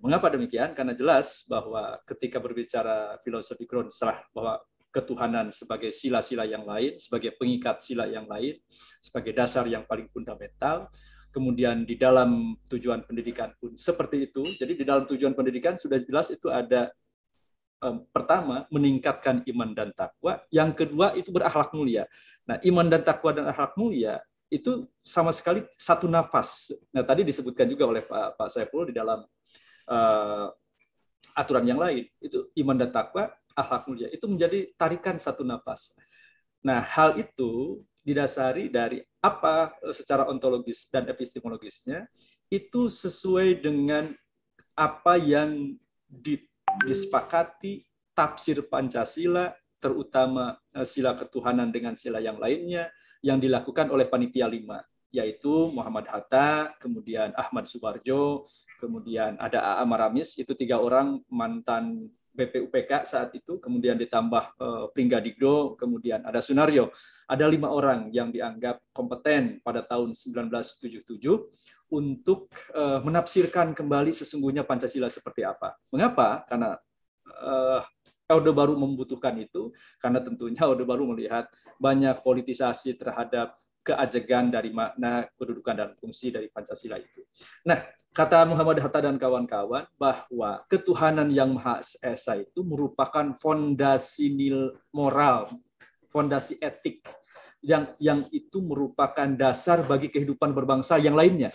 Mengapa demikian? Karena jelas bahwa ketika berbicara filosofi serah bahwa ketuhanan sebagai sila-sila yang lain, sebagai pengikat sila yang lain, sebagai dasar yang paling fundamental. Kemudian di dalam tujuan pendidikan pun seperti itu. Jadi di dalam tujuan pendidikan sudah jelas itu ada pertama meningkatkan iman dan takwa, yang kedua itu berakhlak mulia. Nah, iman dan takwa dan akhlak mulia itu sama sekali satu nafas. Nah, tadi disebutkan juga oleh Pak Pak Saiful di dalam uh, aturan yang lain, itu iman dan takwa akhlak mulia itu menjadi tarikan satu nafas. Nah, hal itu didasari dari apa eh, secara ontologis dan epistemologisnya itu sesuai dengan apa yang disepakati tafsir Pancasila terutama eh, sila ketuhanan dengan sila yang lainnya yang dilakukan oleh panitia lima yaitu Muhammad Hatta, kemudian Ahmad Subarjo, kemudian ada AA itu tiga orang mantan BPUPK saat itu, kemudian ditambah eh, Pringgadigdo, kemudian ada Sunario. Ada lima orang yang dianggap kompeten pada tahun 1977 untuk eh, menafsirkan kembali sesungguhnya Pancasila seperti apa. Mengapa? Karena eh, Orde Baru membutuhkan itu karena tentunya Orde Baru melihat banyak politisasi terhadap keajegan dari makna kedudukan dan fungsi dari Pancasila itu. Nah, kata Muhammad Hatta dan kawan-kawan bahwa ketuhanan yang Maha Esa itu merupakan fondasi nil moral, fondasi etik yang yang itu merupakan dasar bagi kehidupan berbangsa yang lainnya.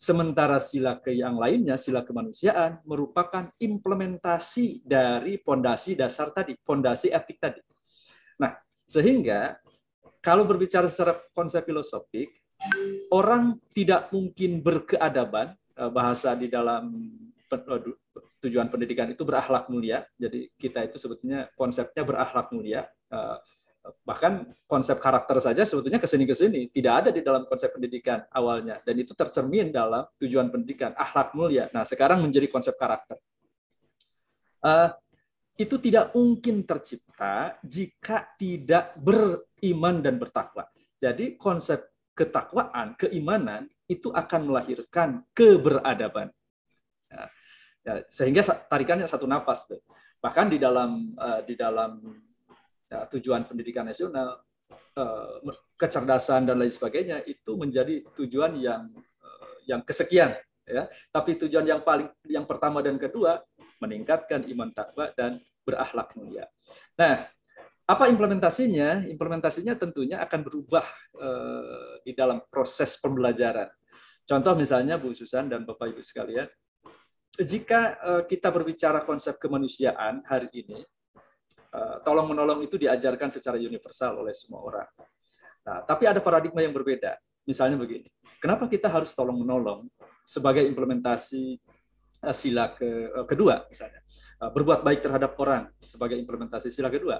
Sementara sila ke yang lainnya, sila kemanusiaan merupakan implementasi dari fondasi dasar tadi, fondasi etik tadi. Nah, sehingga kalau berbicara secara konsep filosofik, orang tidak mungkin berkeadaban eh, bahasa di dalam eh, tujuan pendidikan itu berakhlak mulia. Jadi kita itu sebetulnya konsepnya berakhlak mulia. Eh, bahkan konsep karakter saja sebetulnya kesini-kesini tidak ada di dalam konsep pendidikan awalnya. Dan itu tercermin dalam tujuan pendidikan, akhlak mulia. Nah sekarang menjadi konsep karakter itu tidak mungkin tercipta jika tidak beriman dan bertakwa. Jadi konsep ketakwaan, keimanan itu akan melahirkan keberadaban. Ya, ya sehingga tarikannya satu napas tuh. Bahkan di dalam uh, di dalam ya, tujuan pendidikan nasional uh, kecerdasan dan lain sebagainya itu menjadi tujuan yang uh, yang kesekian ya. Tapi tujuan yang paling yang pertama dan kedua meningkatkan iman takwa dan berakhlak mulia. Nah, apa implementasinya? Implementasinya tentunya akan berubah eh, di dalam proses pembelajaran. Contoh misalnya Bu Susan dan Bapak Ibu sekalian, jika eh, kita berbicara konsep kemanusiaan hari ini, eh, tolong menolong itu diajarkan secara universal oleh semua orang. Nah, tapi ada paradigma yang berbeda. Misalnya begini, kenapa kita harus tolong menolong sebagai implementasi Eh, sila ke, eh, kedua misalnya eh, berbuat baik terhadap orang sebagai implementasi sila kedua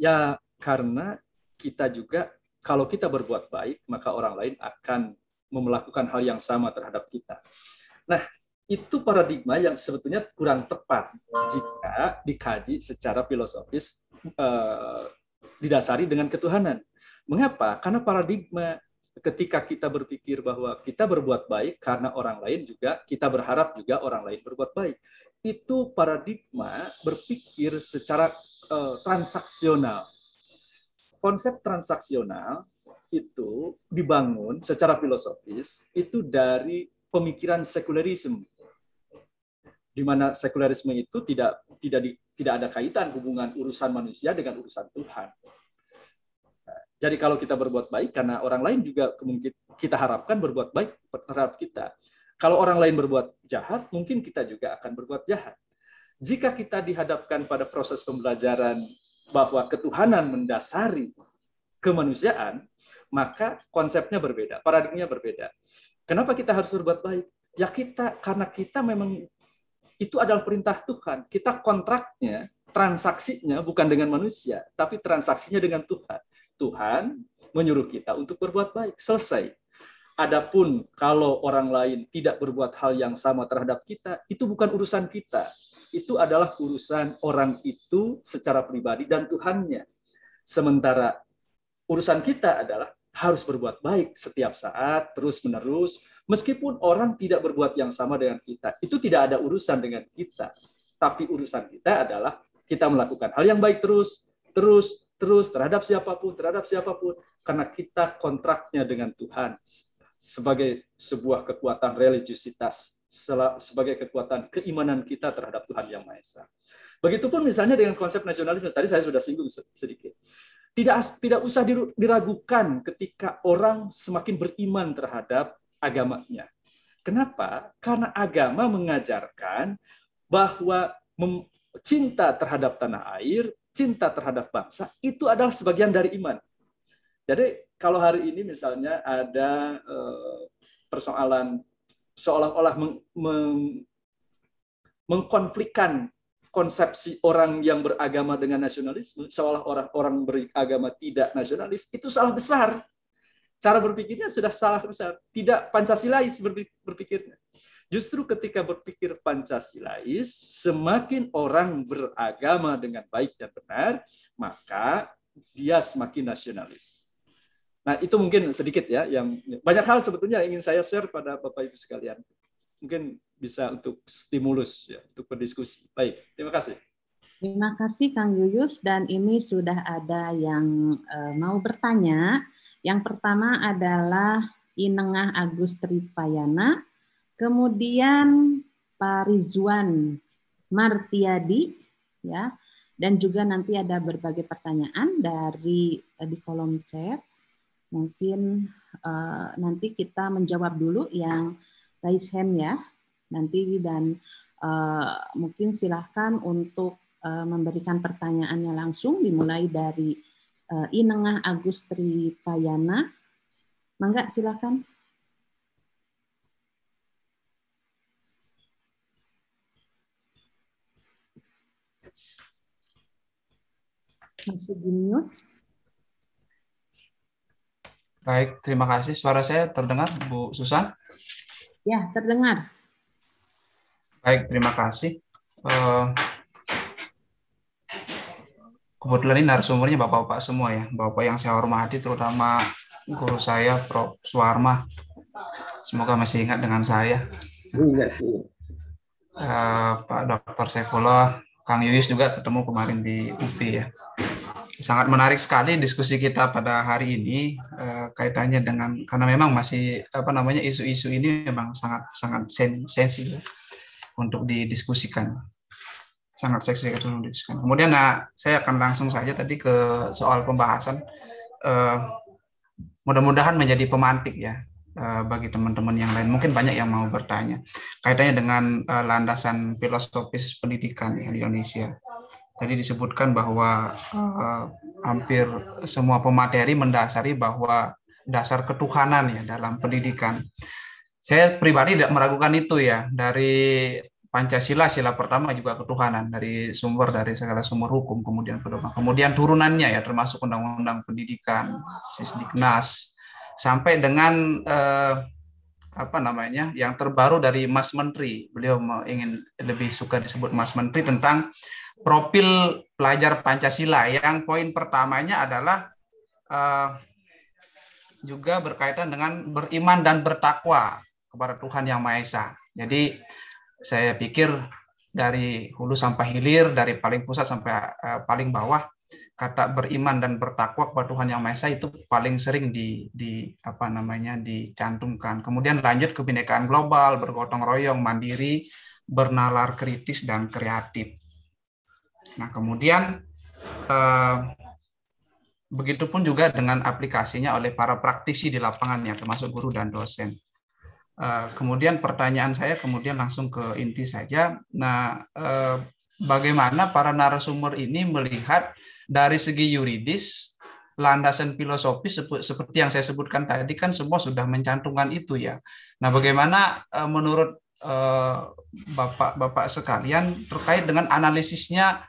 ya karena kita juga kalau kita berbuat baik maka orang lain akan melakukan hal yang sama terhadap kita nah itu paradigma yang sebetulnya kurang tepat jika dikaji secara filosofis eh, didasari dengan ketuhanan mengapa karena paradigma ketika kita berpikir bahwa kita berbuat baik karena orang lain juga kita berharap juga orang lain berbuat baik. Itu paradigma berpikir secara uh, transaksional. Konsep transaksional itu dibangun secara filosofis itu dari pemikiran sekularisme di mana sekularisme itu tidak tidak di, tidak ada kaitan hubungan urusan manusia dengan urusan Tuhan jadi kalau kita berbuat baik karena orang lain juga kemungkinan kita harapkan berbuat baik terhadap kita. Kalau orang lain berbuat jahat, mungkin kita juga akan berbuat jahat. Jika kita dihadapkan pada proses pembelajaran bahwa ketuhanan mendasari kemanusiaan, maka konsepnya berbeda, paradigmanya berbeda. Kenapa kita harus berbuat baik? Ya kita karena kita memang itu adalah perintah Tuhan. Kita kontraknya, transaksinya bukan dengan manusia, tapi transaksinya dengan Tuhan. Tuhan menyuruh kita untuk berbuat baik. Selesai. Adapun kalau orang lain tidak berbuat hal yang sama terhadap kita, itu bukan urusan kita. Itu adalah urusan orang itu secara pribadi dan Tuhannya. Sementara urusan kita adalah harus berbuat baik setiap saat, terus-menerus, meskipun orang tidak berbuat yang sama dengan kita. Itu tidak ada urusan dengan kita. Tapi urusan kita adalah kita melakukan hal yang baik terus, terus, terus terhadap siapapun, terhadap siapapun, karena kita kontraknya dengan Tuhan sebagai sebuah kekuatan religiositas, sebagai kekuatan keimanan kita terhadap Tuhan Yang Maha Esa. Begitupun misalnya dengan konsep nasionalisme, tadi saya sudah singgung sedikit. Tidak, tidak usah diragukan ketika orang semakin beriman terhadap agamanya. Kenapa? Karena agama mengajarkan bahwa cinta terhadap tanah air cinta terhadap bangsa itu adalah sebagian dari iman. Jadi kalau hari ini misalnya ada eh, persoalan seolah-olah meng, meng, mengkonflikkan konsepsi orang yang beragama dengan nasionalisme, seolah orang orang beragama tidak nasionalis itu salah besar. Cara berpikirnya sudah salah besar, tidak pancasilais berpikirnya. Justru ketika berpikir Pancasilais, semakin orang beragama dengan baik dan benar, maka dia semakin nasionalis. Nah, itu mungkin sedikit ya yang banyak hal sebetulnya ingin saya share pada Bapak Ibu sekalian. Mungkin bisa untuk stimulus ya, untuk berdiskusi. Baik, terima kasih. Terima kasih Kang Yuyus dan ini sudah ada yang e, mau bertanya. Yang pertama adalah Inengah Agustri Tripayana. Kemudian Pak Rizwan Martiadi ya dan juga nanti ada berbagai pertanyaan dari eh, di kolom chat. Mungkin uh, nanti kita menjawab dulu yang raise hand ya. Nanti dan uh, mungkin silahkan untuk uh, memberikan pertanyaannya langsung dimulai dari uh, Inengah Agustri Payana. Mangga silahkan. di Baik, terima kasih. Suara saya terdengar, Bu Susan? Ya, terdengar. Baik, terima kasih. Eh, kebetulan ini narasumbernya Bapak-Bapak semua ya. Bapak yang saya hormati, terutama guru saya, Prof. Suwarma. Semoga masih ingat dengan saya. Ingat. Uh, eh, Pak Dr. Saifullah, Kang Yuyus juga ketemu kemarin di UPI ya sangat menarik sekali diskusi kita pada hari ini eh, kaitannya dengan karena memang masih apa namanya isu-isu ini memang sangat sangat sen, untuk didiskusikan sangat seksi untuk didiskusikan. Kemudian nah saya akan langsung saja tadi ke soal pembahasan eh, mudah-mudahan menjadi pemantik ya eh, bagi teman-teman yang lain mungkin banyak yang mau bertanya kaitannya dengan eh, landasan filosofis pendidikan ya, di Indonesia tadi disebutkan bahwa uh, hampir semua pemateri mendasari bahwa dasar ketuhanan ya dalam pendidikan. Saya pribadi tidak meragukan itu ya dari Pancasila sila pertama juga ketuhanan dari sumber dari segala sumber hukum kemudian pedoman kemudian turunannya ya termasuk undang-undang pendidikan sisdiknas sampai dengan eh, apa namanya yang terbaru dari Mas Menteri beliau ingin lebih suka disebut Mas Menteri tentang profil pelajar Pancasila yang poin pertamanya adalah uh, juga berkaitan dengan beriman dan bertakwa kepada Tuhan Yang Maha Esa. Jadi saya pikir dari hulu sampai hilir, dari paling pusat sampai uh, paling bawah, kata beriman dan bertakwa kepada Tuhan Yang Maha Esa itu paling sering di, di apa namanya dicantumkan. Kemudian lanjut kebinekaan global, bergotong royong, mandiri, bernalar kritis dan kreatif. Nah, kemudian eh, pun juga dengan aplikasinya oleh para praktisi di lapangan ya, termasuk guru dan dosen. Eh, kemudian pertanyaan saya kemudian langsung ke inti saja. Nah, eh, bagaimana para narasumber ini melihat dari segi yuridis landasan filosofis seperti yang saya sebutkan tadi kan semua sudah mencantumkan itu ya. Nah, bagaimana eh, menurut eh, Bapak-bapak sekalian terkait dengan analisisnya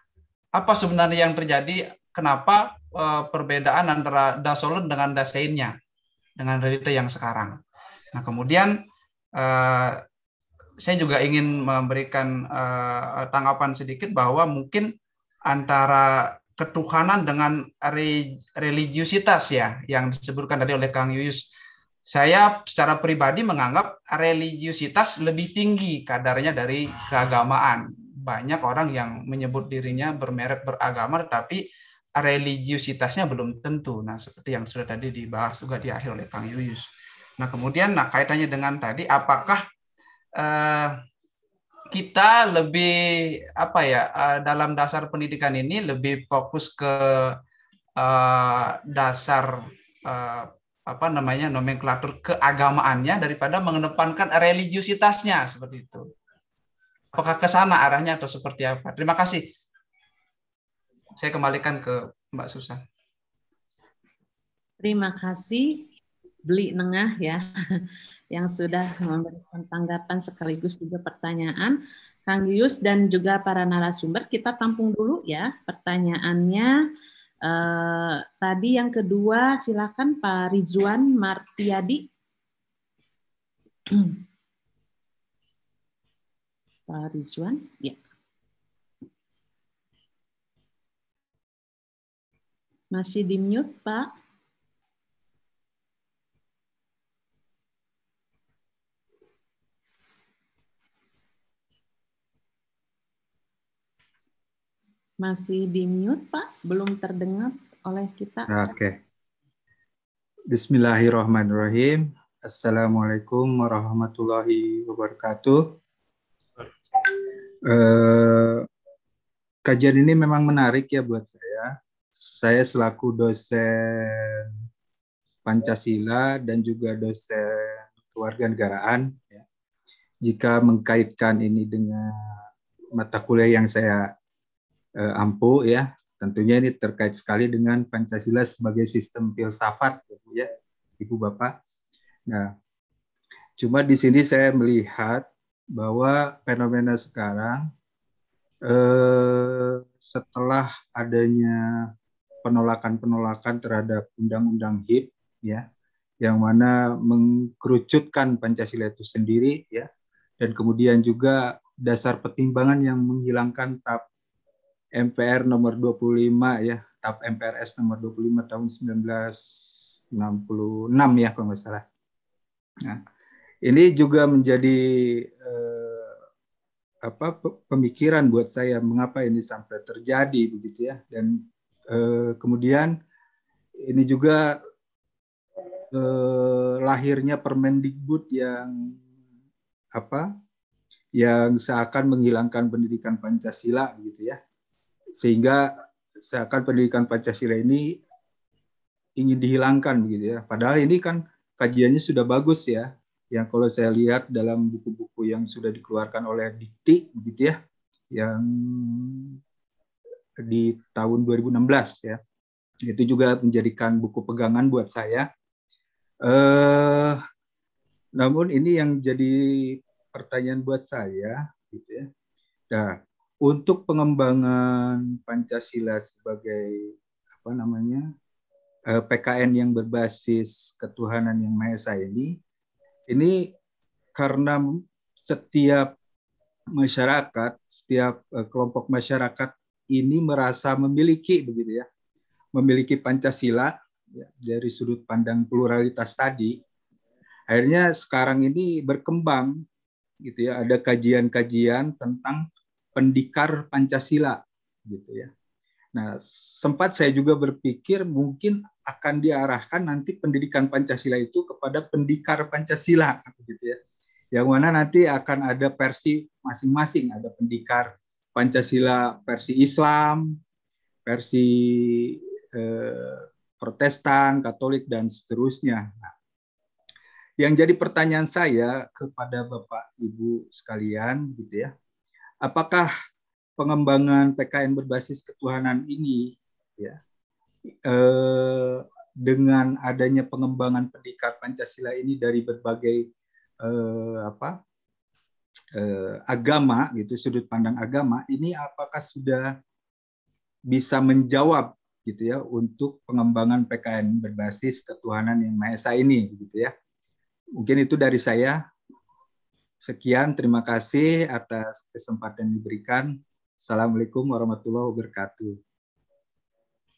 apa sebenarnya yang terjadi, kenapa uh, perbedaan antara dasolen dengan dasainnya dengan realita yang sekarang. Nah, kemudian uh, saya juga ingin memberikan uh, tanggapan sedikit bahwa mungkin antara ketuhanan dengan re religiusitas ya yang disebutkan tadi oleh Kang Yuyus. Saya secara pribadi menganggap religiusitas lebih tinggi kadarnya dari keagamaan banyak orang yang menyebut dirinya bermerek beragama tapi religiusitasnya belum tentu. Nah, seperti yang sudah tadi dibahas juga di akhir oleh Kang Yuyus. Nah, kemudian nah kaitannya dengan tadi apakah eh, kita lebih apa ya eh, dalam dasar pendidikan ini lebih fokus ke eh, dasar eh, apa namanya nomenklatur keagamaannya daripada mengedepankan religiusitasnya seperti itu apakah ke sana arahnya atau seperti apa? Terima kasih. Saya kembalikan ke Mbak Susan. Terima kasih Beli Nengah ya yang sudah memberikan tanggapan sekaligus juga pertanyaan. Kang Yus dan juga para narasumber kita tampung dulu ya pertanyaannya. Eh, tadi yang kedua silakan Pak Rizwan Martiadi. Pak Rizwan. Ya. Masih di mute, Pak. Masih di mute, Pak. Belum terdengar oleh kita. Oke. Okay. Bismillahirrahmanirrahim. Assalamualaikum warahmatullahi wabarakatuh. Eh, kajian ini memang menarik ya buat saya. Saya selaku dosen Pancasila dan juga dosen kewarganegaraan, ya. jika mengkaitkan ini dengan mata kuliah yang saya eh, ampu ya, tentunya ini terkait sekali dengan Pancasila sebagai sistem filsafat, ya, ya ibu bapak. Nah, cuma di sini saya melihat bahwa fenomena sekarang eh, setelah adanya penolakan-penolakan terhadap undang-undang HIP ya yang mana mengkerucutkan Pancasila itu sendiri ya dan kemudian juga dasar pertimbangan yang menghilangkan TAP MPR nomor 25 ya TAP MPRS nomor 25 tahun 1966 ya kalau nggak salah. Nah, ini juga menjadi eh, apa pemikiran buat saya mengapa ini sampai terjadi begitu ya dan eh, kemudian ini juga eh, lahirnya Permendikbud yang apa yang seakan menghilangkan pendidikan Pancasila gitu ya sehingga seakan pendidikan Pancasila ini ingin dihilangkan begitu ya padahal ini kan kajiannya sudah bagus ya yang kalau saya lihat dalam buku-buku yang sudah dikeluarkan oleh Dikti gitu ya yang di tahun 2016 ya itu juga menjadikan buku pegangan buat saya eh, namun ini yang jadi pertanyaan buat saya gitu ya nah untuk pengembangan Pancasila sebagai apa namanya eh, PKN yang berbasis ketuhanan yang maha esa ini ini karena setiap masyarakat, setiap e, kelompok masyarakat ini merasa memiliki begitu ya, memiliki Pancasila ya, dari sudut pandang pluralitas tadi. Akhirnya sekarang ini berkembang gitu ya, ada kajian-kajian tentang pendikar Pancasila gitu ya. Nah, sempat saya juga berpikir mungkin akan diarahkan nanti pendidikan Pancasila itu kepada pendikar Pancasila gitu ya. Yang mana nanti akan ada versi masing-masing, ada pendikar Pancasila versi Islam, versi eh, Protestan, Katolik dan seterusnya. Nah, yang jadi pertanyaan saya kepada Bapak Ibu sekalian gitu ya. Apakah pengembangan PKN berbasis ketuhanan ini ya eh, dengan adanya pengembangan pendidikan Pancasila ini dari berbagai eh, apa eh, agama gitu sudut pandang agama ini apakah sudah bisa menjawab gitu ya untuk pengembangan PKN berbasis ketuhanan yang maha esa ini gitu ya mungkin itu dari saya sekian terima kasih atas kesempatan diberikan Assalamualaikum warahmatullahi wabarakatuh.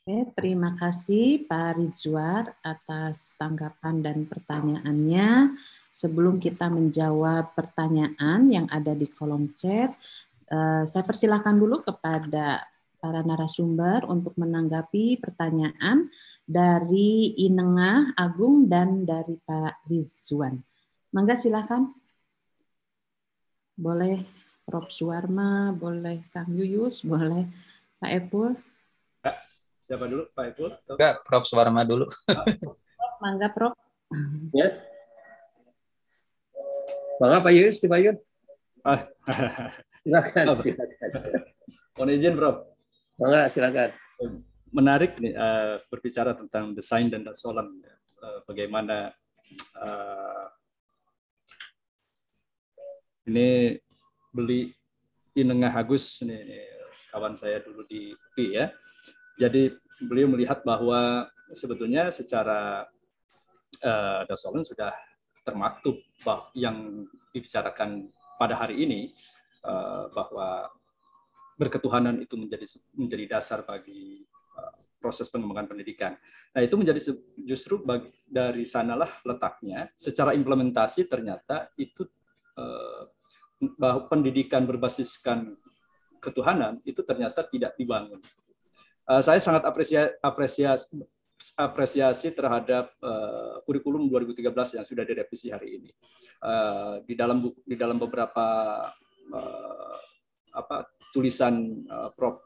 Oke, terima kasih Pak Rizwar atas tanggapan dan pertanyaannya. Sebelum kita menjawab pertanyaan yang ada di kolom chat, eh, saya persilahkan dulu kepada para narasumber untuk menanggapi pertanyaan dari Inengah Agung dan dari Pak Rizwan. Mangga silahkan. Boleh Rob Suwarma, boleh Kang Yuyus, boleh Pak Epul. siapa dulu Pak Epul? Atau... Enggak, Prof Suwarma dulu. mangga Prof. Ya. Mangga Pak Yuyus, Pak Yuyus. Ah. silakan, oh. silakan. Mohon izin Prof. Mangga, silakan. Menarik nih uh, berbicara tentang desain dan solan. Eh, bagaimana uh, ini beli Inengah Agus ini kawan saya dulu di P ya. Jadi beliau melihat bahwa sebetulnya secara uh, eh, Dasolon sudah termaktub bahwa yang dibicarakan pada hari ini uh, bahwa berketuhanan itu menjadi menjadi dasar bagi uh, proses pengembangan pendidikan. Nah itu menjadi justru bagi, dari sanalah letaknya. Secara implementasi ternyata itu uh, bahwa pendidikan berbasiskan ketuhanan itu ternyata tidak dibangun. Uh, saya sangat apresia, apresiasi, apresiasi terhadap uh, kurikulum 2013 yang sudah direvisi hari ini. Uh, di dalam di dalam beberapa uh, apa tulisan uh, Prof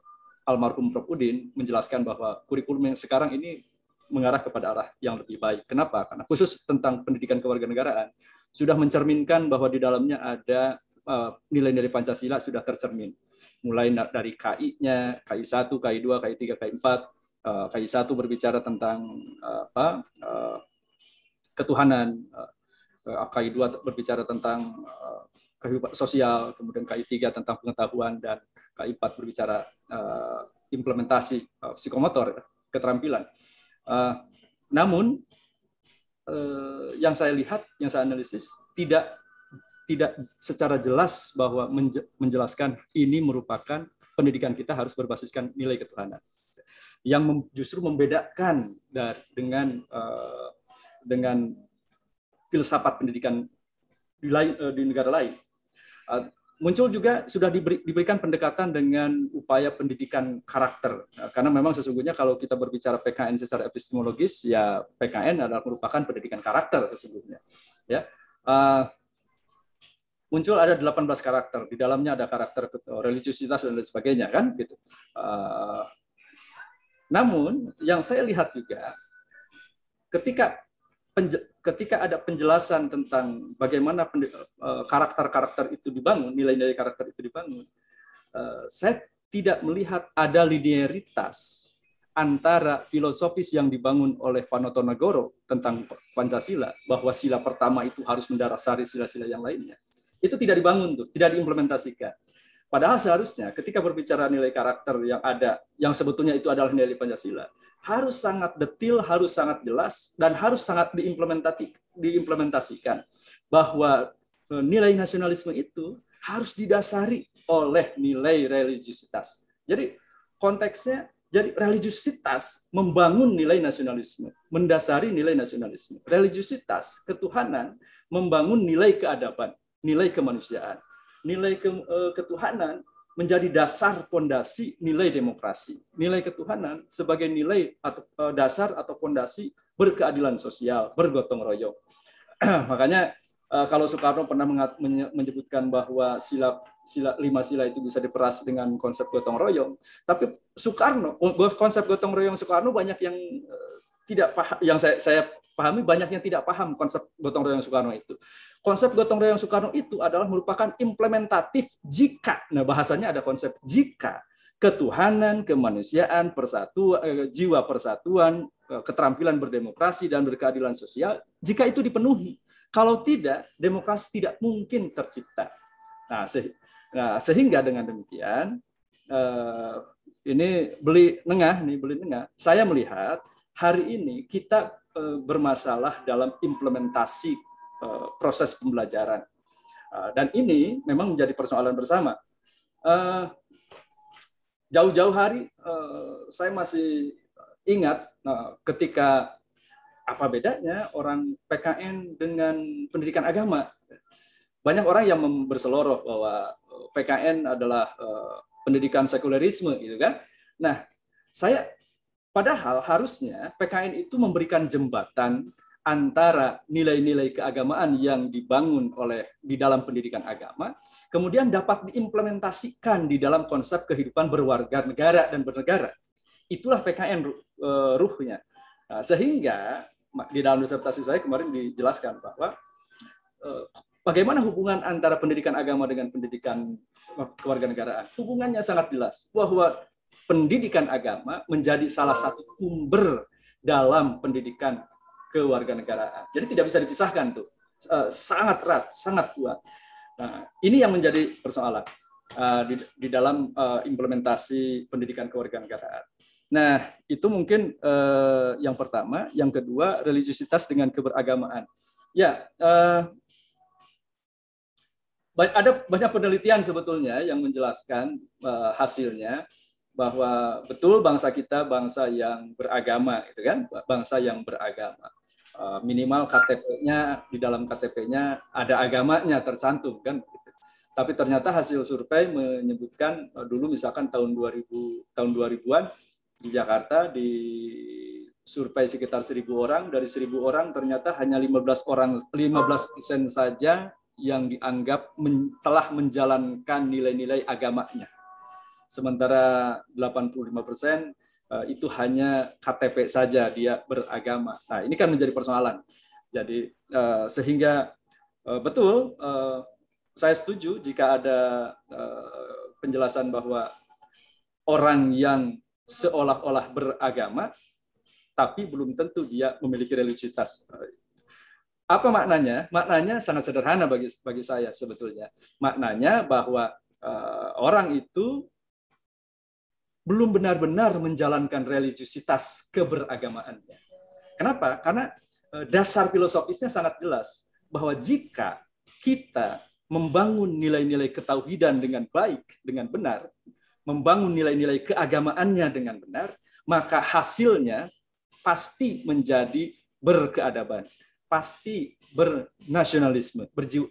almarhum Prof Udin menjelaskan bahwa kurikulum yang sekarang ini mengarah kepada arah yang lebih baik. Kenapa? Karena khusus tentang pendidikan kewarganegaraan sudah mencerminkan bahwa di dalamnya ada Eh, nilai dari Pancasila sudah tercermin. Mulai dari KI-nya, KI 1, KI 2, KI 3, KI 4. Eh, KI 1 berbicara tentang eh, apa? ketuhanan. KI 2 berbicara tentang kehidupan sosial, kemudian KI 3 tentang pengetahuan dan KI 4 berbicara implementasi psikomotor, keterampilan. Namun yang saya lihat, yang saya analisis tidak tidak secara jelas bahwa menjelaskan ini merupakan pendidikan kita harus berbasiskan nilai ketuhanan yang justru membedakan dari, dengan eh, dengan filsafat pendidikan di, lain, eh, di negara lain. Eh, muncul juga sudah diberi, diberikan pendekatan dengan upaya pendidikan karakter karena memang sesungguhnya kalau kita berbicara PKN secara epistemologis ya PKN adalah merupakan pendidikan karakter sesungguhnya ya muncul ada 18 karakter di dalamnya ada karakter eh, religiusitas dan lain sebagainya kan gitu uh, namun yang saya lihat juga ketika ketika ada penjelasan tentang bagaimana eh, karakter-karakter itu dibangun nilai-nilai karakter itu dibangun uh, saya tidak melihat ada linearitas antara filosofis yang dibangun oleh Panotonagoro tentang Pancasila bahwa sila pertama itu harus mendarasari sila-sila yang lainnya itu tidak dibangun tuh, tidak diimplementasikan. Padahal seharusnya ketika berbicara nilai karakter yang ada, yang sebetulnya itu adalah nilai Pancasila, harus sangat detil, harus sangat jelas, dan harus sangat diimplementasikan. Bahwa e, nilai nasionalisme itu harus didasari oleh nilai religiusitas. Jadi konteksnya, jadi religiusitas membangun nilai nasionalisme, mendasari nilai nasionalisme. Religiusitas, ketuhanan, membangun nilai keadaban nilai kemanusiaan, nilai ke, eh, ketuhanan menjadi dasar pondasi nilai demokrasi. Nilai ketuhanan sebagai nilai atau eh, dasar atau pondasi berkeadilan sosial, bergotong royong. Makanya eh, kalau Soekarno pernah menyebutkan bahwa sila, sila lima sila itu bisa diperas dengan konsep gotong royong, tapi Soekarno oh, konsep gotong royong Soekarno banyak yang tidak paham, yang saya, saya pahami banyak yang tidak paham konsep gotong royong Soekarno itu. Konsep gotong royong Soekarno itu adalah merupakan implementatif jika, nah bahasanya ada konsep jika ketuhanan, kemanusiaan, persatuan, eh, jiwa persatuan, eh, keterampilan berdemokrasi dan berkeadilan sosial, jika itu dipenuhi. Kalau tidak, demokrasi tidak mungkin tercipta. Nah, se nah sehingga dengan demikian, eh, ini beli nengah, nih beli nengah, saya melihat hari ini kita eh, bermasalah dalam implementasi eh, proses pembelajaran. Eh, dan ini memang menjadi persoalan bersama. Jauh-jauh hari saya masih ingat ketika apa bedanya orang PKN dengan pendidikan agama. Banyak orang yang berseloroh bahwa PKN adalah pendidikan sekulerisme gitu kan. Nah, saya Padahal harusnya PKN itu memberikan jembatan antara nilai-nilai keagamaan yang dibangun oleh di dalam pendidikan agama, kemudian dapat diimplementasikan di dalam konsep kehidupan berwarga negara dan bernegara. Itulah PKN e, ruhnya. Nah, sehingga di dalam disertasi saya kemarin dijelaskan bahwa e, bagaimana hubungan antara pendidikan agama dengan pendidikan kewarganegaraan. Hubungannya sangat jelas bahwa pendidikan agama menjadi salah satu sumber dalam pendidikan kewarganegaraan. Jadi tidak bisa dipisahkan tuh. Eh, sangat erat, sangat kuat. Nah, ini yang menjadi persoalan eh, di, di dalam eh, implementasi pendidikan kewarganegaraan. Nah, itu mungkin yang pertama. Yang kedua, religiusitas dengan keberagamaan. Ya, ada banyak penelitian sebetulnya yang menjelaskan hasilnya bahwa betul bangsa kita bangsa yang beragama gitu kan bangsa yang beragama e, minimal KTP-nya di dalam KTP-nya ada agamanya tercantum kan gitu. tapi ternyata hasil survei menyebutkan e, dulu misalkan tahun 2000 tahun 2000-an di Jakarta di survei sekitar 1000 orang dari 1000 orang ternyata hanya 15 orang 15% saja yang dianggap men, telah menjalankan nilai-nilai agamanya sementara 85% persen eh, itu hanya KTP saja dia beragama. Nah, ini kan menjadi persoalan. Jadi eh, sehingga eh, betul saya setuju jika ada penjelasan bahwa orang yang seolah-olah beragama tapi belum tentu dia memiliki religiusitas. Apa maknanya? Maknanya sangat sederhana bagi bagi saya sebetulnya. Maknanya bahwa orang itu belum benar-benar menjalankan religiusitas keberagamaannya. Kenapa? Karena eh, dasar filosofisnya sangat jelas bahwa jika kita membangun nilai-nilai ketauhidan dengan baik, dengan benar, membangun nilai-nilai keagamaannya dengan benar, maka hasilnya pasti menjadi berkeadaban, pasti bernasionalisme, berjiwa,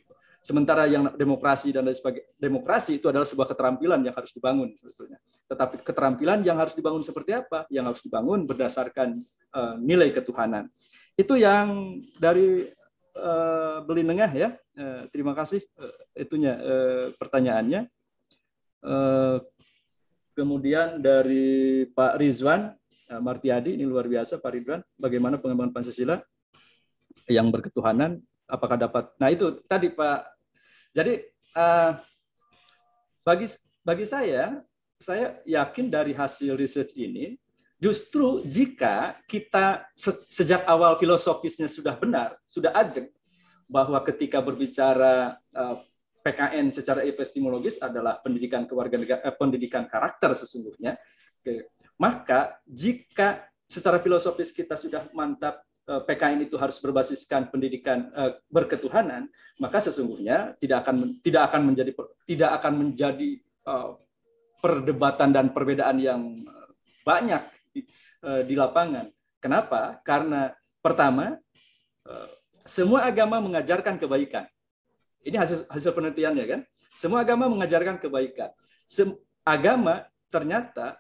Sementara yang demokrasi dan lain sebagainya, demokrasi itu adalah sebuah keterampilan yang harus dibangun sebetulnya. Tetapi keterampilan yang harus dibangun seperti apa? Yang harus dibangun berdasarkan uh, nilai ketuhanan. Itu yang dari uh, eh, beli nengah ya. Uh, terima kasih uh, itunya uh, pertanyaannya. Uh, kemudian dari Pak Rizwan uh, Martiadi ini luar biasa Pak Rizwan Bagaimana pengembangan Pancasila yang berketuhanan apakah dapat nah itu tadi pak jadi uh, bagi bagi saya, saya yakin dari hasil research ini justru jika kita se sejak awal filosofisnya sudah benar, sudah ajeng bahwa ketika berbicara uh, eh, PKN secara epistemologis adalah pendidikan kewarganegaraan eh, pendidikan karakter sesungguhnya, maka jika secara filosofis kita sudah mantap Eh, PKN itu harus berbasiskan pendidikan eh, berketuhanan, maka sesungguhnya tidak akan tidak akan menjadi tidak akan menjadi eh, perdebatan dan perbedaan yang banyak di, lapangan. Kenapa? Karena pertama semua agama mengajarkan kebaikan. Ini hasil hasil penelitiannya kan. Semua agama mengajarkan kebaikan. Sem, agama ternyata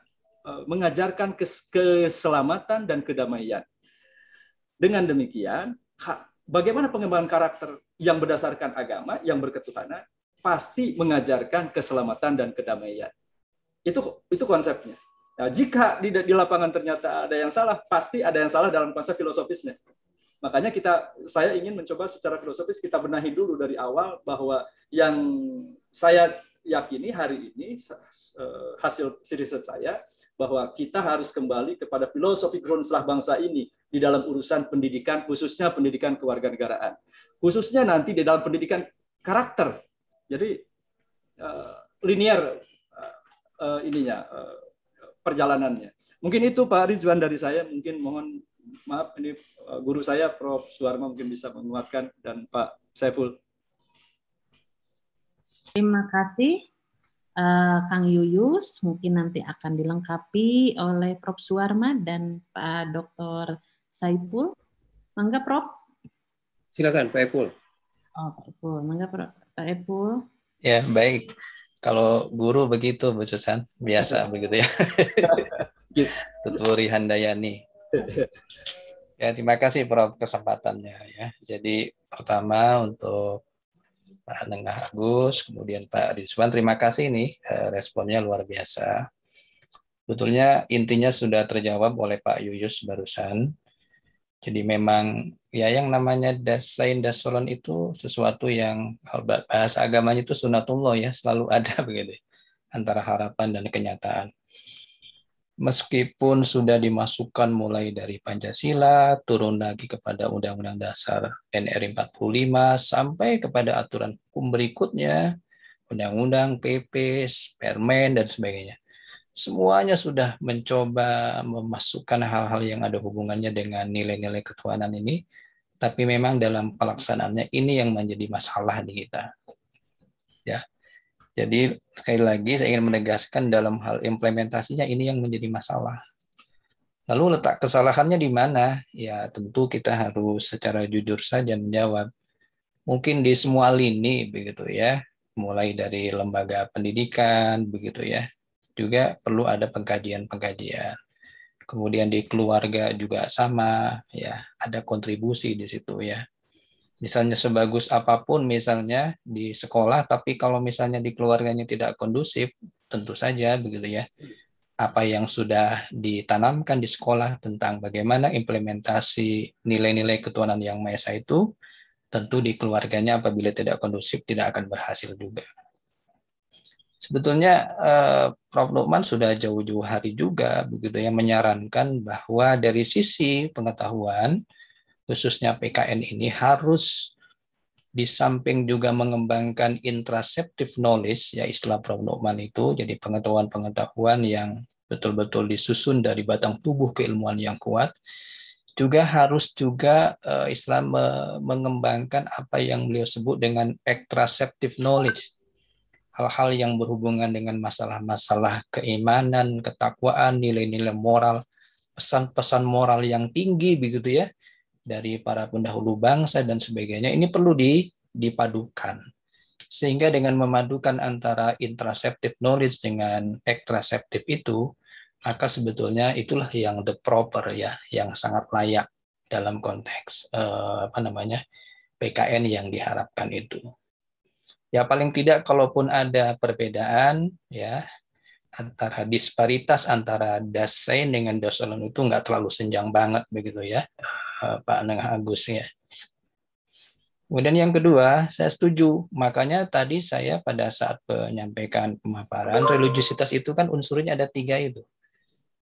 mengajarkan kes, keselamatan dan kedamaian dengan demikian, bagaimana pengembangan karakter yang berdasarkan agama, yang berketuhanan, pasti mengajarkan keselamatan dan kedamaian. Itu itu konsepnya. Nah, jika di, di lapangan ternyata ada yang salah, pasti ada yang salah dalam konsep filosofisnya. Makanya kita saya ingin mencoba secara filosofis kita benahi dulu dari awal bahwa yang saya yakini hari ini eh, hasil riset saya bahwa kita harus kembali kepada filosofi grundslah bangsa ini di dalam urusan pendidikan, khususnya pendidikan kewarganegaraan. Khususnya nanti di dalam pendidikan karakter. Jadi uh, linear uh, uh, ininya uh, perjalanannya. Mungkin itu Pak Rizwan dari saya, mungkin mohon maaf ini guru saya Prof. Suwarma mungkin bisa menguatkan dan Pak Saiful. Terima kasih uh, Kang Yuyus, mungkin nanti akan dilengkapi oleh Prof. Suwarma dan Pak Dr. Saiful. Mangga Prof. Silakan Pak Epul. Oh Pak Epul, mangga Prof. Pak Epul. Ya baik. Kalau guru begitu Bu Susan, biasa begitu ya. Tuturi Handayani. Ya, terima kasih Prof kesempatannya ya. Jadi pertama untuk Pak Nengah Agus, kemudian Pak Rizwan. Terima kasih ini eh, responnya luar biasa. sebetulnya intinya sudah terjawab oleh Pak Yuyus barusan. Jadi memang ya yang namanya dasain dasolon itu sesuatu yang bahasa agamanya itu sunatullah ya selalu ada begitu ya, antara harapan dan kenyataan meskipun sudah dimasukkan mulai dari Pancasila, turun lagi kepada Undang-Undang Dasar NR 45, sampai kepada aturan hukum berikutnya, Undang-Undang, PP, Permen, dan sebagainya. Semuanya sudah mencoba memasukkan hal-hal yang ada hubungannya dengan nilai-nilai ketuhanan ini, tapi memang dalam pelaksanaannya ini yang menjadi masalah di kita. Ya, jadi sekali lagi saya ingin menegaskan dalam hal implementasinya ini yang menjadi masalah. Lalu letak kesalahannya di mana? Ya tentu kita harus secara jujur saja menjawab. Mungkin di semua lini begitu ya, mulai dari lembaga pendidikan begitu ya. Juga perlu ada pengkajian-pengkajian. Kemudian di keluarga juga sama ya, ada kontribusi di situ ya misalnya sebagus apapun misalnya di sekolah tapi kalau misalnya di keluarganya tidak kondusif tentu saja begitu ya apa yang sudah ditanamkan di sekolah tentang bagaimana implementasi nilai-nilai ketuhanan yang maha esa itu tentu di keluarganya apabila tidak kondusif tidak akan berhasil juga. Sebetulnya eh, Prof. Lukman sudah jauh-jauh hari juga begitu ya menyarankan bahwa dari sisi pengetahuan khususnya PKN ini harus di samping juga mengembangkan intraseptive knowledge, ya istilah Prof. Nokman itu, jadi pengetahuan-pengetahuan yang betul-betul disusun dari batang tubuh keilmuan yang kuat, juga harus juga uh, eh, Islam me mengembangkan apa yang beliau sebut dengan extraceptive knowledge, hal-hal yang berhubungan dengan masalah-masalah keimanan, ketakwaan, nilai-nilai moral, pesan-pesan moral yang tinggi begitu ya, dari para pendahulu bangsa dan sebagainya ini perlu di, dipadukan sehingga dengan memadukan antara intraceptive knowledge dengan extraceptive itu maka sebetulnya itulah yang the proper ya yang sangat layak dalam konteks eh, apa namanya PKN yang diharapkan itu ya paling tidak kalaupun ada perbedaan ya antara disparitas antara Dasein dengan Dasolon itu nggak terlalu senjang banget begitu ya eh, Pak Neng Agus ya. Kemudian yang kedua, saya setuju. Makanya tadi saya pada saat menyampaikan pemaparan religiositas itu kan unsurnya ada tiga itu,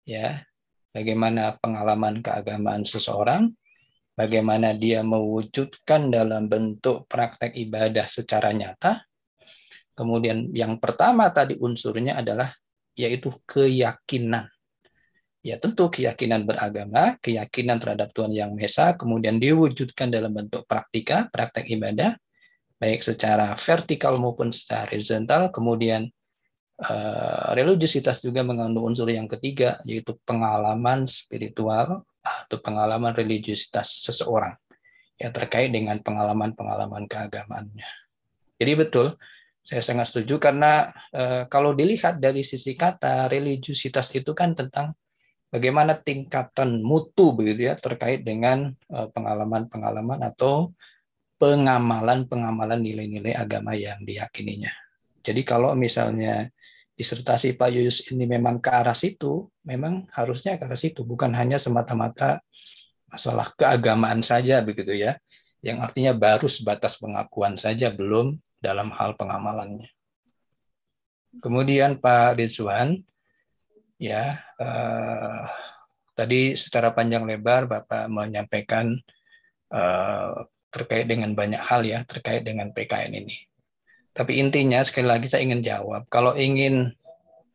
ya. Bagaimana pengalaman keagamaan seseorang, bagaimana dia mewujudkan dalam bentuk praktek ibadah secara nyata, Kemudian yang pertama tadi unsurnya adalah yaitu keyakinan. Ya tentu keyakinan beragama, keyakinan terhadap Tuhan Yang Esa, kemudian diwujudkan dalam bentuk praktika, praktek ibadah, baik secara vertikal maupun secara horizontal, kemudian uh, religiositas juga mengandung unsur yang ketiga, yaitu pengalaman spiritual atau pengalaman religiositas seseorang, yang terkait dengan pengalaman-pengalaman keagamaannya. Jadi betul, saya sangat setuju karena e, kalau dilihat dari sisi kata religiusitas itu kan tentang bagaimana tingkatan mutu begitu ya terkait dengan eh, pengalaman-pengalaman atau pengamalan-pengamalan nilai-nilai agama yang diyakininya. Jadi kalau misalnya disertasi Pak Yuyus ini memang ke arah situ, memang harusnya ke arah situ, bukan hanya semata-mata masalah keagamaan saja begitu ya, yang artinya baru sebatas pengakuan saja belum dalam hal pengamalannya. Kemudian Pak Rizwan, ya eh, tadi secara panjang lebar Bapak menyampaikan eh, terkait dengan banyak hal ya terkait dengan PKN ini. Tapi intinya sekali lagi saya ingin jawab, kalau ingin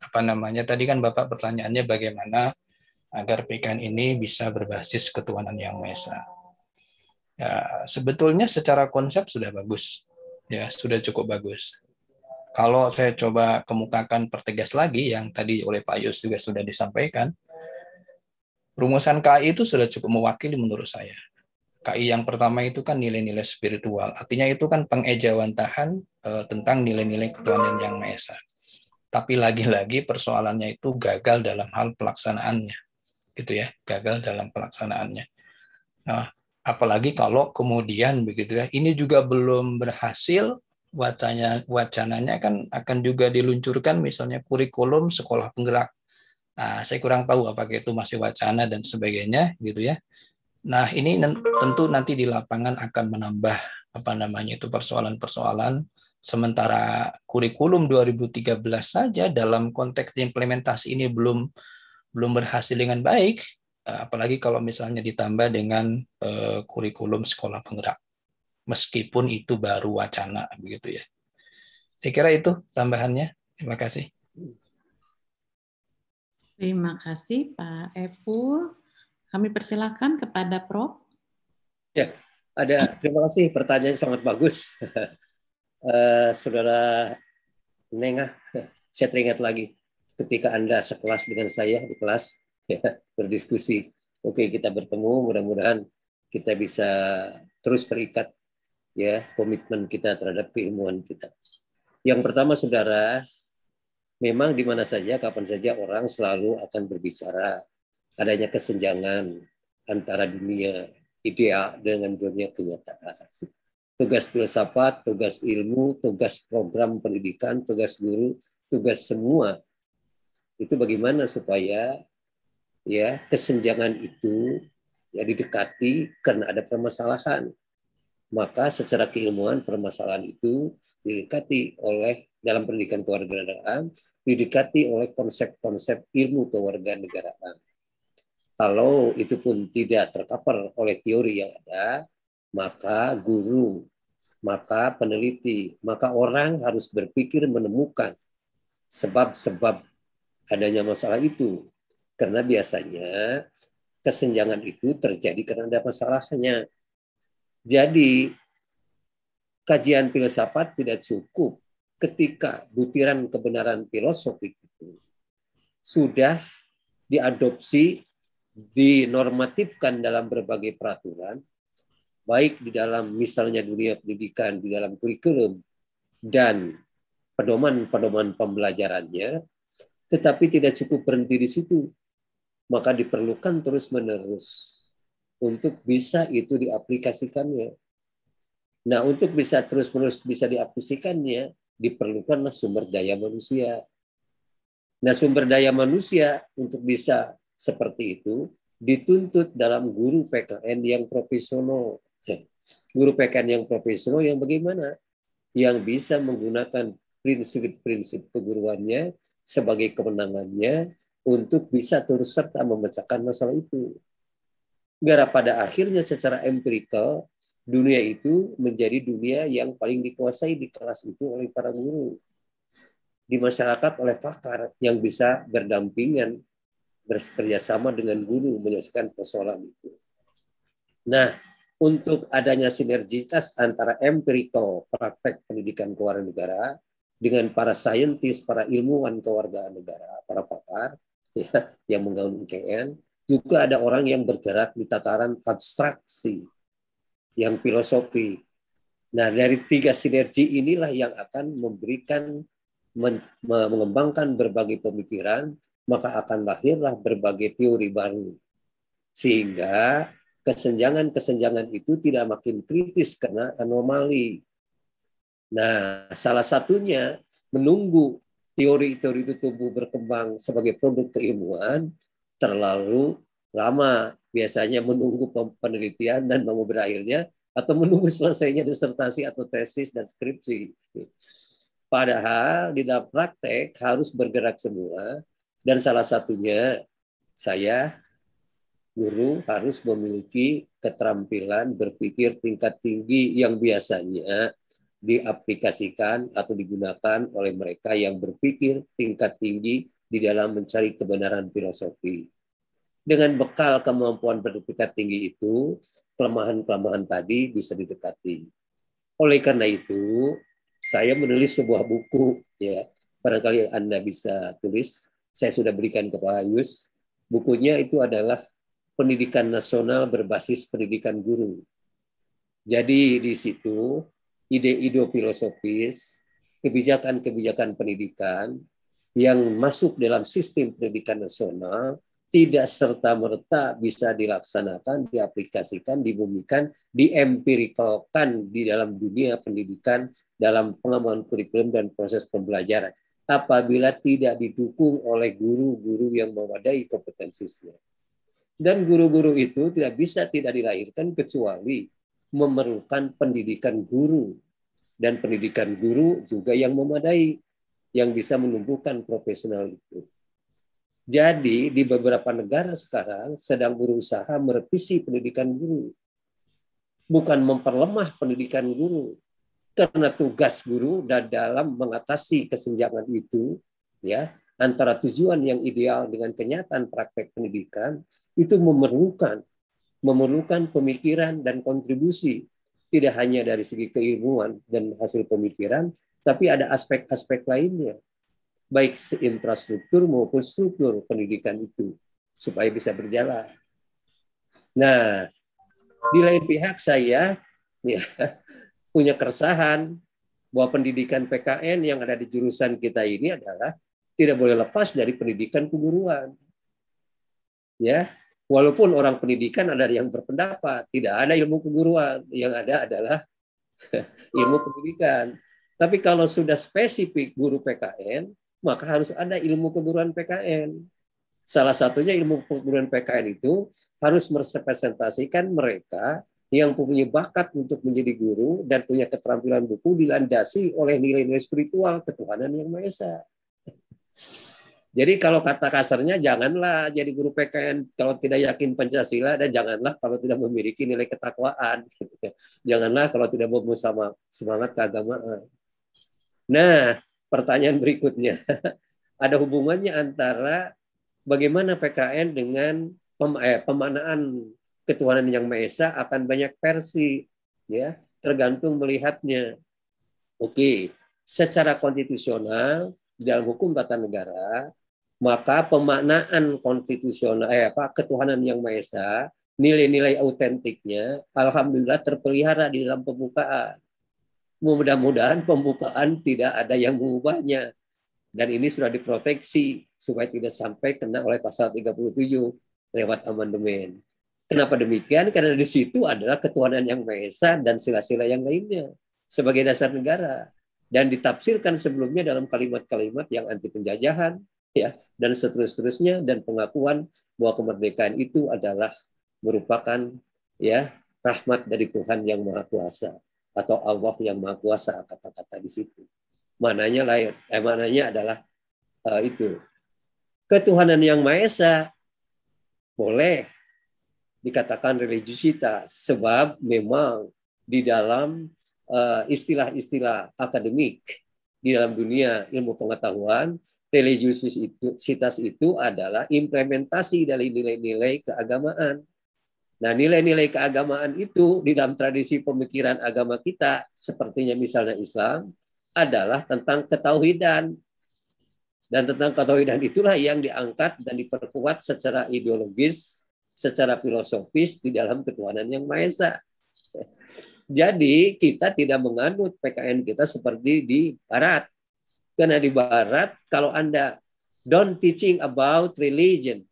apa namanya tadi kan Bapak pertanyaannya bagaimana agar PKN ini bisa berbasis ketuhanan yang esa. Ya, sebetulnya secara konsep sudah bagus ya sudah cukup bagus. Kalau saya coba kemukakan pertegas lagi yang tadi oleh Pak Yus juga sudah disampaikan, rumusan KI itu sudah cukup mewakili menurut saya. KI yang pertama itu kan nilai-nilai spiritual, artinya itu kan pengejawantahan eh, tentang nilai-nilai ketuhanan yang Maha Esa. Tapi lagi-lagi persoalannya itu gagal dalam hal pelaksanaannya, gitu ya, gagal dalam pelaksanaannya. Nah, apalagi kalau kemudian begitu ya ini juga belum berhasil wacananya wacananya kan akan juga diluncurkan misalnya kurikulum sekolah penggerak nah, saya kurang tahu apakah itu masih wacana dan sebagainya gitu ya nah ini tentu nanti di lapangan akan menambah apa namanya itu persoalan-persoalan sementara kurikulum 2013 saja dalam konteks implementasi ini belum belum berhasil dengan baik Eh, apalagi kalau misalnya ditambah dengan eh, kurikulum sekolah penggerak meskipun itu baru wacana begitu ya saya kira itu tambahannya terima kasih terima kasih Pak Epu. kami persilahkan kepada Prof ya ada terima kasih pertanyaan sangat bagus uh, saudara Nengah saya teringat lagi ketika anda sekelas dengan saya di kelas ya, berdiskusi. Oke, kita bertemu, mudah-mudahan kita bisa terus terikat ya komitmen kita terhadap keilmuan kita. Yang pertama saudara, memang di mana saja kapan saja orang selalu akan berbicara adanya kesenjangan antara dunia idea dengan dunia kenyataan. Tugas filsafat, tugas ilmu, tugas program pendidikan, tugas guru, tugas semua itu bagaimana supaya ya kesenjangan itu ya didekati karena ada permasalahan maka secara keilmuan permasalahan itu didekati oleh dalam pendidikan kewarganegaraan didekati oleh konsep-konsep ilmu kewarganegaraan. Kalau itu pun tidak terkapar oleh teori yang ada, maka guru, maka peneliti, maka orang harus berpikir menemukan sebab-sebab adanya masalah itu karena biasanya kesenjangan itu terjadi karena ada masalahnya. Jadi kajian filsafat tidak cukup ketika butiran kebenaran filosofi itu sudah diadopsi, dinormatifkan dalam berbagai peraturan, baik di dalam misalnya dunia pendidikan, di dalam kurikulum, dan pedoman-pedoman pembelajarannya, tetapi tidak cukup berhenti di situ maka diperlukan terus-menerus untuk bisa itu diaplikasikannya. Nah, untuk bisa terus-menerus bisa diaplikasikannya, diperlukanlah sumber daya manusia. Nah, sumber daya manusia untuk bisa seperti itu dituntut dalam guru PKN yang profesional. Guru PKN yang profesional yang bagaimana? Yang bisa menggunakan prinsip-prinsip keguruannya sebagai kemenangannya untuk bisa terus serta memecahkan masalah itu. Gara pada akhirnya secara empirikal dunia itu menjadi dunia yang paling dikuasai di kelas itu oleh para guru. Di masyarakat oleh pakar yang bisa berdampingan, bekerjasama dengan guru menyelesaikan persoalan itu. Nah, untuk adanya sinergitas antara empirikal praktek pendidikan kewarganegaraan negara dengan para saintis, para ilmuwan kewarganegaraan negara, para pakar, ya, yang menggaung UGM, juga ada orang yang bergerak di tataran abstraksi, yang filosofi. Nah, dari tiga sinergi inilah yang akan memberikan mengembangkan berbagai pemikiran, maka akan lahirlah berbagai teori baru. Sehingga kesenjangan-kesenjangan itu tidak makin kritis karena anomali. Nah, salah satunya menunggu teori-teori itu tumbuh berkembang sebagai produk keilmuan terlalu lama. Biasanya menunggu penelitian dan mau berakhirnya atau menunggu selesainya disertasi atau tesis dan skripsi. Padahal di dalam praktek harus bergerak semua dan salah satunya saya guru harus memiliki keterampilan berpikir tingkat tinggi yang biasanya diaplikasikan atau digunakan oleh mereka yang berpikir tingkat tinggi di dalam mencari kebenaran filosofi. Dengan bekal kemampuan berpikir tinggi itu, kelemahan-kelemahan tadi bisa didekati. Oleh karena itu, saya menulis sebuah buku ya. Barangkali Anda bisa tulis, saya sudah berikan ke Pak Ayus. Bukunya itu adalah Pendidikan Nasional Berbasis Pendidikan Guru. Jadi di situ ide-ide filosofis, kebijakan-kebijakan pendidikan yang masuk dalam sistem pendidikan nasional tidak serta-merta bisa dilaksanakan, diaplikasikan, dibumikan, diempirikalkan di dalam dunia pendidikan, dalam pengembangan kurikulum dan proses pembelajaran apabila tidak didukung oleh guru-guru yang memadai kompetensinya. Dan guru-guru itu tidak bisa tidak dilahirkan kecuali memerlukan pendidikan guru dan pendidikan guru juga yang memadai yang bisa menumbuhkan profesional itu. Jadi di beberapa negara sekarang sedang berusaha merevisi pendidikan guru. Bukan memperlemah pendidikan guru. Karena tugas guru dan dalam mengatasi kesenjangan itu ya antara tujuan yang ideal dengan kenyataan praktek pendidikan itu memerlukan memerlukan pemikiran dan kontribusi tidak hanya dari segi keilmuan dan hasil pemikiran, tapi ada aspek-aspek lainnya, baik infrastruktur maupun struktur pendidikan itu, supaya bisa berjalan. Nah, di lain pihak saya ya, punya keresahan bahwa pendidikan PKN yang ada di jurusan kita ini adalah tidak boleh lepas dari pendidikan keguruan. Ya, Walaupun orang pendidikan ada yang berpendapat, tidak ada ilmu keguruan, yang ada adalah ilmu pendidikan. Tapi kalau sudah spesifik guru PKN, maka harus ada ilmu keguruan PKN. Salah satunya ilmu keguruan PKN itu harus merepresentasikan mereka yang punya bakat untuk menjadi guru dan punya keterampilan buku dilandasi oleh nilai-nilai spiritual ketuhanan yang Maha Esa. Jadi kalau kata kasarnya janganlah jadi guru PKN kalau tidak yakin Pancasila dan janganlah kalau tidak memiliki nilai ketakwaan. janganlah kalau tidak mau sama semangat keagamaan. Nah, pertanyaan berikutnya. Ada hubungannya antara bagaimana PKN dengan pem, eh, pemanaan ketuhanan yang Maha Esa akan banyak versi ya, tergantung melihatnya. Oke, secara konstitusional di dalam hukum tata negara maka pemaknaan konstitusional eh apa ketuhanan yang maha esa nilai-nilai autentiknya alhamdulillah terpelihara di dalam pembukaan mudah-mudahan pembukaan tidak ada yang mengubahnya dan ini sudah diproteksi supaya tidak sampai kena oleh pasal 37 lewat amandemen Kenapa demikian? Karena di situ adalah ketuhanan yang Maha Esa dan sila-sila yang lainnya sebagai dasar negara dan ditafsirkan sebelumnya dalam kalimat-kalimat yang anti penjajahan, ya dan seterusnya dan pengakuan bahwa kemerdekaan itu adalah merupakan ya rahmat dari Tuhan yang Maha Kuasa atau Allah yang Maha Kuasa kata-kata di situ. Mananya lain, eh, mananya adalah uh, itu ketuhanan yang Maha Esa boleh dikatakan religiusitas sebab memang di dalam eh, istilah-istilah uh, istilah -istilah akademik di dalam dunia ilmu pengetahuan religiusitas itu itu adalah implementasi dari nilai-nilai keagamaan. Nah, nilai-nilai keagamaan itu di dalam tradisi pemikiran agama kita, sepertinya misalnya Islam, adalah tentang ketauhidan. Dan tentang ketauhidan itulah yang diangkat dan diperkuat secara ideologis, secara filosofis di dalam ketuhanan yang Maha Esa. Jadi kita tidak menganut PKN kita seperti di Barat karena di Barat, kalau Anda don't teaching about religion,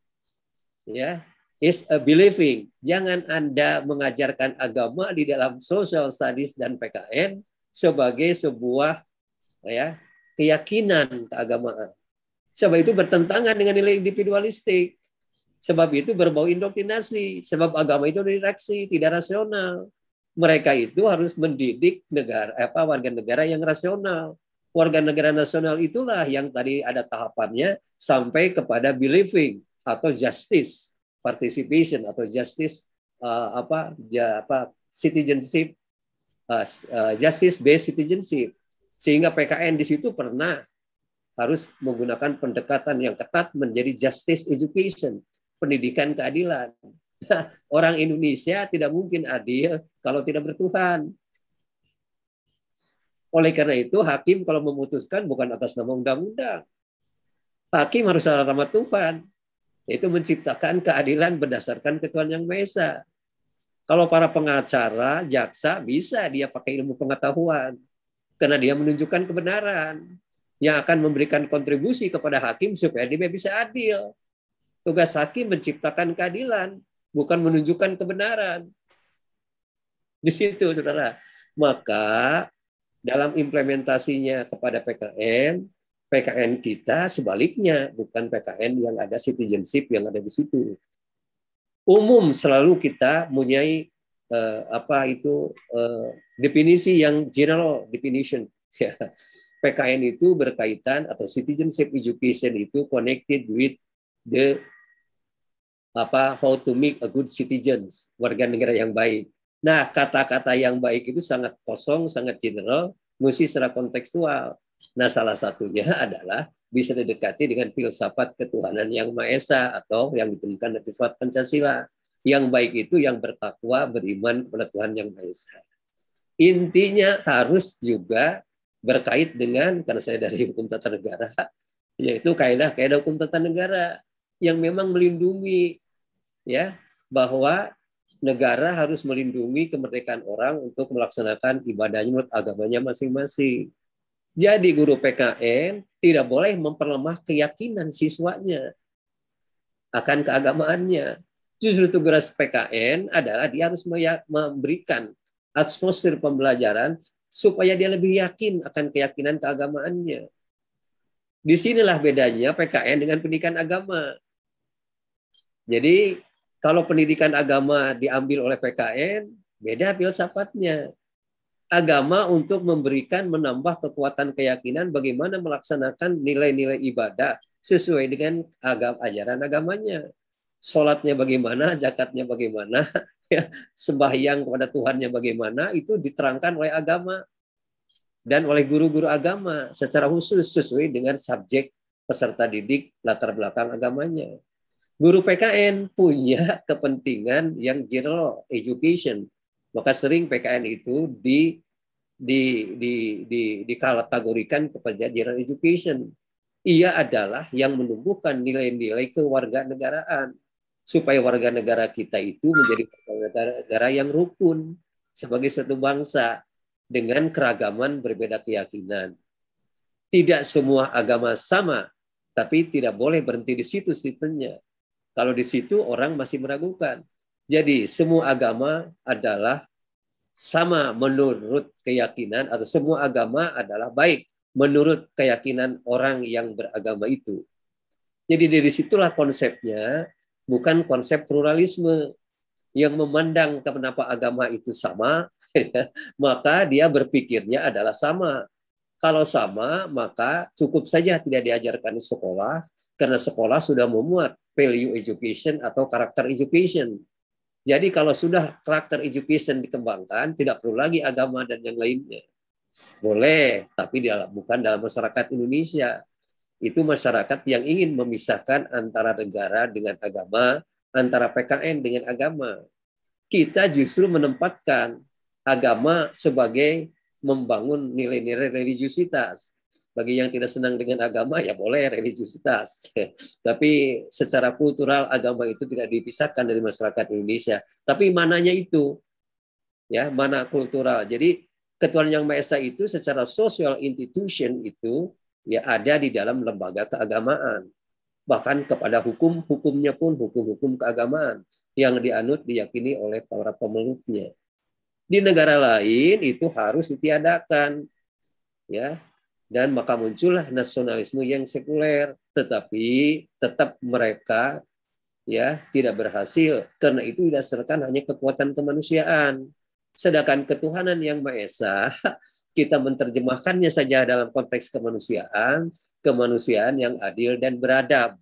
ya, is a believing. Jangan Anda mengajarkan agama di dalam social studies dan PKN sebagai sebuah ya keyakinan keagamaan. Sebab itu bertentangan dengan nilai individualistik. Sebab itu berbau indoktrinasi. Sebab agama itu direaksi, tidak rasional. Mereka itu harus mendidik negara apa warga negara yang rasional warga negara nasional itulah yang tadi ada tahapannya sampai kepada believing atau justice participation atau justice uh, apa ja, apa citizenship uh, uh justice based citizenship sehingga PKN di situ pernah harus menggunakan pendekatan yang ketat menjadi justice education pendidikan keadilan Nah, orang Indonesia tidak mungkin adil kalau tidak bertuhan. Oleh karena itu, hakim kalau memutuskan bukan atas nama undang-undang. Hakim harus atas nama Tuhan. Itu menciptakan keadilan berdasarkan ketuhan yang Maha Kalau para pengacara, jaksa bisa dia pakai ilmu pengetahuan. Karena dia menunjukkan kebenaran yang akan memberikan kontribusi kepada hakim supaya dia bisa adil. Tugas hakim menciptakan keadilan, bukan menunjukkan kebenaran. Di situ, saudara. Maka dalam implementasinya kepada PKN, PKN kita sebaliknya bukan PKN yang ada citizenship yang ada di situ. Umum selalu kita mempunyai eh, apa itu eh, definisi yang general definition. Ya, PKN itu berkaitan atau citizenship education itu connected with the apa how to make a good citizens warga negara yang baik Nah, kata-kata yang baik itu sangat kosong, sangat general, mesti secara kontekstual. Nah, salah satunya adalah bisa didekati dengan filsafat ketuhanan yang Maha Esa atau yang ditemukan dari filsafat Pancasila. Yang baik itu yang bertakwa, beriman kepada Tuhan yang Maha Esa. Intinya harus juga berkait dengan, karena saya dari hukum tata negara, yaitu kaidah-kaidah hukum tata negara yang memang melindungi ya bahwa negara harus melindungi kemerdekaan orang untuk melaksanakan ibadahnya menurut agamanya masing-masing. Jadi guru PKN tidak boleh memperlemah keyakinan siswanya akan keagamaannya. Justru tugas PKN adalah dia harus memberikan atmosfer pembelajaran supaya dia lebih yakin akan keyakinan keagamaannya. Disinilah bedanya PKN dengan pendidikan agama. Jadi kalau pendidikan agama diambil oleh PKN, beda filsafatnya. Agama untuk memberikan menambah kekuatan keyakinan bagaimana melaksanakan nilai-nilai ibadah sesuai dengan agam, ajaran agamanya. Sholatnya bagaimana, zakatnya bagaimana, ya, sembahyang kepada Tuhannya bagaimana, itu diterangkan oleh agama dan oleh guru-guru agama secara khusus sesuai dengan subjek peserta didik latar belakang agamanya. Guru PKN punya kepentingan yang general education. Maka sering PKN itu di di di di dikategorikan kepada general education. Ia adalah yang menumbuhkan nilai-nilai kewarganegaraan supaya warga negara kita itu menjadi warga negara yang rukun sebagai satu bangsa dengan keragaman berbeda keyakinan. Tidak semua agama sama, tapi tidak boleh berhenti di situ statementnya. Kalau di situ orang masih meragukan. Jadi semua agama adalah sama menurut keyakinan atau semua agama adalah baik menurut keyakinan orang yang beragama itu. Jadi dari situlah konsepnya bukan konsep pluralisme yang memandang kenapa agama itu sama, maka dia berpikirnya adalah sama. Kalau sama, maka cukup saja tidak diajarkan di sekolah, karena sekolah sudah memuat value education atau karakter education. Jadi kalau sudah karakter education dikembangkan, tidak perlu lagi agama dan yang lainnya. Boleh, tapi bukan dalam masyarakat Indonesia. Itu masyarakat yang ingin memisahkan antara negara dengan agama, antara PKN dengan agama. Kita justru menempatkan agama sebagai membangun nilai-nilai religiusitas. Bagi yang tidak senang dengan agama ya boleh religiusitas. Tapi secara kultural agama itu tidak dipisahkan dari masyarakat Indonesia. Tapi mananya itu ya, mana kultural. Jadi ketuan Yang Maha itu secara social institution itu ya ada di dalam lembaga keagamaan. Bahkan kepada hukum-hukumnya pun hukum-hukum keagamaan yang dianut diyakini oleh para pemeluknya. Di negara lain itu harus ditiadakan. Ya, dan maka muncullah nasionalisme yang sekuler tetapi tetap mereka ya tidak berhasil karena itu didasarkan hanya kekuatan kemanusiaan sedangkan ketuhanan yang maha esa kita menerjemahkannya saja dalam konteks kemanusiaan kemanusiaan yang adil dan beradab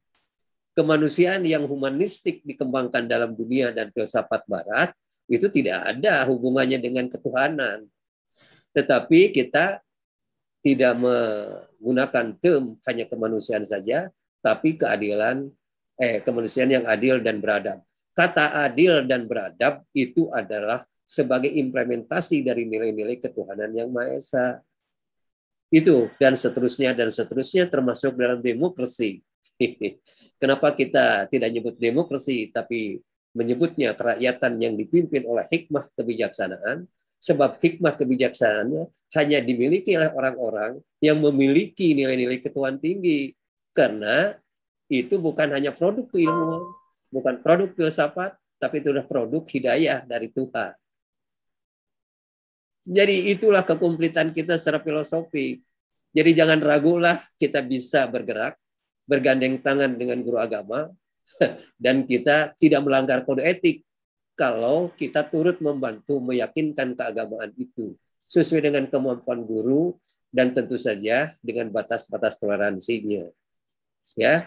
kemanusiaan yang humanistik dikembangkan dalam dunia dan filsafat barat itu tidak ada hubungannya dengan ketuhanan tetapi kita tidak menggunakan term hanya kemanusiaan saja, tapi keadilan eh kemanusiaan yang adil dan beradab. Kata adil dan beradab itu adalah sebagai implementasi dari nilai-nilai ketuhanan yang Maha Esa. Itu dan seterusnya dan seterusnya termasuk dalam demokrasi. Kenapa kita tidak nyebut demokrasi tapi menyebutnya kerakyatan yang dipimpin oleh hikmah kebijaksanaan Sebab hikmah kebijaksanaannya hanya dimiliki oleh orang-orang yang memiliki nilai-nilai ketuhan tinggi. Karena itu bukan hanya produk ilmu, bukan produk filsafat, tapi itu adalah produk hidayah dari Tuhan. Jadi itulah kekumplitan kita secara filosofi. Jadi jangan ragulah kita bisa bergerak, bergandeng tangan dengan guru agama, dan kita tidak melanggar kode etik kalau kita turut membantu meyakinkan keagamaan itu sesuai dengan kemampuan guru dan tentu saja dengan batas-batas toleransinya. Ya.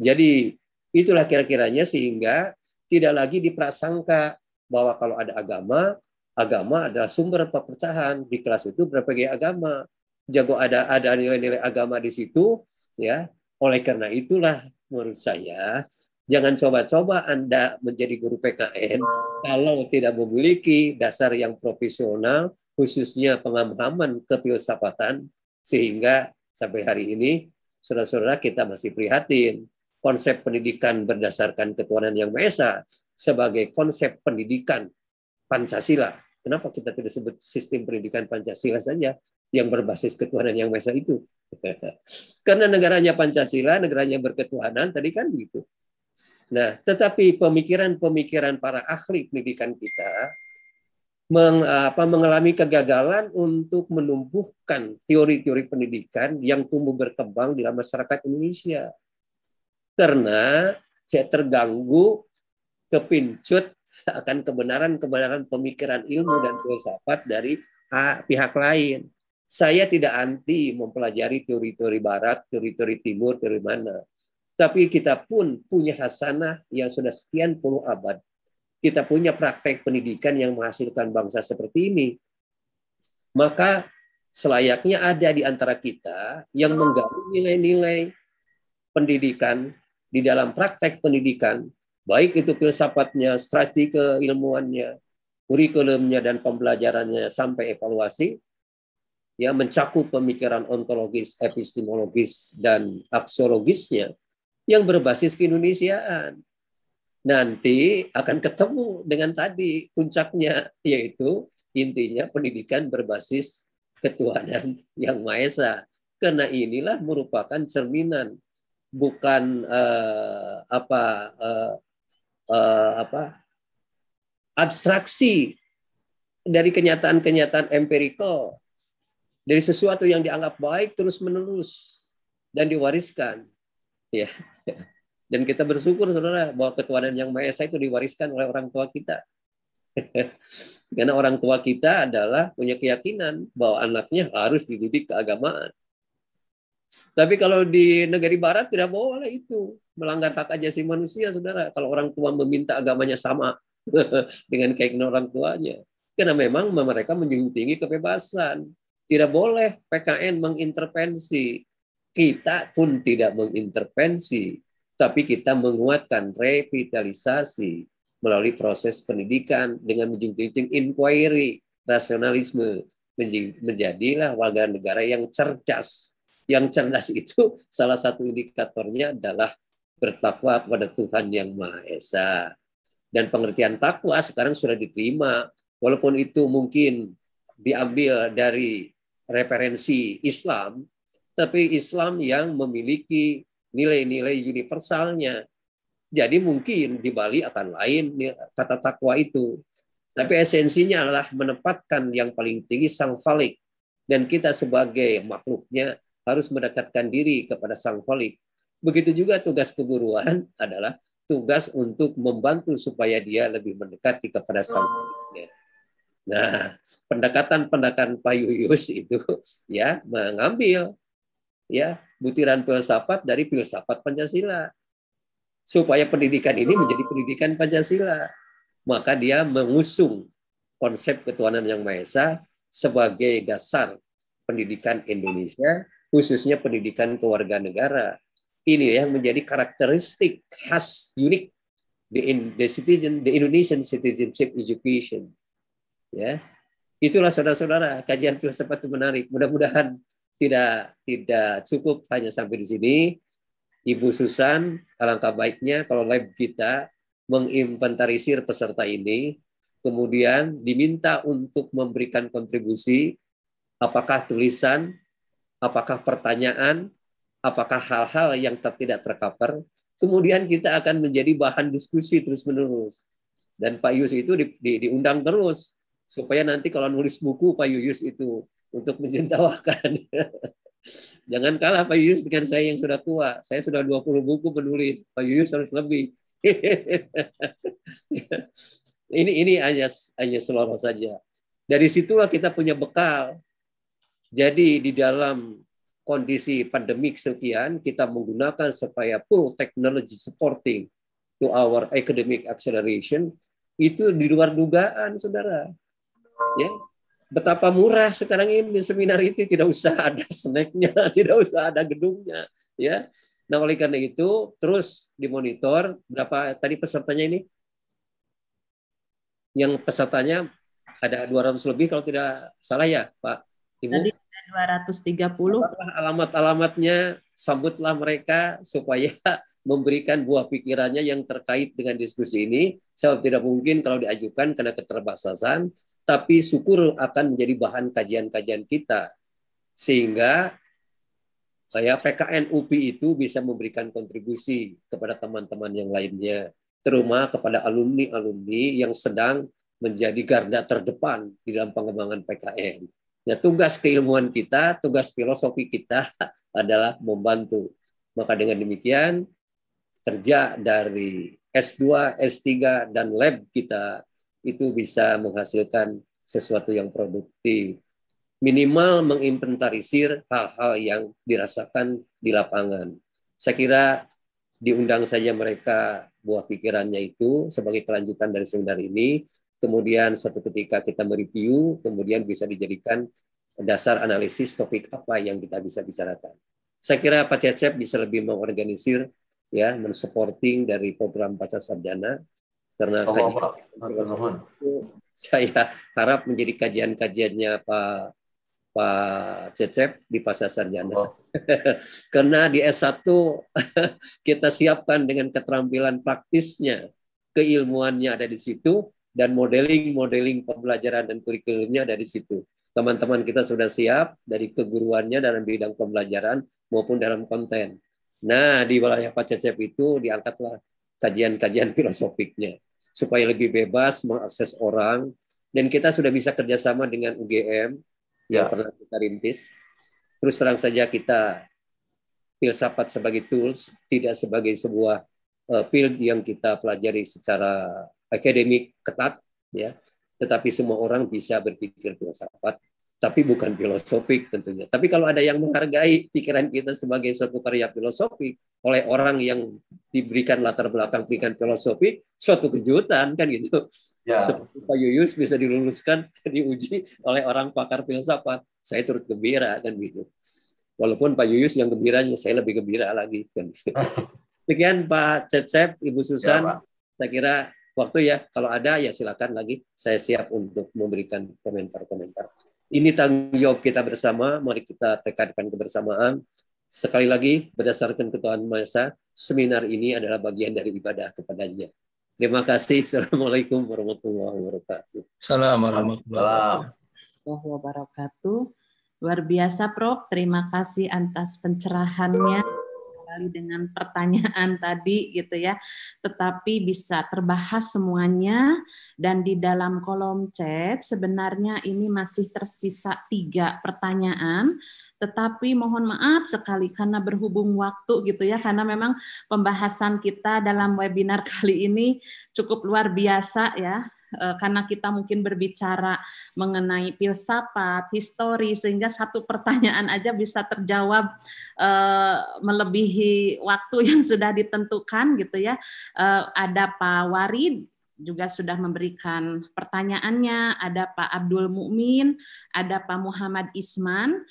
Jadi itulah kira-kiranya sehingga tidak lagi diprasangka bahwa kalau ada agama, agama adalah sumber perpecahan di kelas itu berbagai agama. Jago ada ada nilai-nilai agama di situ, ya. Oleh karena itulah menurut saya Jangan coba-coba Anda menjadi guru PKN kalau tidak memiliki dasar yang profesional, khususnya pemahaman kefilsafatan, sehingga sampai hari ini, saudara-saudara kita masih prihatin. Konsep pendidikan berdasarkan ketuhanan yang Maha Esa sebagai konsep pendidikan Pancasila. Kenapa kita tidak sebut sistem pendidikan Pancasila saja yang berbasis ketuhanan yang Maha Esa itu? Karena negaranya Pancasila, negaranya berketuhanan, tadi kan begitu. Nah, tetapi pemikiran-pemikiran para ahli pendidikan kita meng, apa, mengalami kegagalan untuk menumbuhkan teori-teori pendidikan yang tumbuh berkembang di dalam masyarakat Indonesia. Karena ya terganggu kepincut akan kebenaran-kebenaran pemikiran ilmu dan filsafat dari pihak lain. Saya tidak anti mempelajari teori-teori barat, teori-teori timur, teori mana tapi kita pun punya hasanah yang sudah sekian puluh abad. Kita punya praktek pendidikan yang menghasilkan bangsa seperti ini. Maka selayaknya ada di antara kita yang menggali nilai-nilai pendidikan di dalam praktek pendidikan, baik itu filsafatnya, strategi keilmuannya, kurikulumnya dan pembelajarannya sampai evaluasi, yang mencakup pemikiran ontologis, epistemologis dan aksiologisnya yang berbasis keindonesiaan. Nanti akan ketemu dengan tadi puncaknya yaitu intinya pendidikan berbasis ketuhanan yang Maha Esa. Karena inilah merupakan cerminan bukan uh, apa uh, uh, apa abstraksi dari kenyataan-kenyataan empirikal dari sesuatu yang dianggap baik terus menerus dan diwariskan Ya. Dan kita bersyukur saudara bahwa ketuhanan yang Maha Esa itu diwariskan oleh orang tua kita. Karena orang tua kita adalah punya keyakinan bahwa anaknya harus dididik keagamaan. Tapi kalau di negeri barat tidak boleh itu. Melanggar hak asasi manusia, saudara. Kalau orang tua meminta agamanya sama dengan keinginan orang tuanya. Karena memang mereka menjunjung tinggi kebebasan. Tidak boleh PKN mengintervensi kita pun tidak mengintervensi, tapi kita menguatkan revitalisasi melalui proses pendidikan dengan menjunjung inquiry, rasionalisme. Menjadilah warga negara yang cerdas. Yang cerdas itu salah satu indikatornya adalah bertakwa kepada Tuhan Yang Maha Esa. Dan pengertian takwa sekarang sudah diterima, walaupun itu mungkin diambil dari referensi Islam, tapi Islam yang memiliki nilai-nilai universalnya. Jadi mungkin di Bali akan lain kata takwa itu. Tapi esensinya adalah menempatkan yang paling tinggi sang falik. Dan kita sebagai makhluknya harus mendekatkan diri kepada sang falik. Begitu juga tugas keguruan adalah tugas untuk membantu supaya dia lebih mendekati kepada sang Faliknya. Nah, pendekatan-pendekatan Pak Yuyus itu ya mengambil ya butiran filsafat dari filsafat Pancasila supaya pendidikan ini menjadi pendidikan Pancasila maka dia mengusung konsep ketuhanan yang maha esa sebagai dasar pendidikan Indonesia khususnya pendidikan negara ini yang menjadi karakteristik khas unik di in, the citizen the Indonesian citizenship education ya itulah saudara-saudara kajian filsafat itu menarik mudah-mudahan tidak tidak cukup hanya sampai di sini. Ibu Susan, alangkah baiknya kalau lab kita menginventarisir peserta ini, kemudian diminta untuk memberikan kontribusi, apakah tulisan, apakah pertanyaan, apakah hal-hal yang tidak tercover, kemudian kita akan menjadi bahan diskusi terus-menerus. Dan Pak Yus itu di, di, diundang terus, supaya nanti kalau nulis buku Pak Yus itu untuk mencintawakan, Jangan kalah Pak Yus dengan saya yang sudah tua. Saya sudah 20 buku penulis. Pak Yus harus lebih. ini ini hanya hanya seloroh saja. Dari situlah kita punya bekal. Jadi di dalam kondisi pandemik sekian, kita menggunakan supaya full technology supporting to our academic acceleration itu di luar dugaan, saudara. Ya, Betapa murah sekarang ini seminar itu tidak usah ada snacknya, tidak usah ada gedungnya, ya. Nah oleh karena itu terus dimonitor berapa tadi pesertanya ini yang pesertanya ada 200 lebih kalau tidak salah ya Pak Ibu. Tadi ada 230. Alamat-alamatnya sambutlah mereka supaya memberikan buah pikirannya yang terkait dengan diskusi ini. Saya tidak mungkin kalau diajukan karena keterbatasan, tapi syukur akan menjadi bahan kajian-kajian kita sehingga saya PKN UPI itu bisa memberikan kontribusi kepada teman-teman yang lainnya terutama kepada alumni-alumni yang sedang menjadi garda terdepan di dalam pengembangan PKN. Ya, tugas keilmuan kita, tugas filosofi kita adalah membantu. Maka dengan demikian, kerja dari S2, S3, dan lab kita itu bisa menghasilkan sesuatu yang produktif. Minimal menginventarisir hal-hal yang dirasakan di lapangan. Saya kira diundang saja mereka buah pikirannya itu sebagai kelanjutan dari seminar ini. Kemudian suatu ketika kita mereview, kemudian bisa dijadikan dasar analisis topik apa yang kita bisa bicarakan. Saya kira Pak Cecep bisa lebih mengorganisir ya mensupporting dari program Baca sarjana karena Allah, oh, Pak. Oh, oh. Itu saya harap menjadi kajian-kajiannya Pak Pak Cecep di Pasar Sarjana. Oh. Karena di S1 kita siapkan dengan keterampilan praktisnya, keilmuannya ada di situ, dan modeling-modeling pembelajaran dan kurikulumnya ada di situ. Teman-teman kita sudah siap dari keguruannya dalam bidang pembelajaran maupun dalam konten. Nah, di wilayah Pak Cecep itu diangkatlah kajian-kajian filosofiknya supaya lebih bebas mengakses orang dan kita sudah bisa kerjasama dengan UGM ya. yang pernah kita rintis. Terus terang saja kita filsafat sebagai tools tidak sebagai sebuah uh, field yang kita pelajari secara akademik ketat ya, tetapi semua orang bisa berpikir filsafat tapi bukan filosofik tentunya. Tapi kalau ada yang menghargai pikiran kita sebagai suatu karya filosofik oleh orang yang diberikan latar belakang pikiran filosofi, suatu kejutan kan gitu. Ya. Seperti Pak Yuyus bisa diluluskan, diuji oleh orang pakar filsafat. Saya turut gembira kan gitu. Walaupun Pak Yuyus yang gembira, saya lebih gembira lagi. Kan. Sekian Pak Cecep, Ibu Susan. Ya, Saya kira waktu ya, kalau ada ya silakan lagi. Saya siap untuk memberikan komentar-komentar. Ini tanggung jawab kita bersama, mari kita tekankan kebersamaan. Sekali lagi, berdasarkan ketuhanan masa, seminar ini adalah bagian dari ibadah kepadanya. Terima kasih. Assalamualaikum warahmatullahi wabarakatuh. Assalamualaikum warahmatullahi wabarakatuh. Luar biasa, Prof. Terima kasih atas pencerahannya kembali dengan pertanyaan tadi gitu ya. Tetapi bisa terbahas semuanya dan di dalam kolom chat sebenarnya ini masih tersisa tiga pertanyaan tetapi mohon maaf sekali karena berhubung waktu gitu ya karena memang pembahasan kita dalam webinar kali ini cukup luar biasa ya Eh, karena kita mungkin berbicara mengenai filsafat, histori, sehingga satu pertanyaan aja bisa terjawab eh, melebihi waktu yang sudah ditentukan gitu ya. Eh, ada Pak Warid juga sudah memberikan pertanyaannya. Ada Pak Abdul Mukmin, ada Pak Muhammad Isman.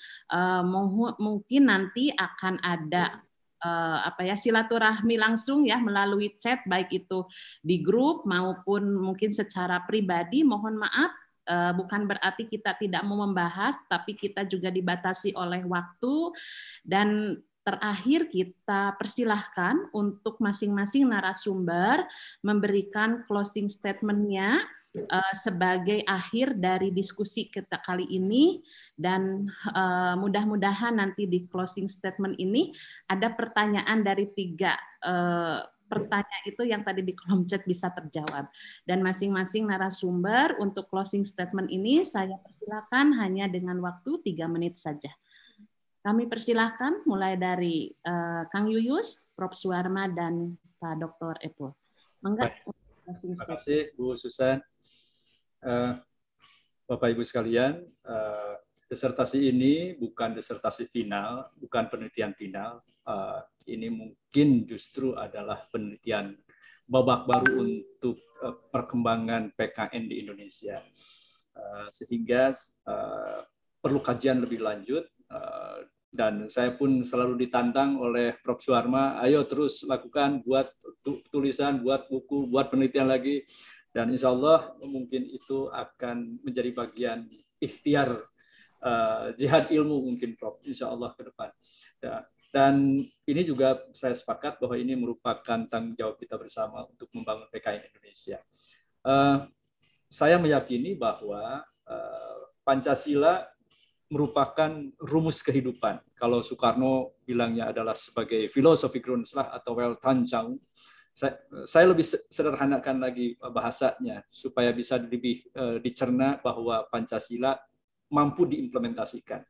Mungkin nanti akan ada Eh, apa ya silaturahmi langsung ya melalui chat baik itu di grup maupun mungkin secara pribadi mohon maaf eh, bukan berarti kita tidak mau membahas tapi kita juga dibatasi oleh waktu dan terakhir kita persilahkan untuk masing-masing narasumber memberikan closing statementnya uh, sebagai akhir dari diskusi kita kali ini dan uh, mudah-mudahan nanti di closing statement ini ada pertanyaan dari tiga uh, pertanyaan itu yang tadi di kolom chat bisa terjawab. Dan masing-masing narasumber untuk closing statement ini saya persilakan hanya dengan waktu tiga menit saja. Kami persilahkan mulai dari uh, Kang Yuyus, Prof. Suwarma, dan Pak Dr. Epo. Terima kasih Bu Susan. Eh, Bapak Ibu sekalian, eh, disertasi ini bukan disertasi final, bukan penelitian final. Eh, ini mungkin justru adalah penelitian babak baru untuk perkembangan PKN di Indonesia. Sehingga perlu kajian lebih lanjut dan saya pun selalu ditantang oleh Prof. Suarma, ayo terus lakukan, buat tulisan, buat buku, buat penelitian lagi. Dan insya Allah mungkin itu akan menjadi bagian ikhtiar uh, jihad ilmu mungkin Prof. Insya Allah ke depan. Ya. Dan ini juga saya sepakat bahwa ini merupakan tanggung jawab kita bersama untuk membangun PKI Indonesia. Uh, saya meyakini bahwa uh, Pancasila merupakan rumus kehidupan. Kalau Soekarno bilangnya adalah sebagai filosofi Grundslah atau Weltanschauung, saya, saya lebih sederhanakan lagi eh, bahasanya supaya bisa lebih eh, dicerna bahwa Pancasila mampu diimplementasikan.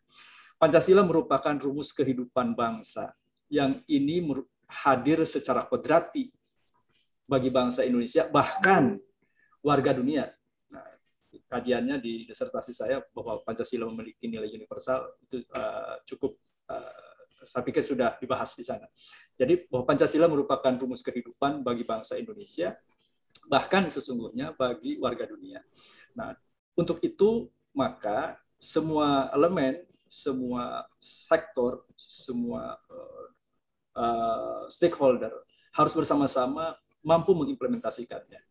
Pancasila merupakan rumus kehidupan bangsa yang ini hadir secara kodrati bagi bangsa Indonesia bahkan warga dunia. Nah, kajiannya di disertasi saya bahwa Pancasila memiliki nilai universal itu uh, cukup saya pikir sudah dibahas di sana. Jadi bahwa Pancasila merupakan rumus kehidupan bagi bangsa Indonesia, bahkan sesungguhnya bagi warga dunia. Nah, untuk itu maka semua elemen, semua sektor, semua uh, uh, stakeholder harus bersama-sama mampu mengimplementasikannya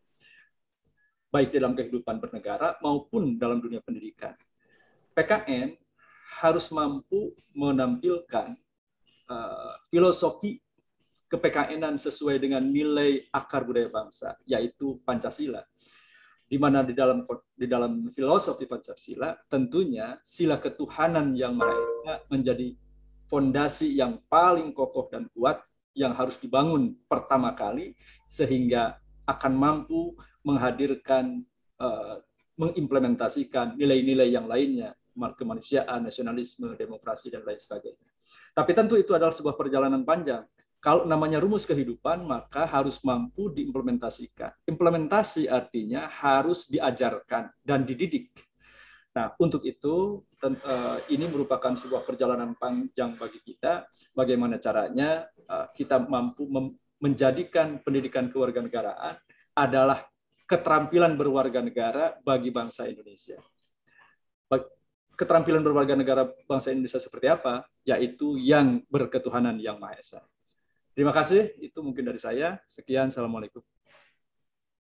baik dalam kehidupan bernegara maupun dalam dunia pendidikan. PKN harus mampu menampilkan uh, filosofi kepekaenan sesuai dengan nilai akar budaya bangsa yaitu Pancasila di mana di dalam di dalam filosofi Pancasila tentunya sila ketuhanan yang maha esa menjadi fondasi yang paling kokoh dan kuat yang harus dibangun pertama kali sehingga akan mampu menghadirkan uh, mengimplementasikan nilai-nilai yang lainnya kemanusiaan, nasionalisme, demokrasi dan lain sebagainya. Tapi tentu itu adalah sebuah perjalanan panjang. Kalau namanya rumus kehidupan, maka harus mampu diimplementasikan. Implementasi artinya harus diajarkan dan dididik. Nah, untuk itu eh, ini merupakan sebuah perjalanan panjang bagi kita. Bagaimana caranya eh, kita mampu menjadikan pendidikan kewarganegaraan adalah keterampilan berwarga negara bagi bangsa Indonesia keterampilan berwarga negara bangsa Indonesia seperti apa, yaitu yang berketuhanan yang Maha Esa. Terima kasih, itu mungkin dari saya. Sekian, Assalamualaikum.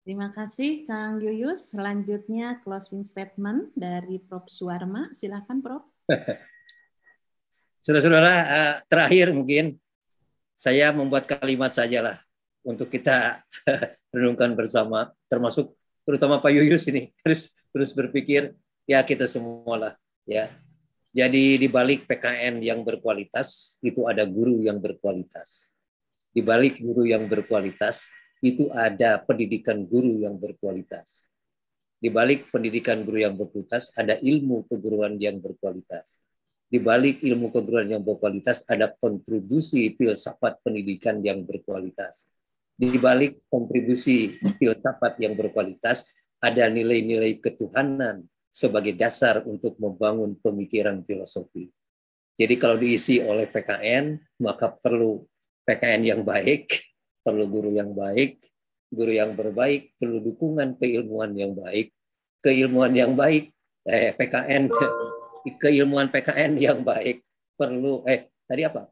Terima kasih, Kang Yuyus. Selanjutnya closing statement dari Prof. Suwarma. Silakan, Prof. Saudara-saudara, eh, terakhir mungkin saya membuat kalimat sajalah untuk kita renungkan bersama, termasuk terutama Pak Yuyus ini harus terus berpikir ya kita semua ya jadi di balik PKN yang berkualitas itu ada guru yang berkualitas. Di balik guru yang berkualitas itu ada pendidikan guru yang berkualitas. Di balik pendidikan guru yang berkualitas ada ilmu keguruan yang berkualitas. Di balik ilmu keguruan yang berkualitas ada kontribusi filsafat pendidikan yang berkualitas. Di balik kontribusi filsafat yang berkualitas ada nilai-nilai ketuhanan sebagai dasar untuk membangun pemikiran filosofi. Jadi kalau diisi oleh PKN, maka perlu PKN yang baik, perlu guru yang baik, guru yang berbaik, perlu dukungan keilmuan yang baik, keilmuan yang baik, eh, PKN, keilmuan PKN yang baik, perlu, eh, tadi apa?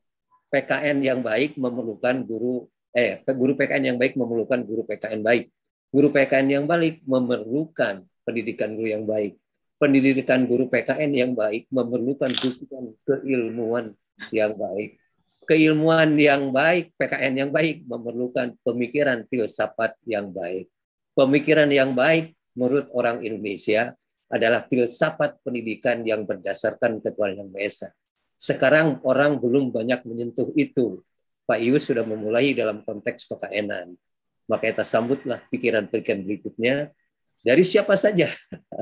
PKN yang baik memerlukan guru, eh, guru PKN yang baik memerlukan guru PKN baik. Guru PKN yang baik memerlukan pendidikan guru yang baik pendidikan guru PKN yang baik memerlukan dukungan keilmuan yang baik. Keilmuan yang baik, PKN yang baik memerlukan pemikiran filsafat yang baik. Pemikiran yang baik menurut orang Indonesia adalah filsafat pendidikan yang berdasarkan ketuhanan yang biasa. Sekarang orang belum banyak menyentuh itu. Pak Ius sudah memulai dalam konteks PKN-an. Maka kita sambutlah pikiran-pikiran berikutnya dari siapa saja.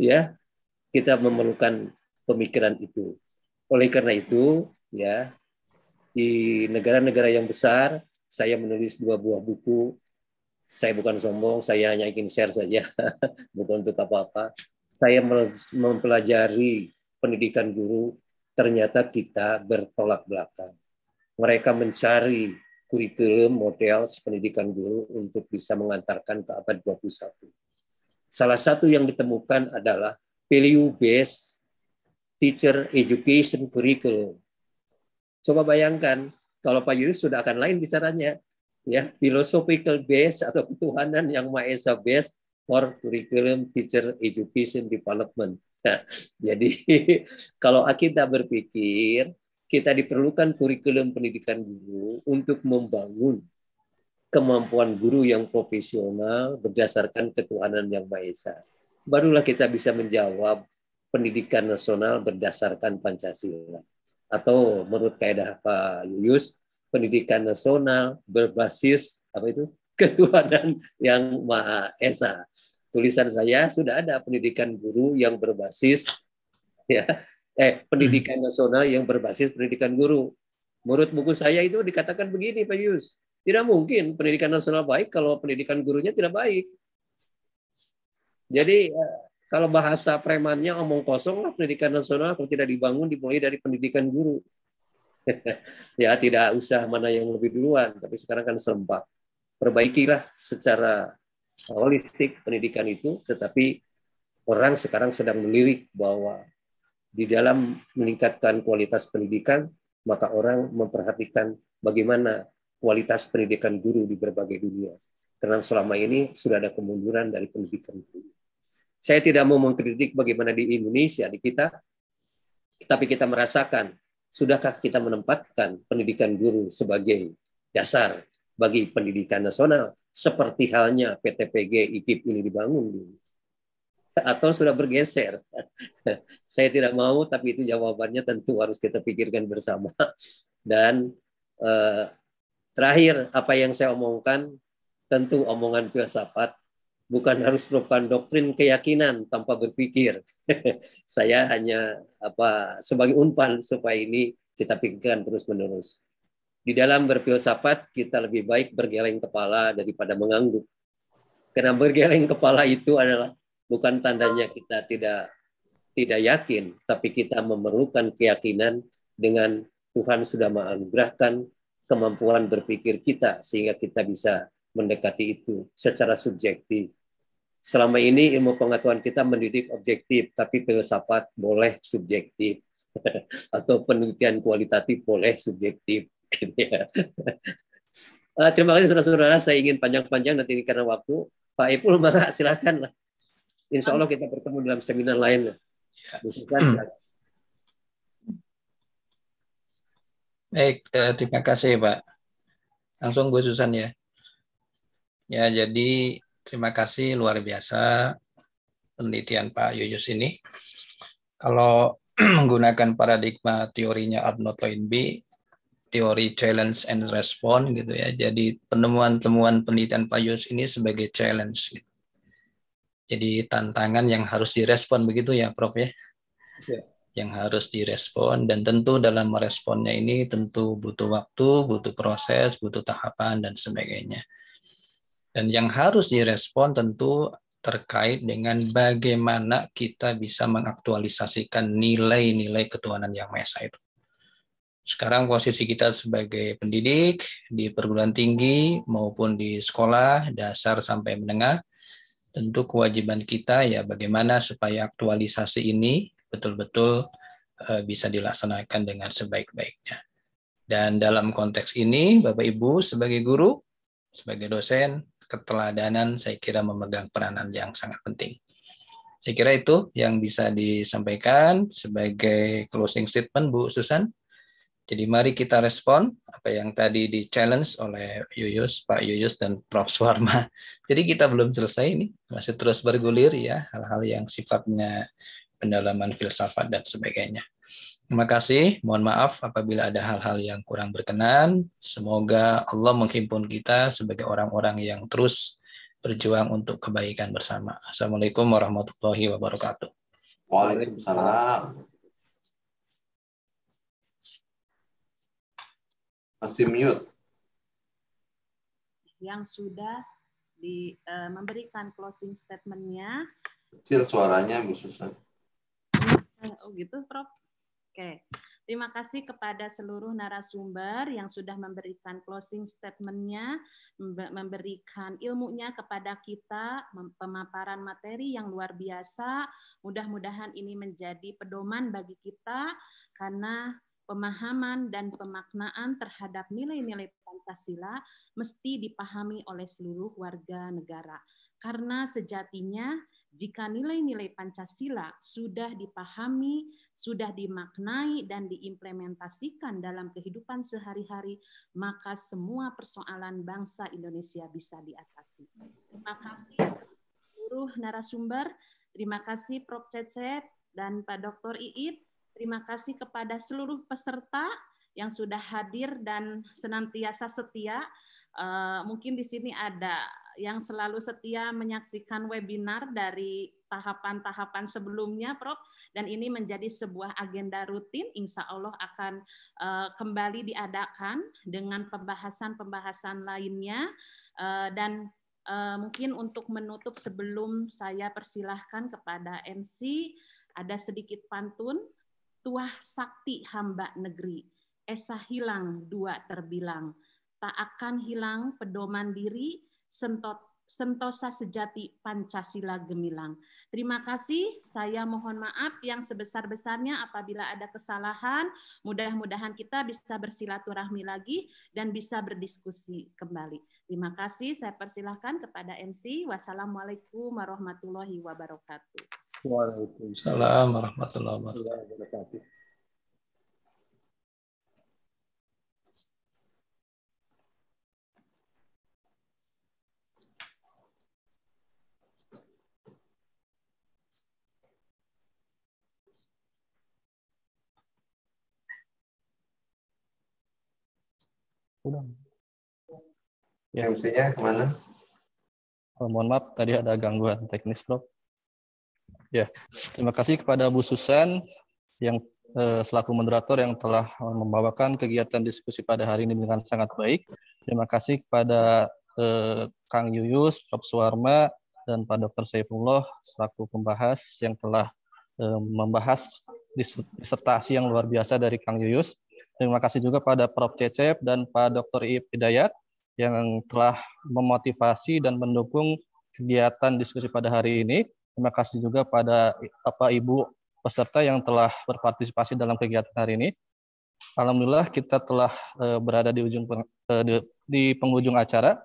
ya kita memerlukan pemikiran itu. Oleh karena itu, ya di negara-negara yang besar, saya menulis dua buah buku. Saya bukan sombong, saya hanya ingin share saja, bukan untuk apa-apa. Saya mempelajari pendidikan guru, ternyata kita bertolak belakang. Mereka mencari kurikulum model pendidikan guru untuk bisa mengantarkan ke abad 21. Salah satu yang ditemukan adalah value-based teacher education curriculum. Coba bayangkan, kalau Pak Yunus sudah akan lain bicaranya. ya Philosophical base atau ketuhanan yang Maha Esa for curriculum teacher education development. Nah, jadi kalau kita berpikir, kita diperlukan kurikulum pendidikan guru untuk membangun kemampuan guru yang profesional berdasarkan ketuhanan yang Maha Esa. Barulah kita bisa menjawab pendidikan nasional berdasarkan Pancasila. Atau menurut kaidah Pak Yuyus, pendidikan nasional berbasis apa itu? ketuhanan yang Maha Esa. Tulisan saya sudah ada pendidikan guru yang berbasis ya eh pendidikan nasional yang berbasis pendidikan guru. Menurut buku saya itu dikatakan begini Pak Yus. Tidak mungkin pendidikan nasional baik kalau pendidikan gurunya tidak baik. Jadi eh, kalau bahasa premannya omong kosong pendidikan nasional kalau tidak dibangun dimulai dari pendidikan guru. ya tidak usah mana yang lebih duluan, tapi sekarang kan serempak. Perbaikilah secara holistik pendidikan itu, tetapi orang sekarang sedang melirik bahwa di dalam meningkatkan kualitas pendidikan, maka orang memperhatikan bagaimana kualitas pendidikan guru di berbagai dunia. Karena selama ini sudah ada kemunduran dari pendidikan guru. Saya tidak mau mengkritik bagaimana di Indonesia, di kita, tapi kita merasakan, sudahkah kita menempatkan pendidikan guru sebagai dasar bagi pendidikan nasional, seperti halnya PTPG IKIP ini dibangun Atau sudah bergeser. Saya tidak mau, tapi itu jawabannya tentu harus kita pikirkan bersama. Dan eh, Terakhir, apa yang saya omongkan tentu omongan filsafat, bukan harus merupakan doktrin keyakinan tanpa berpikir. saya hanya apa sebagai umpan supaya ini kita pikirkan terus-menerus. Di dalam berfilsafat, kita lebih baik bergeleng kepala daripada mengangguk. Karena bergeleng kepala itu adalah bukan tandanya kita tidak tidak yakin, tapi kita memerlukan keyakinan dengan Tuhan sudah menganugerahkan kemampuan berpikir kita sehingga kita bisa mendekati itu secara subjektif. Selama ini ilmu pengetahuan kita mendidik objektif, tapi filsafat boleh subjektif atau penelitian kualitatif boleh subjektif. Gitu ya. ah, terima kasih saudara-saudara, saya ingin panjang-panjang nanti ini karena waktu. Pak Ipul, maka silakan. Insya Allah kita bertemu dalam seminar lain. Ya. Baik, eh, eh, terima kasih Pak. Langsung gue Susan ya. Ya, jadi terima kasih luar biasa penelitian Pak Yuyus ini. Kalau menggunakan paradigma teorinya Arnold Toynbee, teori challenge and response gitu ya. Jadi penemuan-temuan penelitian Pak Yuyus ini sebagai challenge. Jadi tantangan yang harus direspon begitu ya Prof ya. ya yang harus direspon dan tentu dalam meresponnya ini tentu butuh waktu, butuh proses, butuh tahapan dan sebagainya. Dan yang harus direspon tentu terkait dengan bagaimana kita bisa mengaktualisasikan nilai-nilai ketuhanan yang Maha itu. Sekarang posisi kita sebagai pendidik di perguruan tinggi maupun di sekolah dasar sampai menengah, tentu kewajiban kita ya bagaimana supaya aktualisasi ini betul-betul eh, bisa dilaksanakan dengan sebaik-baiknya. Dan dalam konteks ini, Bapak Ibu sebagai guru, sebagai dosen, keteladanan saya kira memegang peranan yang sangat penting. Saya kira itu yang bisa disampaikan sebagai closing statement Bu Susan. Jadi mari kita respon apa yang tadi di challenge oleh Yuyus, Pak Yuyus dan Prof Swarma. Jadi kita belum selesai ini, masih terus bergulir ya hal-hal yang sifatnya pendalaman filsafat, dan sebagainya. Terima kasih. Mohon maaf apabila ada hal-hal yang kurang berkenan. Semoga Allah menghimpun kita sebagai orang-orang yang terus berjuang untuk kebaikan bersama. Assalamualaikum warahmatullahi wabarakatuh. Waalaikumsalam. Masih mute. Yang sudah di, uh, memberikan closing statementnya. Kecil suaranya, Bu Susan. Oh gitu, Prof. Oke. Terima kasih kepada seluruh narasumber yang sudah memberikan closing statement-nya, memberikan ilmunya kepada kita, pemaparan materi yang luar biasa. Mudah-mudahan ini menjadi pedoman bagi kita karena pemahaman dan pemaknaan terhadap nilai-nilai Pancasila mesti dipahami oleh seluruh warga negara. Karena sejatinya jika nilai-nilai Pancasila sudah dipahami, sudah dimaknai, dan diimplementasikan dalam kehidupan sehari-hari, maka semua persoalan bangsa Indonesia bisa diatasi. Terima kasih seluruh narasumber, terima kasih Prof. Cecep dan Pak Dr. Iip, terima kasih kepada seluruh peserta yang sudah hadir dan senantiasa setia Eh, mungkin di sini ada yang selalu setia menyaksikan webinar dari tahapan-tahapan sebelumnya, Prof. Dan ini menjadi sebuah agenda rutin, insya Allah akan uh, kembali diadakan dengan pembahasan-pembahasan lainnya. Uh, dan uh, mungkin untuk menutup sebelum saya persilahkan kepada MC, ada sedikit pantun, Tuah Sakti Hamba Negeri, Esa Hilang Dua Terbilang, tak akan hilang pedoman diri sentot sentosa sejati Pancasila gemilang. Terima kasih, saya mohon maaf yang sebesar-besarnya apabila ada kesalahan, mudah-mudahan kita bisa bersilaturahmi lagi dan bisa berdiskusi kembali. Terima kasih, saya persilahkan kepada MC. Wassalamualaikum warahmatullahi wabarakatuh. Waalaikumsalam warahmatullahi wabarakatuh. Ya. MC-nya kemana? Oh, mohon maaf, tadi ada gangguan teknis, Prof. Ya, terima kasih kepada Bu Susan yang eh, selaku moderator yang telah membawakan kegiatan diskusi pada hari ini dengan sangat baik. Terima kasih kepada eh, Kang Yuyus, Prof. Suwarma, dan Pak Dr. Saifullah selaku pembahas yang telah eh, membahas disertasi yang luar biasa dari Kang Yuyus. Terima kasih juga pada Prof. Cecep dan Pak Dr. Iip Hidayat yang telah memotivasi dan mendukung kegiatan diskusi pada hari ini. Terima kasih juga pada Bapak Ibu peserta yang telah berpartisipasi dalam kegiatan hari ini. Alhamdulillah kita telah eh, berada di ujung eh, di penghujung acara.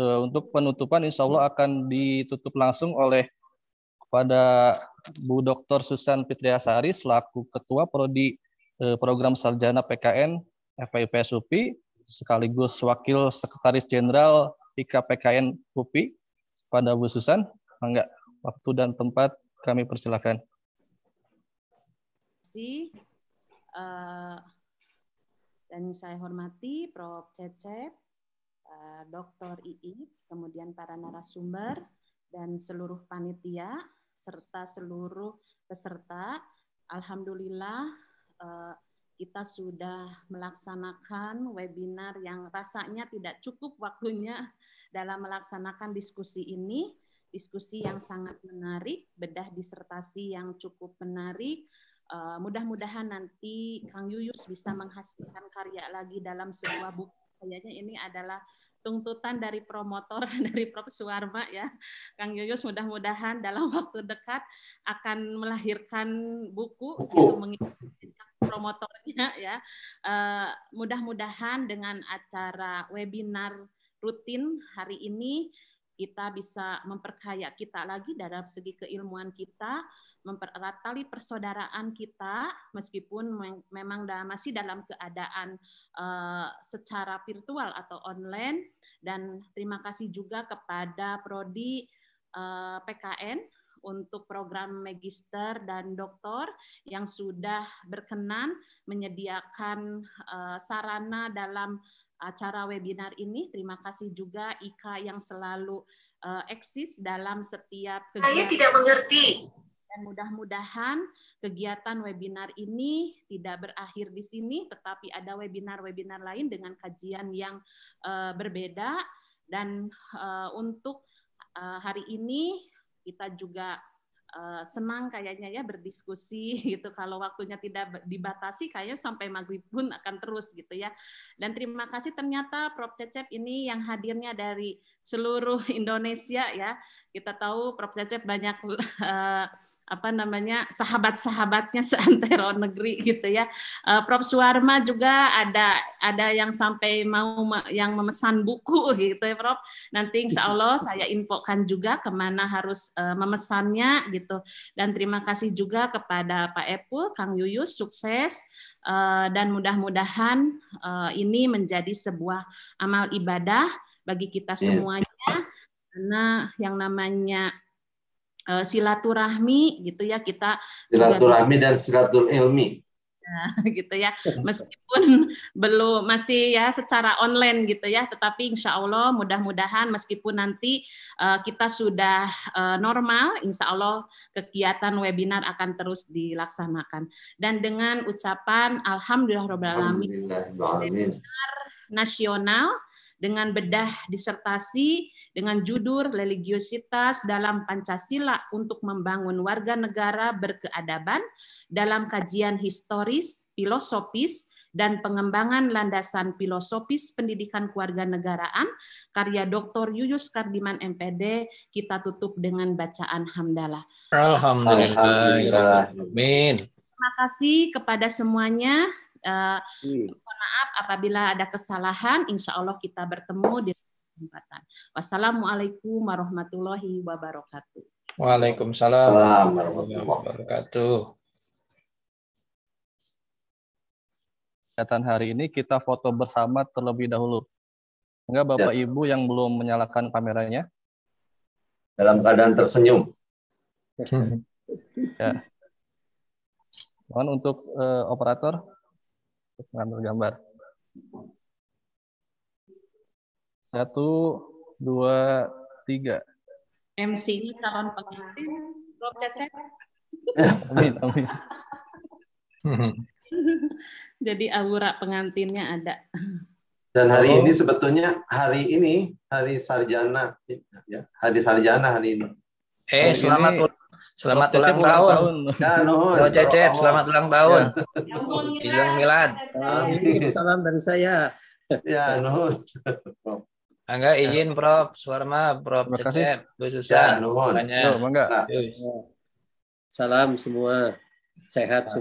Eh, untuk penutupan insya Allah akan ditutup langsung oleh kepada Bu Dr. Susan Fitriasari selaku Ketua Prodi Eh, program sarjana PKN FIPS UPI sekaligus Wakil Sekretaris Jenderal IKPKN UPI pada Bu Susan. Enggak, waktu dan tempat kami persilakan. Si, eh, dan saya hormati Prof. Cecep, eh, Dr. II, kemudian para narasumber dan seluruh panitia serta seluruh peserta. Alhamdulillah Eh, kita sudah melaksanakan webinar yang rasanya tidak cukup waktunya dalam melaksanakan diskusi ini. Diskusi yang sangat menarik, bedah disertasi yang cukup menarik. Eh, mudah-mudahan nanti Kang Yuyus bisa menghasilkan karya lagi dalam sebuah buku. Kayaknya ini adalah tuntutan dari promotor dari Prof. Suwarma ya. Kang Yuyus mudah-mudahan dalam waktu dekat akan melahirkan buku, buku promotornya ya. Uh, mudah-mudahan dengan acara webinar rutin hari ini kita bisa memperkaya kita lagi dalam segi keilmuan kita, mempererat tali persaudaraan kita, meskipun memang masih dalam keadaan uh, secara virtual atau online. Dan terima kasih juga kepada Prodi eh, PKN untuk program magister dan doktor yang sudah berkenan menyediakan eh, sarana dalam acara webinar ini. Terima kasih juga Ika yang selalu eh, eksis dalam setiap kegiatan. Saya tidak mengerti. Dan mudah-mudahan kegiatan webinar ini tidak berakhir di sini, tetapi ada webinar-webinar lain dengan kajian yang eh, berbeda. Dan untuk hari ini kita juga eh, senang kayaknya ya berdiskusi gitu kalau waktunya tidak dibatasi kayaknya sampai maghrib pun akan terus gitu ya dan terima kasih ternyata Prof Cecep ini yang hadirnya dari seluruh Indonesia ya kita tahu Prof Cecep banyak eh, apa namanya sahabat-sahabatnya seantero negeri gitu ya. Uh, Prof Suwarma juga ada ada yang sampai mau yang memesan buku gitu ya Prof. Nanti insya Allah saya infokan juga kemana harus eh, memesannya gitu. Dan terima kasih juga kepada Pak Epul, Kang Yuyus, sukses eh, dan mudah-mudahan ini menjadi sebuah amal ibadah bagi kita iya. semuanya. Yeah. Karena yang namanya Eh, silaturahmi gitu ya kita silaturahmi dan silatul nah, gitu ya meskipun belum masih ya secara online gitu ya tetapi insya Allah mudah-mudahan meskipun nanti uh, kita sudah uh, normal insya Allah kegiatan webinar akan terus dilaksanakan dan dengan ucapan Alhamdulillah Alamin webinar nasional dengan bedah disertasi dengan judul religiositas dalam Pancasila untuk membangun warga negara berkeadaban dalam kajian historis, filosofis, dan pengembangan landasan filosofis pendidikan kewarganegaraan karya Dr. Yuyus Kardiman MPD kita tutup dengan bacaan hamdalah. Alhamdulillah. Alhamdulillah. Amin. Terima kasih kepada semuanya. Uh, eh, Mohon iya. maaf apabila ada kesalahan, insya Allah kita bertemu di kesempatan. Wassalamualaikum warahmatullahi wabarakatuh. Waalaikumsalam warahmatullahi wabarakatuh. Kegiatan hari ini kita foto bersama terlebih dahulu. Enggak Bapak ya. Ibu yang belum menyalakan kameranya? Dalam keadaan tersenyum. ya. Mohon untuk uh, operator terus gambar. Satu, dua, tiga. mc ini calon pengantin, Rob Cecep. amin, amin. Jadi aura pengantinnya ada. Dan hari ini sebetulnya hari ini hari sarjana, ya, hari sarjana hari ini. Eh, hari selamat ini... Selamat ulang tahun. tahun. Ya, no, ya, Cecep, ya, selamat ulang tahun. Ya. Milad. Salam dari saya. Ya, no. Angga izin Prof Suwarma, Prof Cecep, Bu Susan. Ya, no. Banyak. Salam semua. Sehat semua.